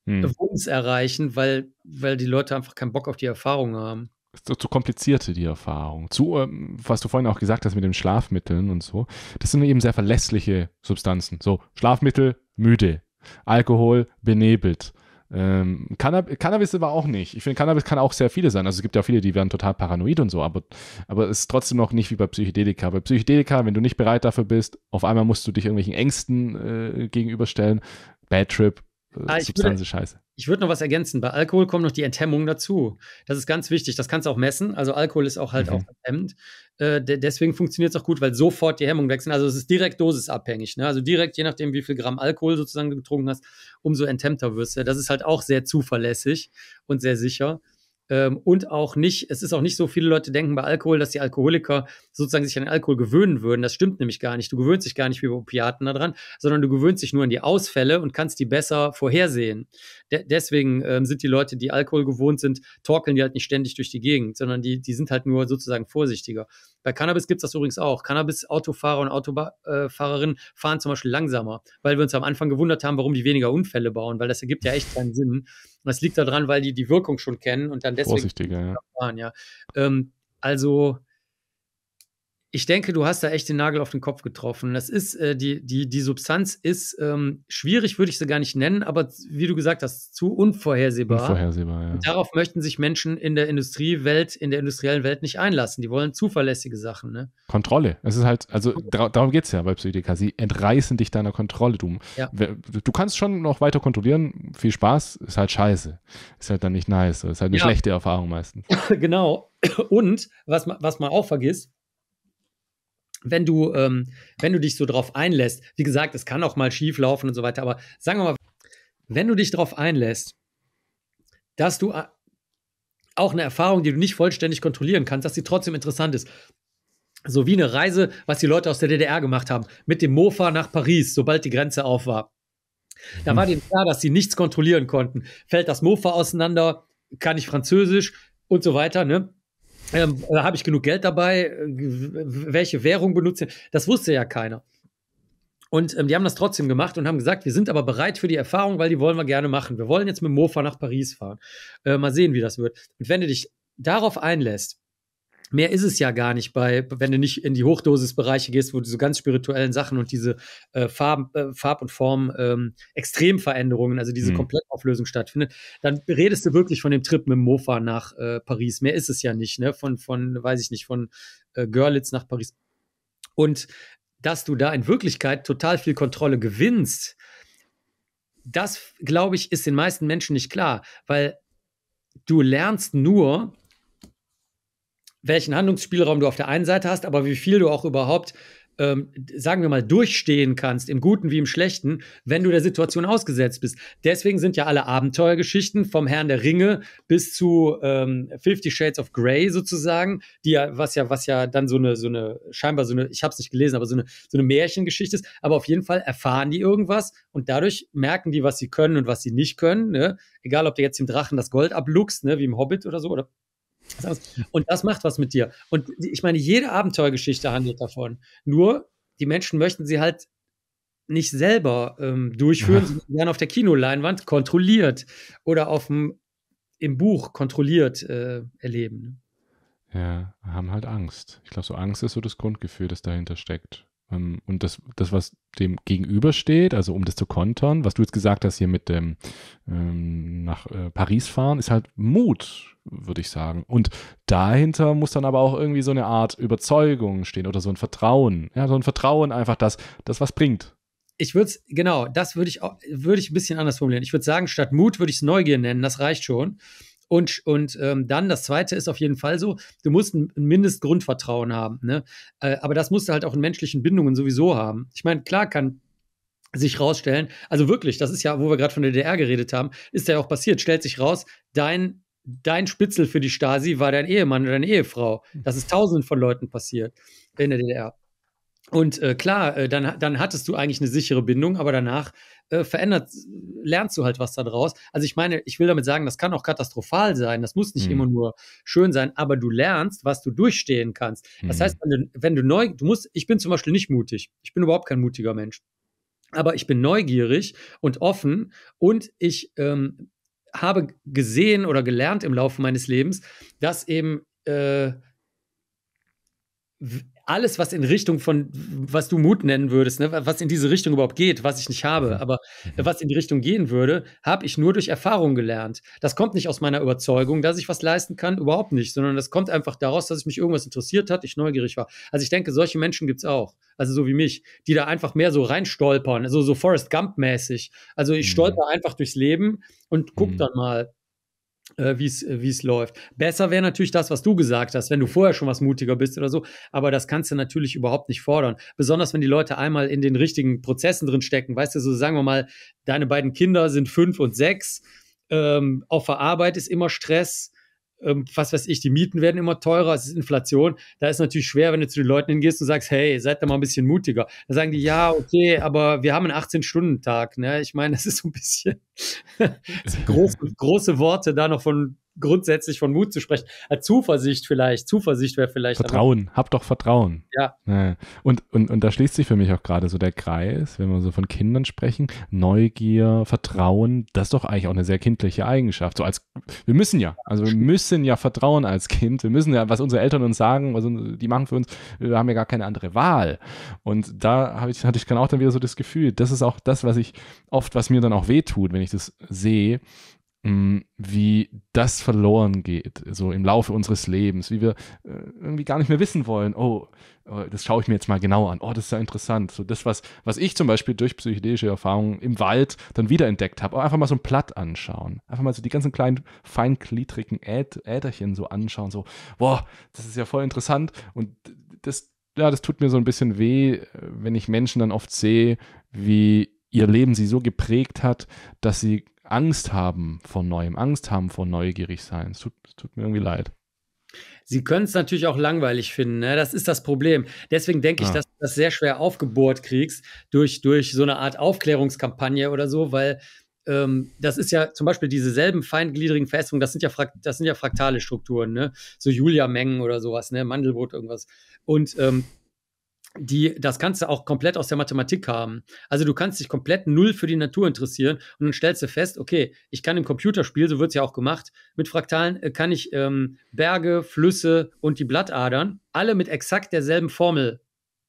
hm. Wunsch erreichen, weil, weil die Leute einfach keinen Bock auf die Erfahrung haben zu, zu komplizierte die Erfahrung. Zu, ähm, was du vorhin auch gesagt hast mit den Schlafmitteln und so. Das sind eben sehr verlässliche Substanzen. So, Schlafmittel, müde. Alkohol, benebelt. Ähm, Cannab Cannabis aber auch nicht. Ich finde, Cannabis kann auch sehr viele sein. Also es gibt ja auch viele, die werden total paranoid und so, aber, aber es ist trotzdem noch nicht wie bei Psychedelika. Bei Psychedelika, wenn du nicht bereit dafür bist, auf einmal musst du dich irgendwelchen Ängsten äh, gegenüberstellen. Bad Trip, äh, ah, ist Scheiße. Ich würde noch was ergänzen. Bei Alkohol kommt noch die Enthemmung dazu. Das ist ganz wichtig. Das kannst du auch messen. Also Alkohol ist auch halt mhm. auch enthemmt. Äh, de deswegen funktioniert es auch gut, weil sofort die Hemmungen wechseln. Also es ist direkt dosisabhängig. Ne? Also direkt, je nachdem, wie viel Gramm Alkohol sozusagen du getrunken hast, umso enthemmter wirst du. Das ist halt auch sehr zuverlässig und sehr sicher. Ähm, und auch nicht, es ist auch nicht so, viele Leute denken bei Alkohol, dass die Alkoholiker sozusagen sich an den Alkohol gewöhnen würden. Das stimmt nämlich gar nicht. Du gewöhnst dich gar nicht wie bei Opiaten daran, sondern du gewöhnst dich nur an die Ausfälle und kannst die besser vorhersehen. De deswegen ähm, sind die Leute, die Alkohol gewohnt sind, torkeln die halt nicht ständig durch die Gegend, sondern die, die sind halt nur sozusagen vorsichtiger. Bei Cannabis gibt es das übrigens auch. Cannabis-Autofahrer und Autofahrerinnen äh, fahren zum Beispiel langsamer, weil wir uns am Anfang gewundert haben, warum die weniger Unfälle bauen, weil das ergibt ja echt keinen Sinn. Und das liegt daran, weil die die Wirkung schon kennen und dann deswegen. Vorsichtiger, ja. Fahren, ja. Ähm, also ich denke, du hast da echt den Nagel auf den Kopf getroffen. Das ist, äh, die, die, die Substanz ist ähm, schwierig, würde ich sie gar nicht nennen, aber wie du gesagt hast, zu unvorhersehbar. Unvorhersehbar, ja. Und darauf möchten sich Menschen in der Industriewelt, in der industriellen Welt nicht einlassen. Die wollen zuverlässige Sachen, ne? Kontrolle. Es ist halt, also darum geht es ja bei Psychedika. Sie entreißen dich deiner Kontrolle. Du, ja. du kannst schon noch weiter kontrollieren. Viel Spaß, ist halt scheiße. Ist halt dann nicht nice. Ist halt eine ja. schlechte Erfahrung meistens. genau. Und was, was man auch vergisst, wenn du, ähm, wenn du dich so drauf einlässt, wie gesagt, es kann auch mal schief laufen und so weiter, aber sagen wir mal, wenn du dich darauf einlässt, dass du äh, auch eine Erfahrung, die du nicht vollständig kontrollieren kannst, dass sie trotzdem interessant ist. So wie eine Reise, was die Leute aus der DDR gemacht haben, mit dem Mofa nach Paris, sobald die Grenze auf war. Da war mhm. denen klar, dass sie nichts kontrollieren konnten. Fällt das Mofa auseinander, kann ich Französisch und so weiter, ne? Ähm, äh, habe ich genug Geld dabei? Äh, welche Währung benutze ich? Das wusste ja keiner. Und ähm, die haben das trotzdem gemacht und haben gesagt, wir sind aber bereit für die Erfahrung, weil die wollen wir gerne machen. Wir wollen jetzt mit Mofa nach Paris fahren. Äh, mal sehen, wie das wird. Und wenn du dich darauf einlässt, mehr ist es ja gar nicht bei, wenn du nicht in die Hochdosisbereiche gehst, wo diese ganz spirituellen Sachen und diese äh, Farb, äh, Farb und Form ähm, Extremveränderungen, also diese mhm. Komplettauflösung stattfindet, dann redest du wirklich von dem Trip mit dem Mofa nach äh, Paris. Mehr ist es ja nicht, ne? Von, von, weiß ich nicht, von äh, Görlitz nach Paris. Und dass du da in Wirklichkeit total viel Kontrolle gewinnst, das, glaube ich, ist den meisten Menschen nicht klar, weil du lernst nur, welchen Handlungsspielraum du auf der einen Seite hast, aber wie viel du auch überhaupt, ähm, sagen wir mal, durchstehen kannst, im Guten wie im Schlechten, wenn du der Situation ausgesetzt bist. Deswegen sind ja alle Abenteuergeschichten vom Herrn der Ringe bis zu ähm, Fifty Shades of Grey sozusagen, die ja, was ja, was ja dann so eine, so eine, scheinbar so eine, ich habe es nicht gelesen, aber so eine, so eine Märchengeschichte ist. Aber auf jeden Fall erfahren die irgendwas und dadurch merken die, was sie können und was sie nicht können. Ne? Egal, ob du jetzt dem Drachen das Gold abluchst, ne? wie im Hobbit oder so, oder und das macht was mit dir. Und ich meine, jede Abenteuergeschichte handelt davon. Nur die Menschen möchten sie halt nicht selber ähm, durchführen, ja. sondern werden auf der Kinoleinwand kontrolliert oder auf dem, im Buch kontrolliert äh, erleben. Ne? Ja, haben halt Angst. Ich glaube, so Angst ist so das Grundgefühl, das dahinter steckt. Ähm, und das, das, was dem gegenübersteht, also um das zu kontern, was du jetzt gesagt hast hier mit dem ähm, nach äh, Paris fahren, ist halt Mut, würde ich sagen. Und dahinter muss dann aber auch irgendwie so eine Art Überzeugung stehen oder so ein Vertrauen. Ja, so ein Vertrauen einfach, dass das was bringt. Ich würde es, genau, das würde ich, würd ich ein bisschen anders formulieren. Ich würde sagen, statt Mut würde ich es Neugier nennen, das reicht schon. Und, und ähm, dann das Zweite ist auf jeden Fall so, du musst ein Mindestgrundvertrauen haben. Ne? Äh, aber das musst du halt auch in menschlichen Bindungen sowieso haben. Ich meine, klar kann sich rausstellen, also wirklich, das ist ja, wo wir gerade von der DDR geredet haben, ist ja auch passiert, stellt sich raus, dein dein Spitzel für die Stasi war dein Ehemann oder deine Ehefrau. Das ist tausenden von Leuten passiert in der DDR. Und äh, klar, äh, dann, dann hattest du eigentlich eine sichere Bindung, aber danach äh, verändert, lernst du halt was daraus. Also ich meine, ich will damit sagen, das kann auch katastrophal sein. Das muss nicht mhm. immer nur schön sein, aber du lernst, was du durchstehen kannst. Das mhm. heißt, wenn du, wenn du neu, du musst, ich bin zum Beispiel nicht mutig. Ich bin überhaupt kein mutiger Mensch. Aber ich bin neugierig und offen und ich ähm, habe gesehen oder gelernt im Laufe meines Lebens, dass eben äh, alles, was in Richtung von, was du Mut nennen würdest, ne, was in diese Richtung überhaupt geht, was ich nicht habe, mhm. aber mhm. was in die Richtung gehen würde, habe ich nur durch Erfahrung gelernt. Das kommt nicht aus meiner Überzeugung, dass ich was leisten kann, überhaupt nicht, sondern das kommt einfach daraus, dass ich mich irgendwas interessiert hat, ich neugierig war. Also ich denke, solche Menschen gibt es auch. Also so wie mich, die da einfach mehr so reinstolpern, also so Forrest Gump-mäßig. Also ich mhm. stolper einfach durchs Leben und guck mhm. dann mal, äh, wie äh, es läuft. Besser wäre natürlich das, was du gesagt hast, wenn du vorher schon was mutiger bist oder so, aber das kannst du natürlich überhaupt nicht fordern. Besonders wenn die Leute einmal in den richtigen Prozessen drin stecken. Weißt du, so sagen wir mal, deine beiden Kinder sind fünf und sechs, ähm, auf der Arbeit ist immer Stress, ähm, was weiß ich, die Mieten werden immer teurer, es ist Inflation. Da ist natürlich schwer, wenn du zu den Leuten hingehst und sagst, hey, seid da mal ein bisschen mutiger. Dann sagen die, ja, okay, aber wir haben einen 18-Stunden-Tag. Ne? Ich meine, das ist so ein bisschen große, große Worte da noch von grundsätzlich von Mut zu sprechen. Äh, Zuversicht vielleicht. Zuversicht wäre vielleicht. Vertrauen, aber. hab doch Vertrauen. Ja. Und, und, und da schließt sich für mich auch gerade so der Kreis, wenn wir so von Kindern sprechen. Neugier, Vertrauen, das ist doch eigentlich auch eine sehr kindliche Eigenschaft. So als wir müssen ja, also wir müssen ja vertrauen als Kind. Wir müssen ja, was unsere Eltern uns sagen, was die machen für uns, wir haben ja gar keine andere Wahl. Und da ich, hatte ich dann auch dann wieder so das Gefühl, das ist auch das, was ich oft, was mir dann auch wehtut, wenn ich ich das sehe, mm, wie das verloren geht, so im Laufe unseres Lebens, wie wir äh, irgendwie gar nicht mehr wissen wollen, oh, oh, das schaue ich mir jetzt mal genau an, oh, das ist ja interessant. So das, was, was ich zum Beispiel durch psychedelische Erfahrungen im Wald dann wiederentdeckt habe, oh, einfach mal so ein Blatt anschauen, einfach mal so die ganzen kleinen feingliedrigen Äd Äderchen so anschauen, so, boah, das ist ja voll interessant und das, ja, das tut mir so ein bisschen weh, äh, wenn ich Menschen dann oft sehe, wie ihr Leben sie so geprägt hat, dass sie Angst haben vor Neuem, Angst haben vor neugierig sein. Es tut, es tut mir irgendwie leid. Sie können es natürlich auch langweilig finden, ne? das ist das Problem. Deswegen denke ich, dass du das sehr schwer aufgebohrt kriegst durch, durch so eine Art Aufklärungskampagne oder so, weil ähm, das ist ja zum Beispiel diese selben feingliedrigen Festungen, das sind ja, das sind ja fraktale Strukturen, ne? so Julia-Mengen oder sowas, ne? Mandelbrot, irgendwas. Und ähm, die das Ganze auch komplett aus der Mathematik haben. Also du kannst dich komplett null für die Natur interessieren und dann stellst du fest, okay, ich kann im Computerspiel, so wird es ja auch gemacht, mit Fraktalen äh, kann ich ähm, Berge, Flüsse und die Blattadern alle mit exakt derselben Formel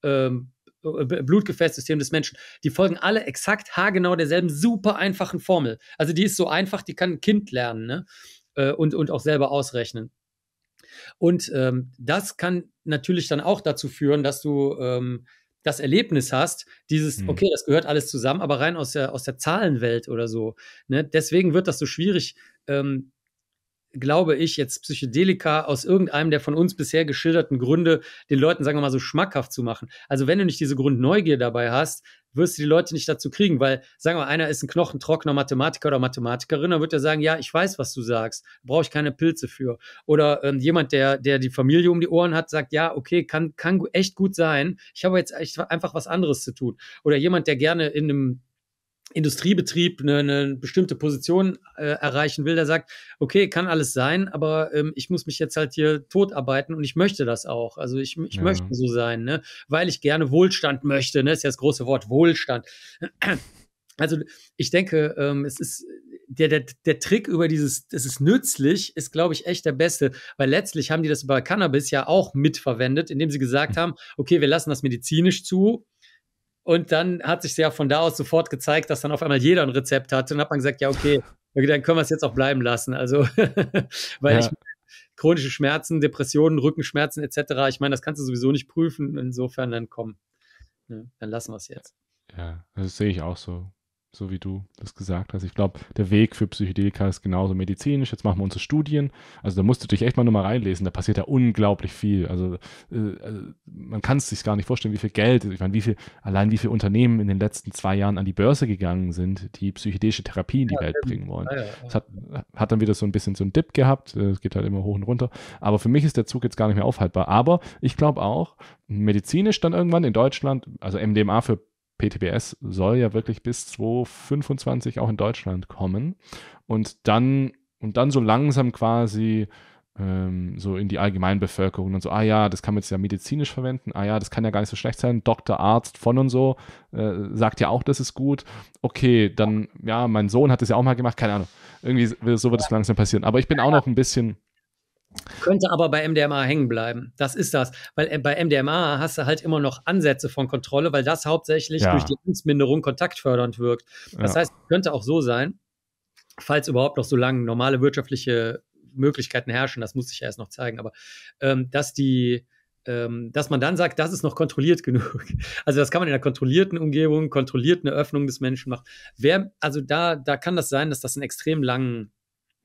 ähm, äh, Blutgefäßsystem des Menschen, die folgen alle exakt haargenau derselben super einfachen Formel. Also die ist so einfach, die kann ein Kind lernen ne? Äh, und, und auch selber ausrechnen. Und ähm, das kann natürlich dann auch dazu führen, dass du ähm, das Erlebnis hast, dieses, hm. okay, das gehört alles zusammen, aber rein aus der, aus der Zahlenwelt oder so. Ne? Deswegen wird das so schwierig, ähm, glaube ich, jetzt Psychedelika aus irgendeinem der von uns bisher geschilderten Gründe den Leuten, sagen wir mal, so schmackhaft zu machen. Also wenn du nicht diese Grundneugier dabei hast, wirst du die Leute nicht dazu kriegen, weil, sagen wir, einer ist ein knochentrockener Mathematiker oder Mathematikerin, dann wird er sagen, ja, ich weiß, was du sagst, brauche ich keine Pilze für. Oder ähm, jemand, der, der die Familie um die Ohren hat, sagt, ja, okay, kann, kann echt gut sein, ich habe jetzt echt einfach was anderes zu tun. Oder jemand, der gerne in einem Industriebetrieb eine, eine bestimmte Position äh, erreichen will, der sagt, okay, kann alles sein, aber ähm, ich muss mich jetzt halt hier totarbeiten und ich möchte das auch. Also ich, ich ja. möchte so sein, ne? weil ich gerne Wohlstand möchte. Ne? Ist ja das große Wort Wohlstand. Also ich denke, ähm, es ist der, der, der Trick über dieses, es ist nützlich, ist, glaube ich, echt der beste, weil letztlich haben die das bei Cannabis ja auch mitverwendet, indem sie gesagt hm. haben, okay, wir lassen das medizinisch zu, und dann hat sich ja von da aus sofort gezeigt, dass dann auf einmal jeder ein Rezept hatte. Und hat man gesagt, ja, okay, dann können wir es jetzt auch bleiben lassen. Also, weil ja. ich chronische Schmerzen, Depressionen, Rückenschmerzen etc., ich meine, das kannst du sowieso nicht prüfen. Insofern dann kommen. Ne, ja, dann lassen wir es jetzt. Ja, das sehe ich auch so so wie du das gesagt hast. Ich glaube, der Weg für Psychedelika ist genauso medizinisch. Jetzt machen wir unsere Studien. Also da musst du dich echt mal nur mal reinlesen. Da passiert ja unglaublich viel. Also, äh, äh man kann es sich gar nicht vorstellen, wie viel Geld, ich meine, wie viel, allein wie viele Unternehmen in den letzten zwei Jahren an die Börse gegangen sind, die psychedelische Therapie in die ja, Welt bringen wollen. Es ja, ja, hat, hat dann wieder so ein bisschen so einen Dip gehabt. Äh, es geht halt immer hoch und runter. Aber für mich ist der Zug jetzt gar nicht mehr aufhaltbar. Aber ich glaube auch, medizinisch dann irgendwann in Deutschland, also MDMA für PTBS soll ja wirklich bis 2025 auch in Deutschland kommen und dann, und dann so langsam quasi ähm, so in die Allgemeinbevölkerung und so, ah ja, das kann man jetzt ja medizinisch verwenden, ah ja, das kann ja gar nicht so schlecht sein, Doktor, Arzt von und so äh, sagt ja auch, das ist gut, okay, dann, ja, mein Sohn hat das ja auch mal gemacht, keine Ahnung, irgendwie so wird es langsam passieren, aber ich bin auch noch ein bisschen könnte aber bei MDMA hängen bleiben. Das ist das. Weil äh, bei MDMA hast du halt immer noch Ansätze von Kontrolle, weil das hauptsächlich ja. durch die Angstminderung kontaktfördernd wirkt. Das ja. heißt, könnte auch so sein, falls überhaupt noch so lange normale wirtschaftliche Möglichkeiten herrschen, das muss ich ja erst noch zeigen, aber ähm, dass die, ähm, dass man dann sagt, das ist noch kontrolliert genug. Also das kann man in einer kontrollierten Umgebung, kontrolliert eine Öffnung des Menschen machen. Wer, also da, da kann das sein, dass das einen extrem langen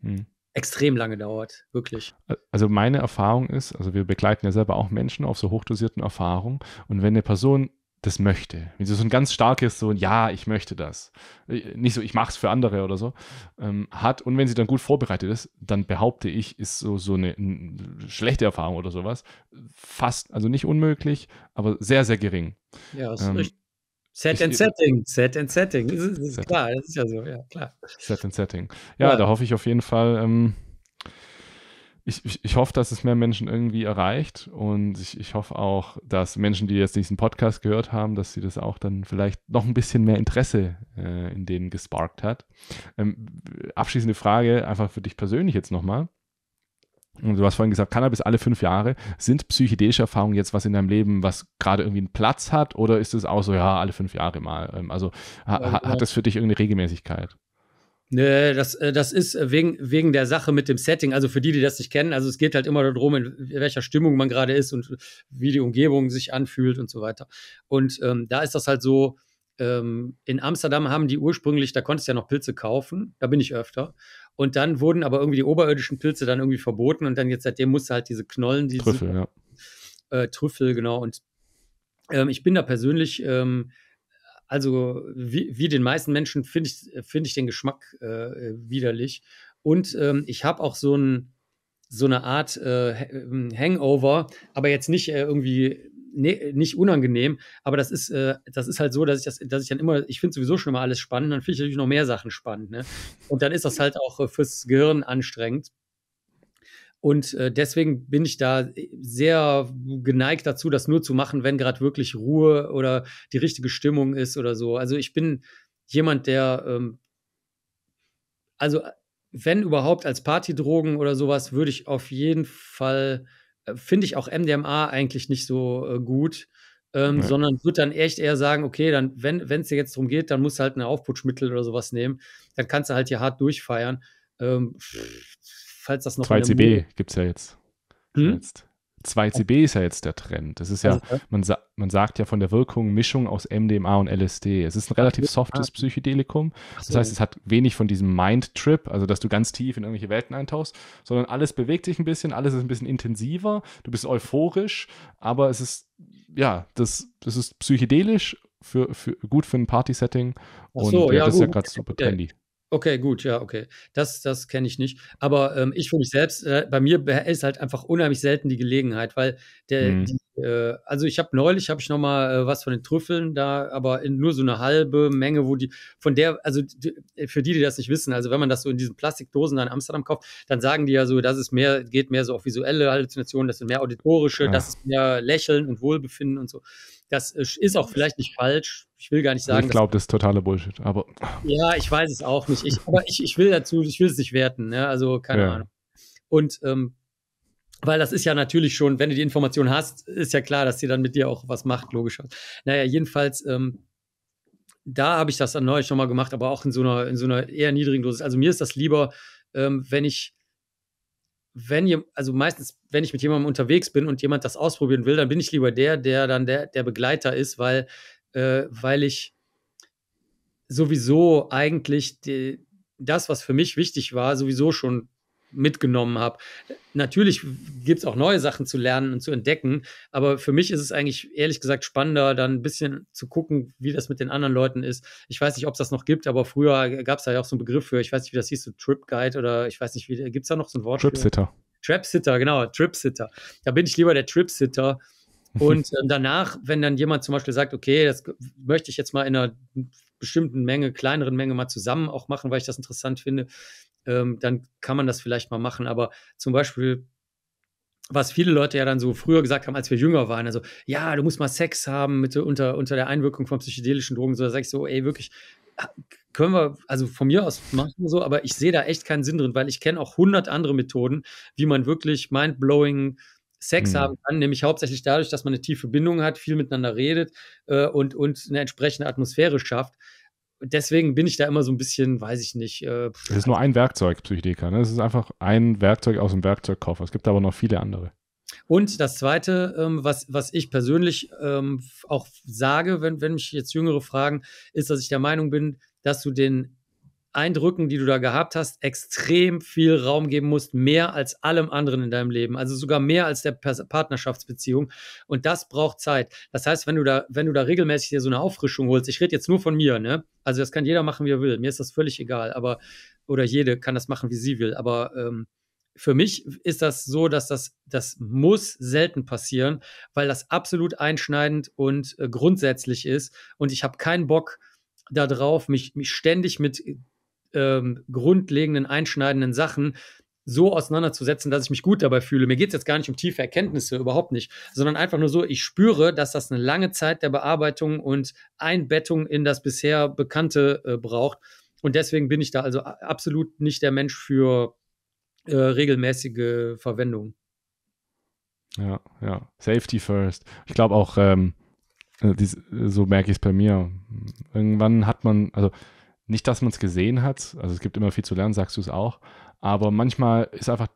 hm extrem lange dauert, wirklich. Also meine Erfahrung ist, also wir begleiten ja selber auch Menschen auf so hochdosierten Erfahrungen und wenn eine Person das möchte, wenn sie so ein ganz starkes so ja, ich möchte das, äh, nicht so ich mache es für andere oder so ähm, hat und wenn sie dann gut vorbereitet ist, dann behaupte ich, ist so so eine, eine schlechte Erfahrung oder sowas fast also nicht unmöglich, aber sehr sehr gering. Ja, das ähm, ist richtig Set and Setting, Set and Setting. Das ist, das ist klar, das ist ja so, ja, klar. Set and Setting. Ja, ja. da hoffe ich auf jeden Fall. Ähm, ich, ich, ich, hoffe, dass es mehr Menschen irgendwie erreicht und ich, ich hoffe auch, dass Menschen, die jetzt diesen Podcast gehört haben, dass sie das auch dann vielleicht noch ein bisschen mehr Interesse äh, in denen gesparkt hat. Ähm, abschließende Frage einfach für dich persönlich jetzt nochmal und du hast vorhin gesagt, Cannabis alle fünf Jahre. Sind psychedelische Erfahrungen jetzt was in deinem Leben, was gerade irgendwie einen Platz hat? Oder ist es auch so, ja, alle fünf Jahre mal? Ähm, also ha, hat halt das für dich irgendeine Regelmäßigkeit? Nö, das, äh, das ist äh, wegen, wegen der Sache mit dem Setting. Also für die, die das nicht kennen, also es geht halt immer darum, in welcher Stimmung man gerade ist und wie die Umgebung sich anfühlt und so weiter. Und ähm, da ist das halt so, ähm, in Amsterdam haben die ursprünglich, da konntest du ja noch Pilze kaufen, da bin ich öfter. Und dann wurden aber irgendwie die oberirdischen Pilze dann irgendwie verboten und dann jetzt seitdem musst du halt diese Knollen, diese Trüffel, ja. äh, Trüffel, genau. Und ähm, ich bin da persönlich, ähm, also wie, wie, den meisten Menschen, finde ich, find ich den Geschmack äh, widerlich. Und ähm, ich habe auch so ein, so eine Art äh, ähm, Hangover, aber jetzt nicht äh, irgendwie ne, nicht unangenehm, aber das ist, äh, das ist halt so, dass ich das, dass ich dann immer, ich finde sowieso schon immer alles spannend, dann finde ich natürlich noch mehr Sachen spannend. Ne? Und dann ist das halt auch äh, fürs Gehirn anstrengend. Und äh, deswegen bin ich da äh, sehr geneigt dazu, das nur zu machen, wenn gerade wirklich Ruhe oder die richtige Stimmung ist oder so. Also ich bin jemand, der, ähm, also wenn überhaupt als Partydrogen oder sowas, würde ich auf jeden Fall äh, finde ich auch MDMA eigentlich nicht so äh, gut. Ähm, ja. sondern würde dann echt eher sagen, okay, dann, wenn es dir jetzt darum geht, dann musst du halt ein Aufputschmittel oder sowas nehmen, dann kannst du halt hier hart durchfeiern. Ähm, falls das noch. 2CB gibt es ja jetzt. Hm? jetzt. 2CB ist ja jetzt der Trend. Das ist also, ja, man, sa man sagt ja von der Wirkung Mischung aus MDMA und LSD. Es ist ein relativ softes Psychedelikum. Das heißt, es hat wenig von diesem Mind-Trip, also dass du ganz tief in irgendwelche Welten eintauchst, sondern alles bewegt sich ein bisschen, alles ist ein bisschen intensiver, du bist euphorisch, aber es ist, ja, das, das ist psychedelisch, für, für gut für ein Party-Setting. Und so, äh, ja, das gut. ist ja gerade super trendy. Okay, gut, ja, okay. Das, das kenne ich nicht. Aber ähm, ich für mich selbst, äh, bei mir ist halt einfach unheimlich selten die Gelegenheit, weil der, mhm. die, äh, also ich habe neulich, habe ich noch mal äh, was von den Trüffeln da, aber in nur so eine halbe Menge, wo die, von der, also die, äh, für die, die das nicht wissen, also wenn man das so in diesen Plastikdosen da in Amsterdam kauft, dann sagen die ja so, das ist mehr, geht mehr so auf visuelle Halluzinationen, das sind mehr auditorische, ja. das ist mehr Lächeln und Wohlbefinden und so. Das äh, ist auch vielleicht nicht falsch, ich will gar nicht also sagen. Ich glaube, das ist totale Bullshit, aber. Ja, ich weiß es auch nicht. Ich, aber ich, ich will dazu, ich will es nicht werten, ne? Also, keine ja. Ahnung. Und ähm, weil das ist ja natürlich schon, wenn du die Information hast, ist ja klar, dass sie dann mit dir auch was macht, logisch. Naja, jedenfalls, ähm, da habe ich das dann neulich nochmal gemacht, aber auch in so einer, in so einer eher niedrigen Dosis. Also mir ist das lieber, ähm, wenn ich, wenn ihr, also meistens, wenn ich mit jemandem unterwegs bin und jemand das ausprobieren will, dann bin ich lieber der, der dann der, der Begleiter ist, weil äh, weil ich sowieso eigentlich die, das, was für mich wichtig war, sowieso schon mitgenommen habe. Natürlich gibt es auch neue Sachen zu lernen und zu entdecken, aber für mich ist es eigentlich ehrlich gesagt spannender, dann ein bisschen zu gucken, wie das mit den anderen Leuten ist. Ich weiß nicht, ob es das noch gibt, aber früher gab es da ja auch so einen Begriff für, ich weiß nicht, wie das hieß, so Trip Guide oder ich weiß nicht, wie gibt es da noch so ein Wort? Trip Sitter. Trip Sitter, genau, Trip Sitter. Da bin ich lieber der Trip Tripsitter und äh, danach, wenn dann jemand zum Beispiel sagt, okay, das möchte ich jetzt mal in einer bestimmten Menge, kleineren Menge mal zusammen auch machen, weil ich das interessant finde, ähm, dann kann man das vielleicht mal machen. Aber zum Beispiel was viele Leute ja dann so früher gesagt haben, als wir jünger waren, also ja, du musst mal Sex haben mit, äh, unter, unter der Einwirkung von psychedelischen Drogen, so da sag ich so, ey, wirklich, können wir, also von mir aus machen wir so, aber ich sehe da echt keinen Sinn drin, weil ich kenne auch hundert andere Methoden, wie man wirklich mindblowing blowing Sex mhm. haben kann, nämlich hauptsächlich dadurch, dass man eine tiefe Bindung hat, viel miteinander redet äh, und, und eine entsprechende Atmosphäre schafft. Deswegen bin ich da immer so ein bisschen, weiß ich nicht. Äh, es ist nur ein Werkzeug, Psychedelika. Ne? Es ist einfach ein Werkzeug aus dem Werkzeugkoffer. Es gibt aber noch viele andere. Und das Zweite, ähm, was, was ich persönlich ähm, auch sage, wenn, wenn mich jetzt Jüngere fragen, ist, dass ich der Meinung bin, dass du den Eindrücken, die du da gehabt hast, extrem viel Raum geben musst, mehr als allem anderen in deinem Leben, also sogar mehr als der Partnerschaftsbeziehung. Und das braucht Zeit. Das heißt, wenn du da, wenn du da regelmäßig dir so eine Auffrischung holst, ich rede jetzt nur von mir, ne? Also das kann jeder machen, wie er will. Mir ist das völlig egal, aber oder jede kann das machen, wie sie will. Aber ähm, für mich ist das so, dass das, das muss selten passieren, weil das absolut einschneidend und äh, grundsätzlich ist. Und ich habe keinen Bock darauf, mich, mich ständig mit ähm, grundlegenden, einschneidenden Sachen so auseinanderzusetzen, dass ich mich gut dabei fühle. Mir geht es jetzt gar nicht um tiefe Erkenntnisse, überhaupt nicht, sondern einfach nur so, ich spüre, dass das eine lange Zeit der Bearbeitung und Einbettung in das bisher Bekannte äh, braucht. Und deswegen bin ich da also absolut nicht der Mensch für äh, regelmäßige Verwendung. Ja, ja. Safety first. Ich glaube auch, ähm, äh, äh, so merke ich es bei mir. Irgendwann hat man, also nicht, dass man es gesehen hat, also es gibt immer viel zu lernen, sagst du es auch, aber manchmal ist einfach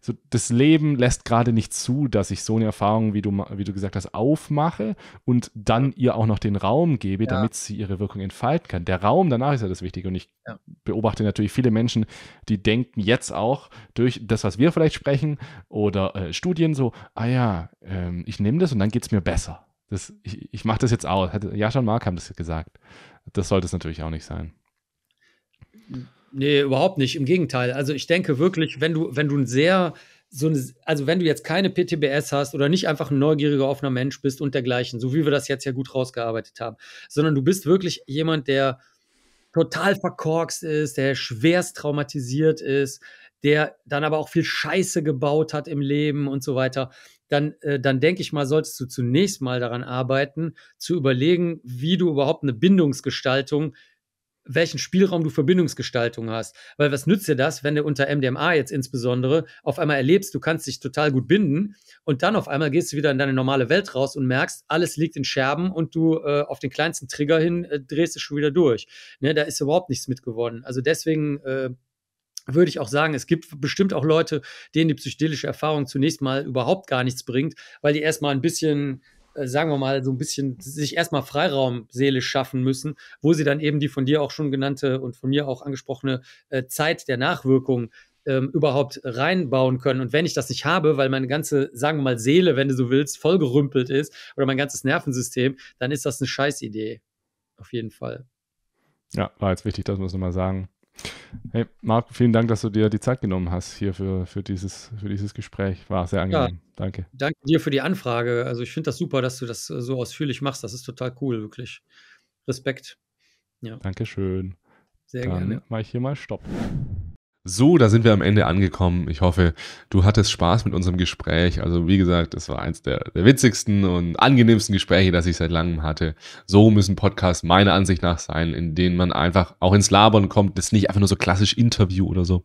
so, das Leben lässt gerade nicht zu, dass ich so eine Erfahrung, wie du, wie du gesagt hast, aufmache und dann ihr auch noch den Raum gebe, ja. damit sie ihre Wirkung entfalten kann. Der Raum danach ist ja das Wichtige. Und ich ja. beobachte natürlich viele Menschen, die denken jetzt auch durch das, was wir vielleicht sprechen oder äh, Studien so, ah ja, ähm, ich nehme das und dann geht es mir besser. Das, ich ich mache das jetzt aus. Hat Jascha und Mark haben das gesagt. Das sollte es natürlich auch nicht sein. Nee, überhaupt nicht. Im Gegenteil. Also ich denke wirklich, wenn du, wenn du ein sehr, so eine, also wenn du jetzt keine PTBS hast oder nicht einfach ein neugieriger, offener Mensch bist und dergleichen, so wie wir das jetzt ja gut rausgearbeitet haben, sondern du bist wirklich jemand, der total verkorkst ist, der schwerst traumatisiert ist, der dann aber auch viel Scheiße gebaut hat im Leben und so weiter, dann, äh, dann denke ich mal, solltest du zunächst mal daran arbeiten, zu überlegen, wie du überhaupt eine Bindungsgestaltung welchen Spielraum du für Bindungsgestaltung hast. Weil was nützt dir das, wenn du unter MDMA jetzt insbesondere auf einmal erlebst, du kannst dich total gut binden und dann auf einmal gehst du wieder in deine normale Welt raus und merkst, alles liegt in Scherben und du äh, auf den kleinsten Trigger hin äh, drehst es schon wieder durch. Ne, da ist überhaupt nichts mit geworden. Also deswegen äh, würde ich auch sagen, es gibt bestimmt auch Leute, denen die psychedelische Erfahrung zunächst mal überhaupt gar nichts bringt, weil die erstmal ein bisschen, äh, sagen wir mal, so ein bisschen sich erstmal Freiraum seelisch schaffen müssen, wo sie dann eben die von dir auch schon genannte und von mir auch angesprochene äh, Zeit der Nachwirkung ähm, überhaupt reinbauen können. Und wenn ich das nicht habe, weil meine ganze, sagen wir mal, Seele, wenn du so willst, vollgerümpelt ist oder mein ganzes Nervensystem, dann ist das eine Scheißidee. Auf jeden Fall. Ja, war jetzt wichtig, dass wir es nochmal sagen. Hey, Marco, vielen Dank, dass du dir die Zeit genommen hast hier für, für, dieses, für dieses Gespräch. War sehr angenehm. Ja, danke. Danke dir für die Anfrage. Also ich finde das super, dass du das äh, so ausführlich machst. Das ist total cool, wirklich. Respekt. Ja. Dankeschön. Sehr Dann gerne. Mache ich hier mal Stopp. So, da sind wir am Ende angekommen. Ich hoffe, du hattest Spaß mit unserem Gespräch. Also wie gesagt, es war eins der, der, witzigsten und angenehmsten Gespräche, das ich seit langem hatte. So müssen Podcasts meiner Ansicht nach sein, in denen man einfach auch ins Labern kommt. Das ist nicht einfach nur so klassisch Interview oder so.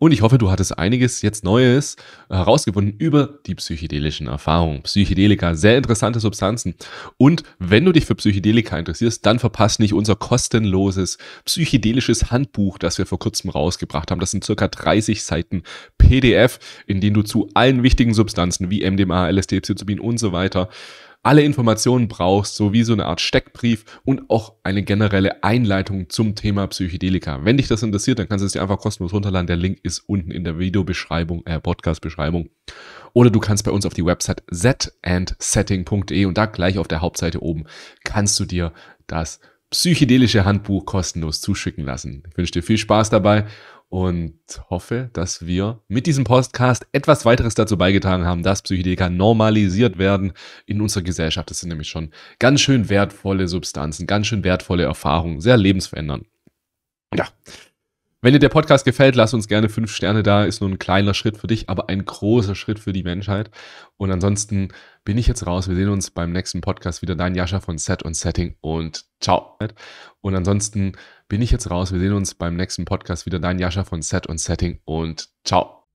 Und ich hoffe, du hattest einiges jetzt Neues herausgefunden über die psychedelischen Erfahrungen. Psychedelika, sehr interessante Substanzen. Und wenn du dich für Psychedelika interessierst, dann verpasst nicht unser kostenloses psychedelisches Handbuch, das wir vor kurzem rausgebracht haben. Das sind circa 30 Seiten PDF, in denen du zu allen wichtigen Substanzen wie MDMA, LSD, Psilocybin und so weiter alle Informationen brauchst, so wie so eine Art Steckbrief und auch eine generelle Einleitung zum Thema Psychedelika. Wenn dich das interessiert, dann kannst du es dir einfach kostenlos runterladen. Der Link ist unten in der Videobeschreibung, äh, Podcast-Beschreibung. Oder du kannst bei uns auf die Website zandsetting.de und da gleich auf der Hauptseite oben kannst du dir das psychedelische Handbuch kostenlos zuschicken lassen. Ich wünsche dir viel Spaß dabei und hoffe, dass wir mit diesem Podcast etwas weiteres dazu beigetragen haben, dass Psychedelika normalisiert werden in unserer Gesellschaft. Das sind nämlich schon ganz schön wertvolle Substanzen, ganz schön wertvolle Erfahrungen, sehr lebensverändernd. Ja. Wenn dir der Podcast gefällt, lass uns gerne fünf Sterne da. Ist nur ein kleiner Schritt für dich, aber ein großer Schritt für die Menschheit. Und ansonsten bin ich jetzt raus. Wir sehen uns beim nächsten Podcast wieder. Dein Jascha von Set und Setting und ciao. Und ansonsten bin ich jetzt raus. Wir sehen uns beim nächsten Podcast wieder. Dein Jascha von Set und Setting und ciao.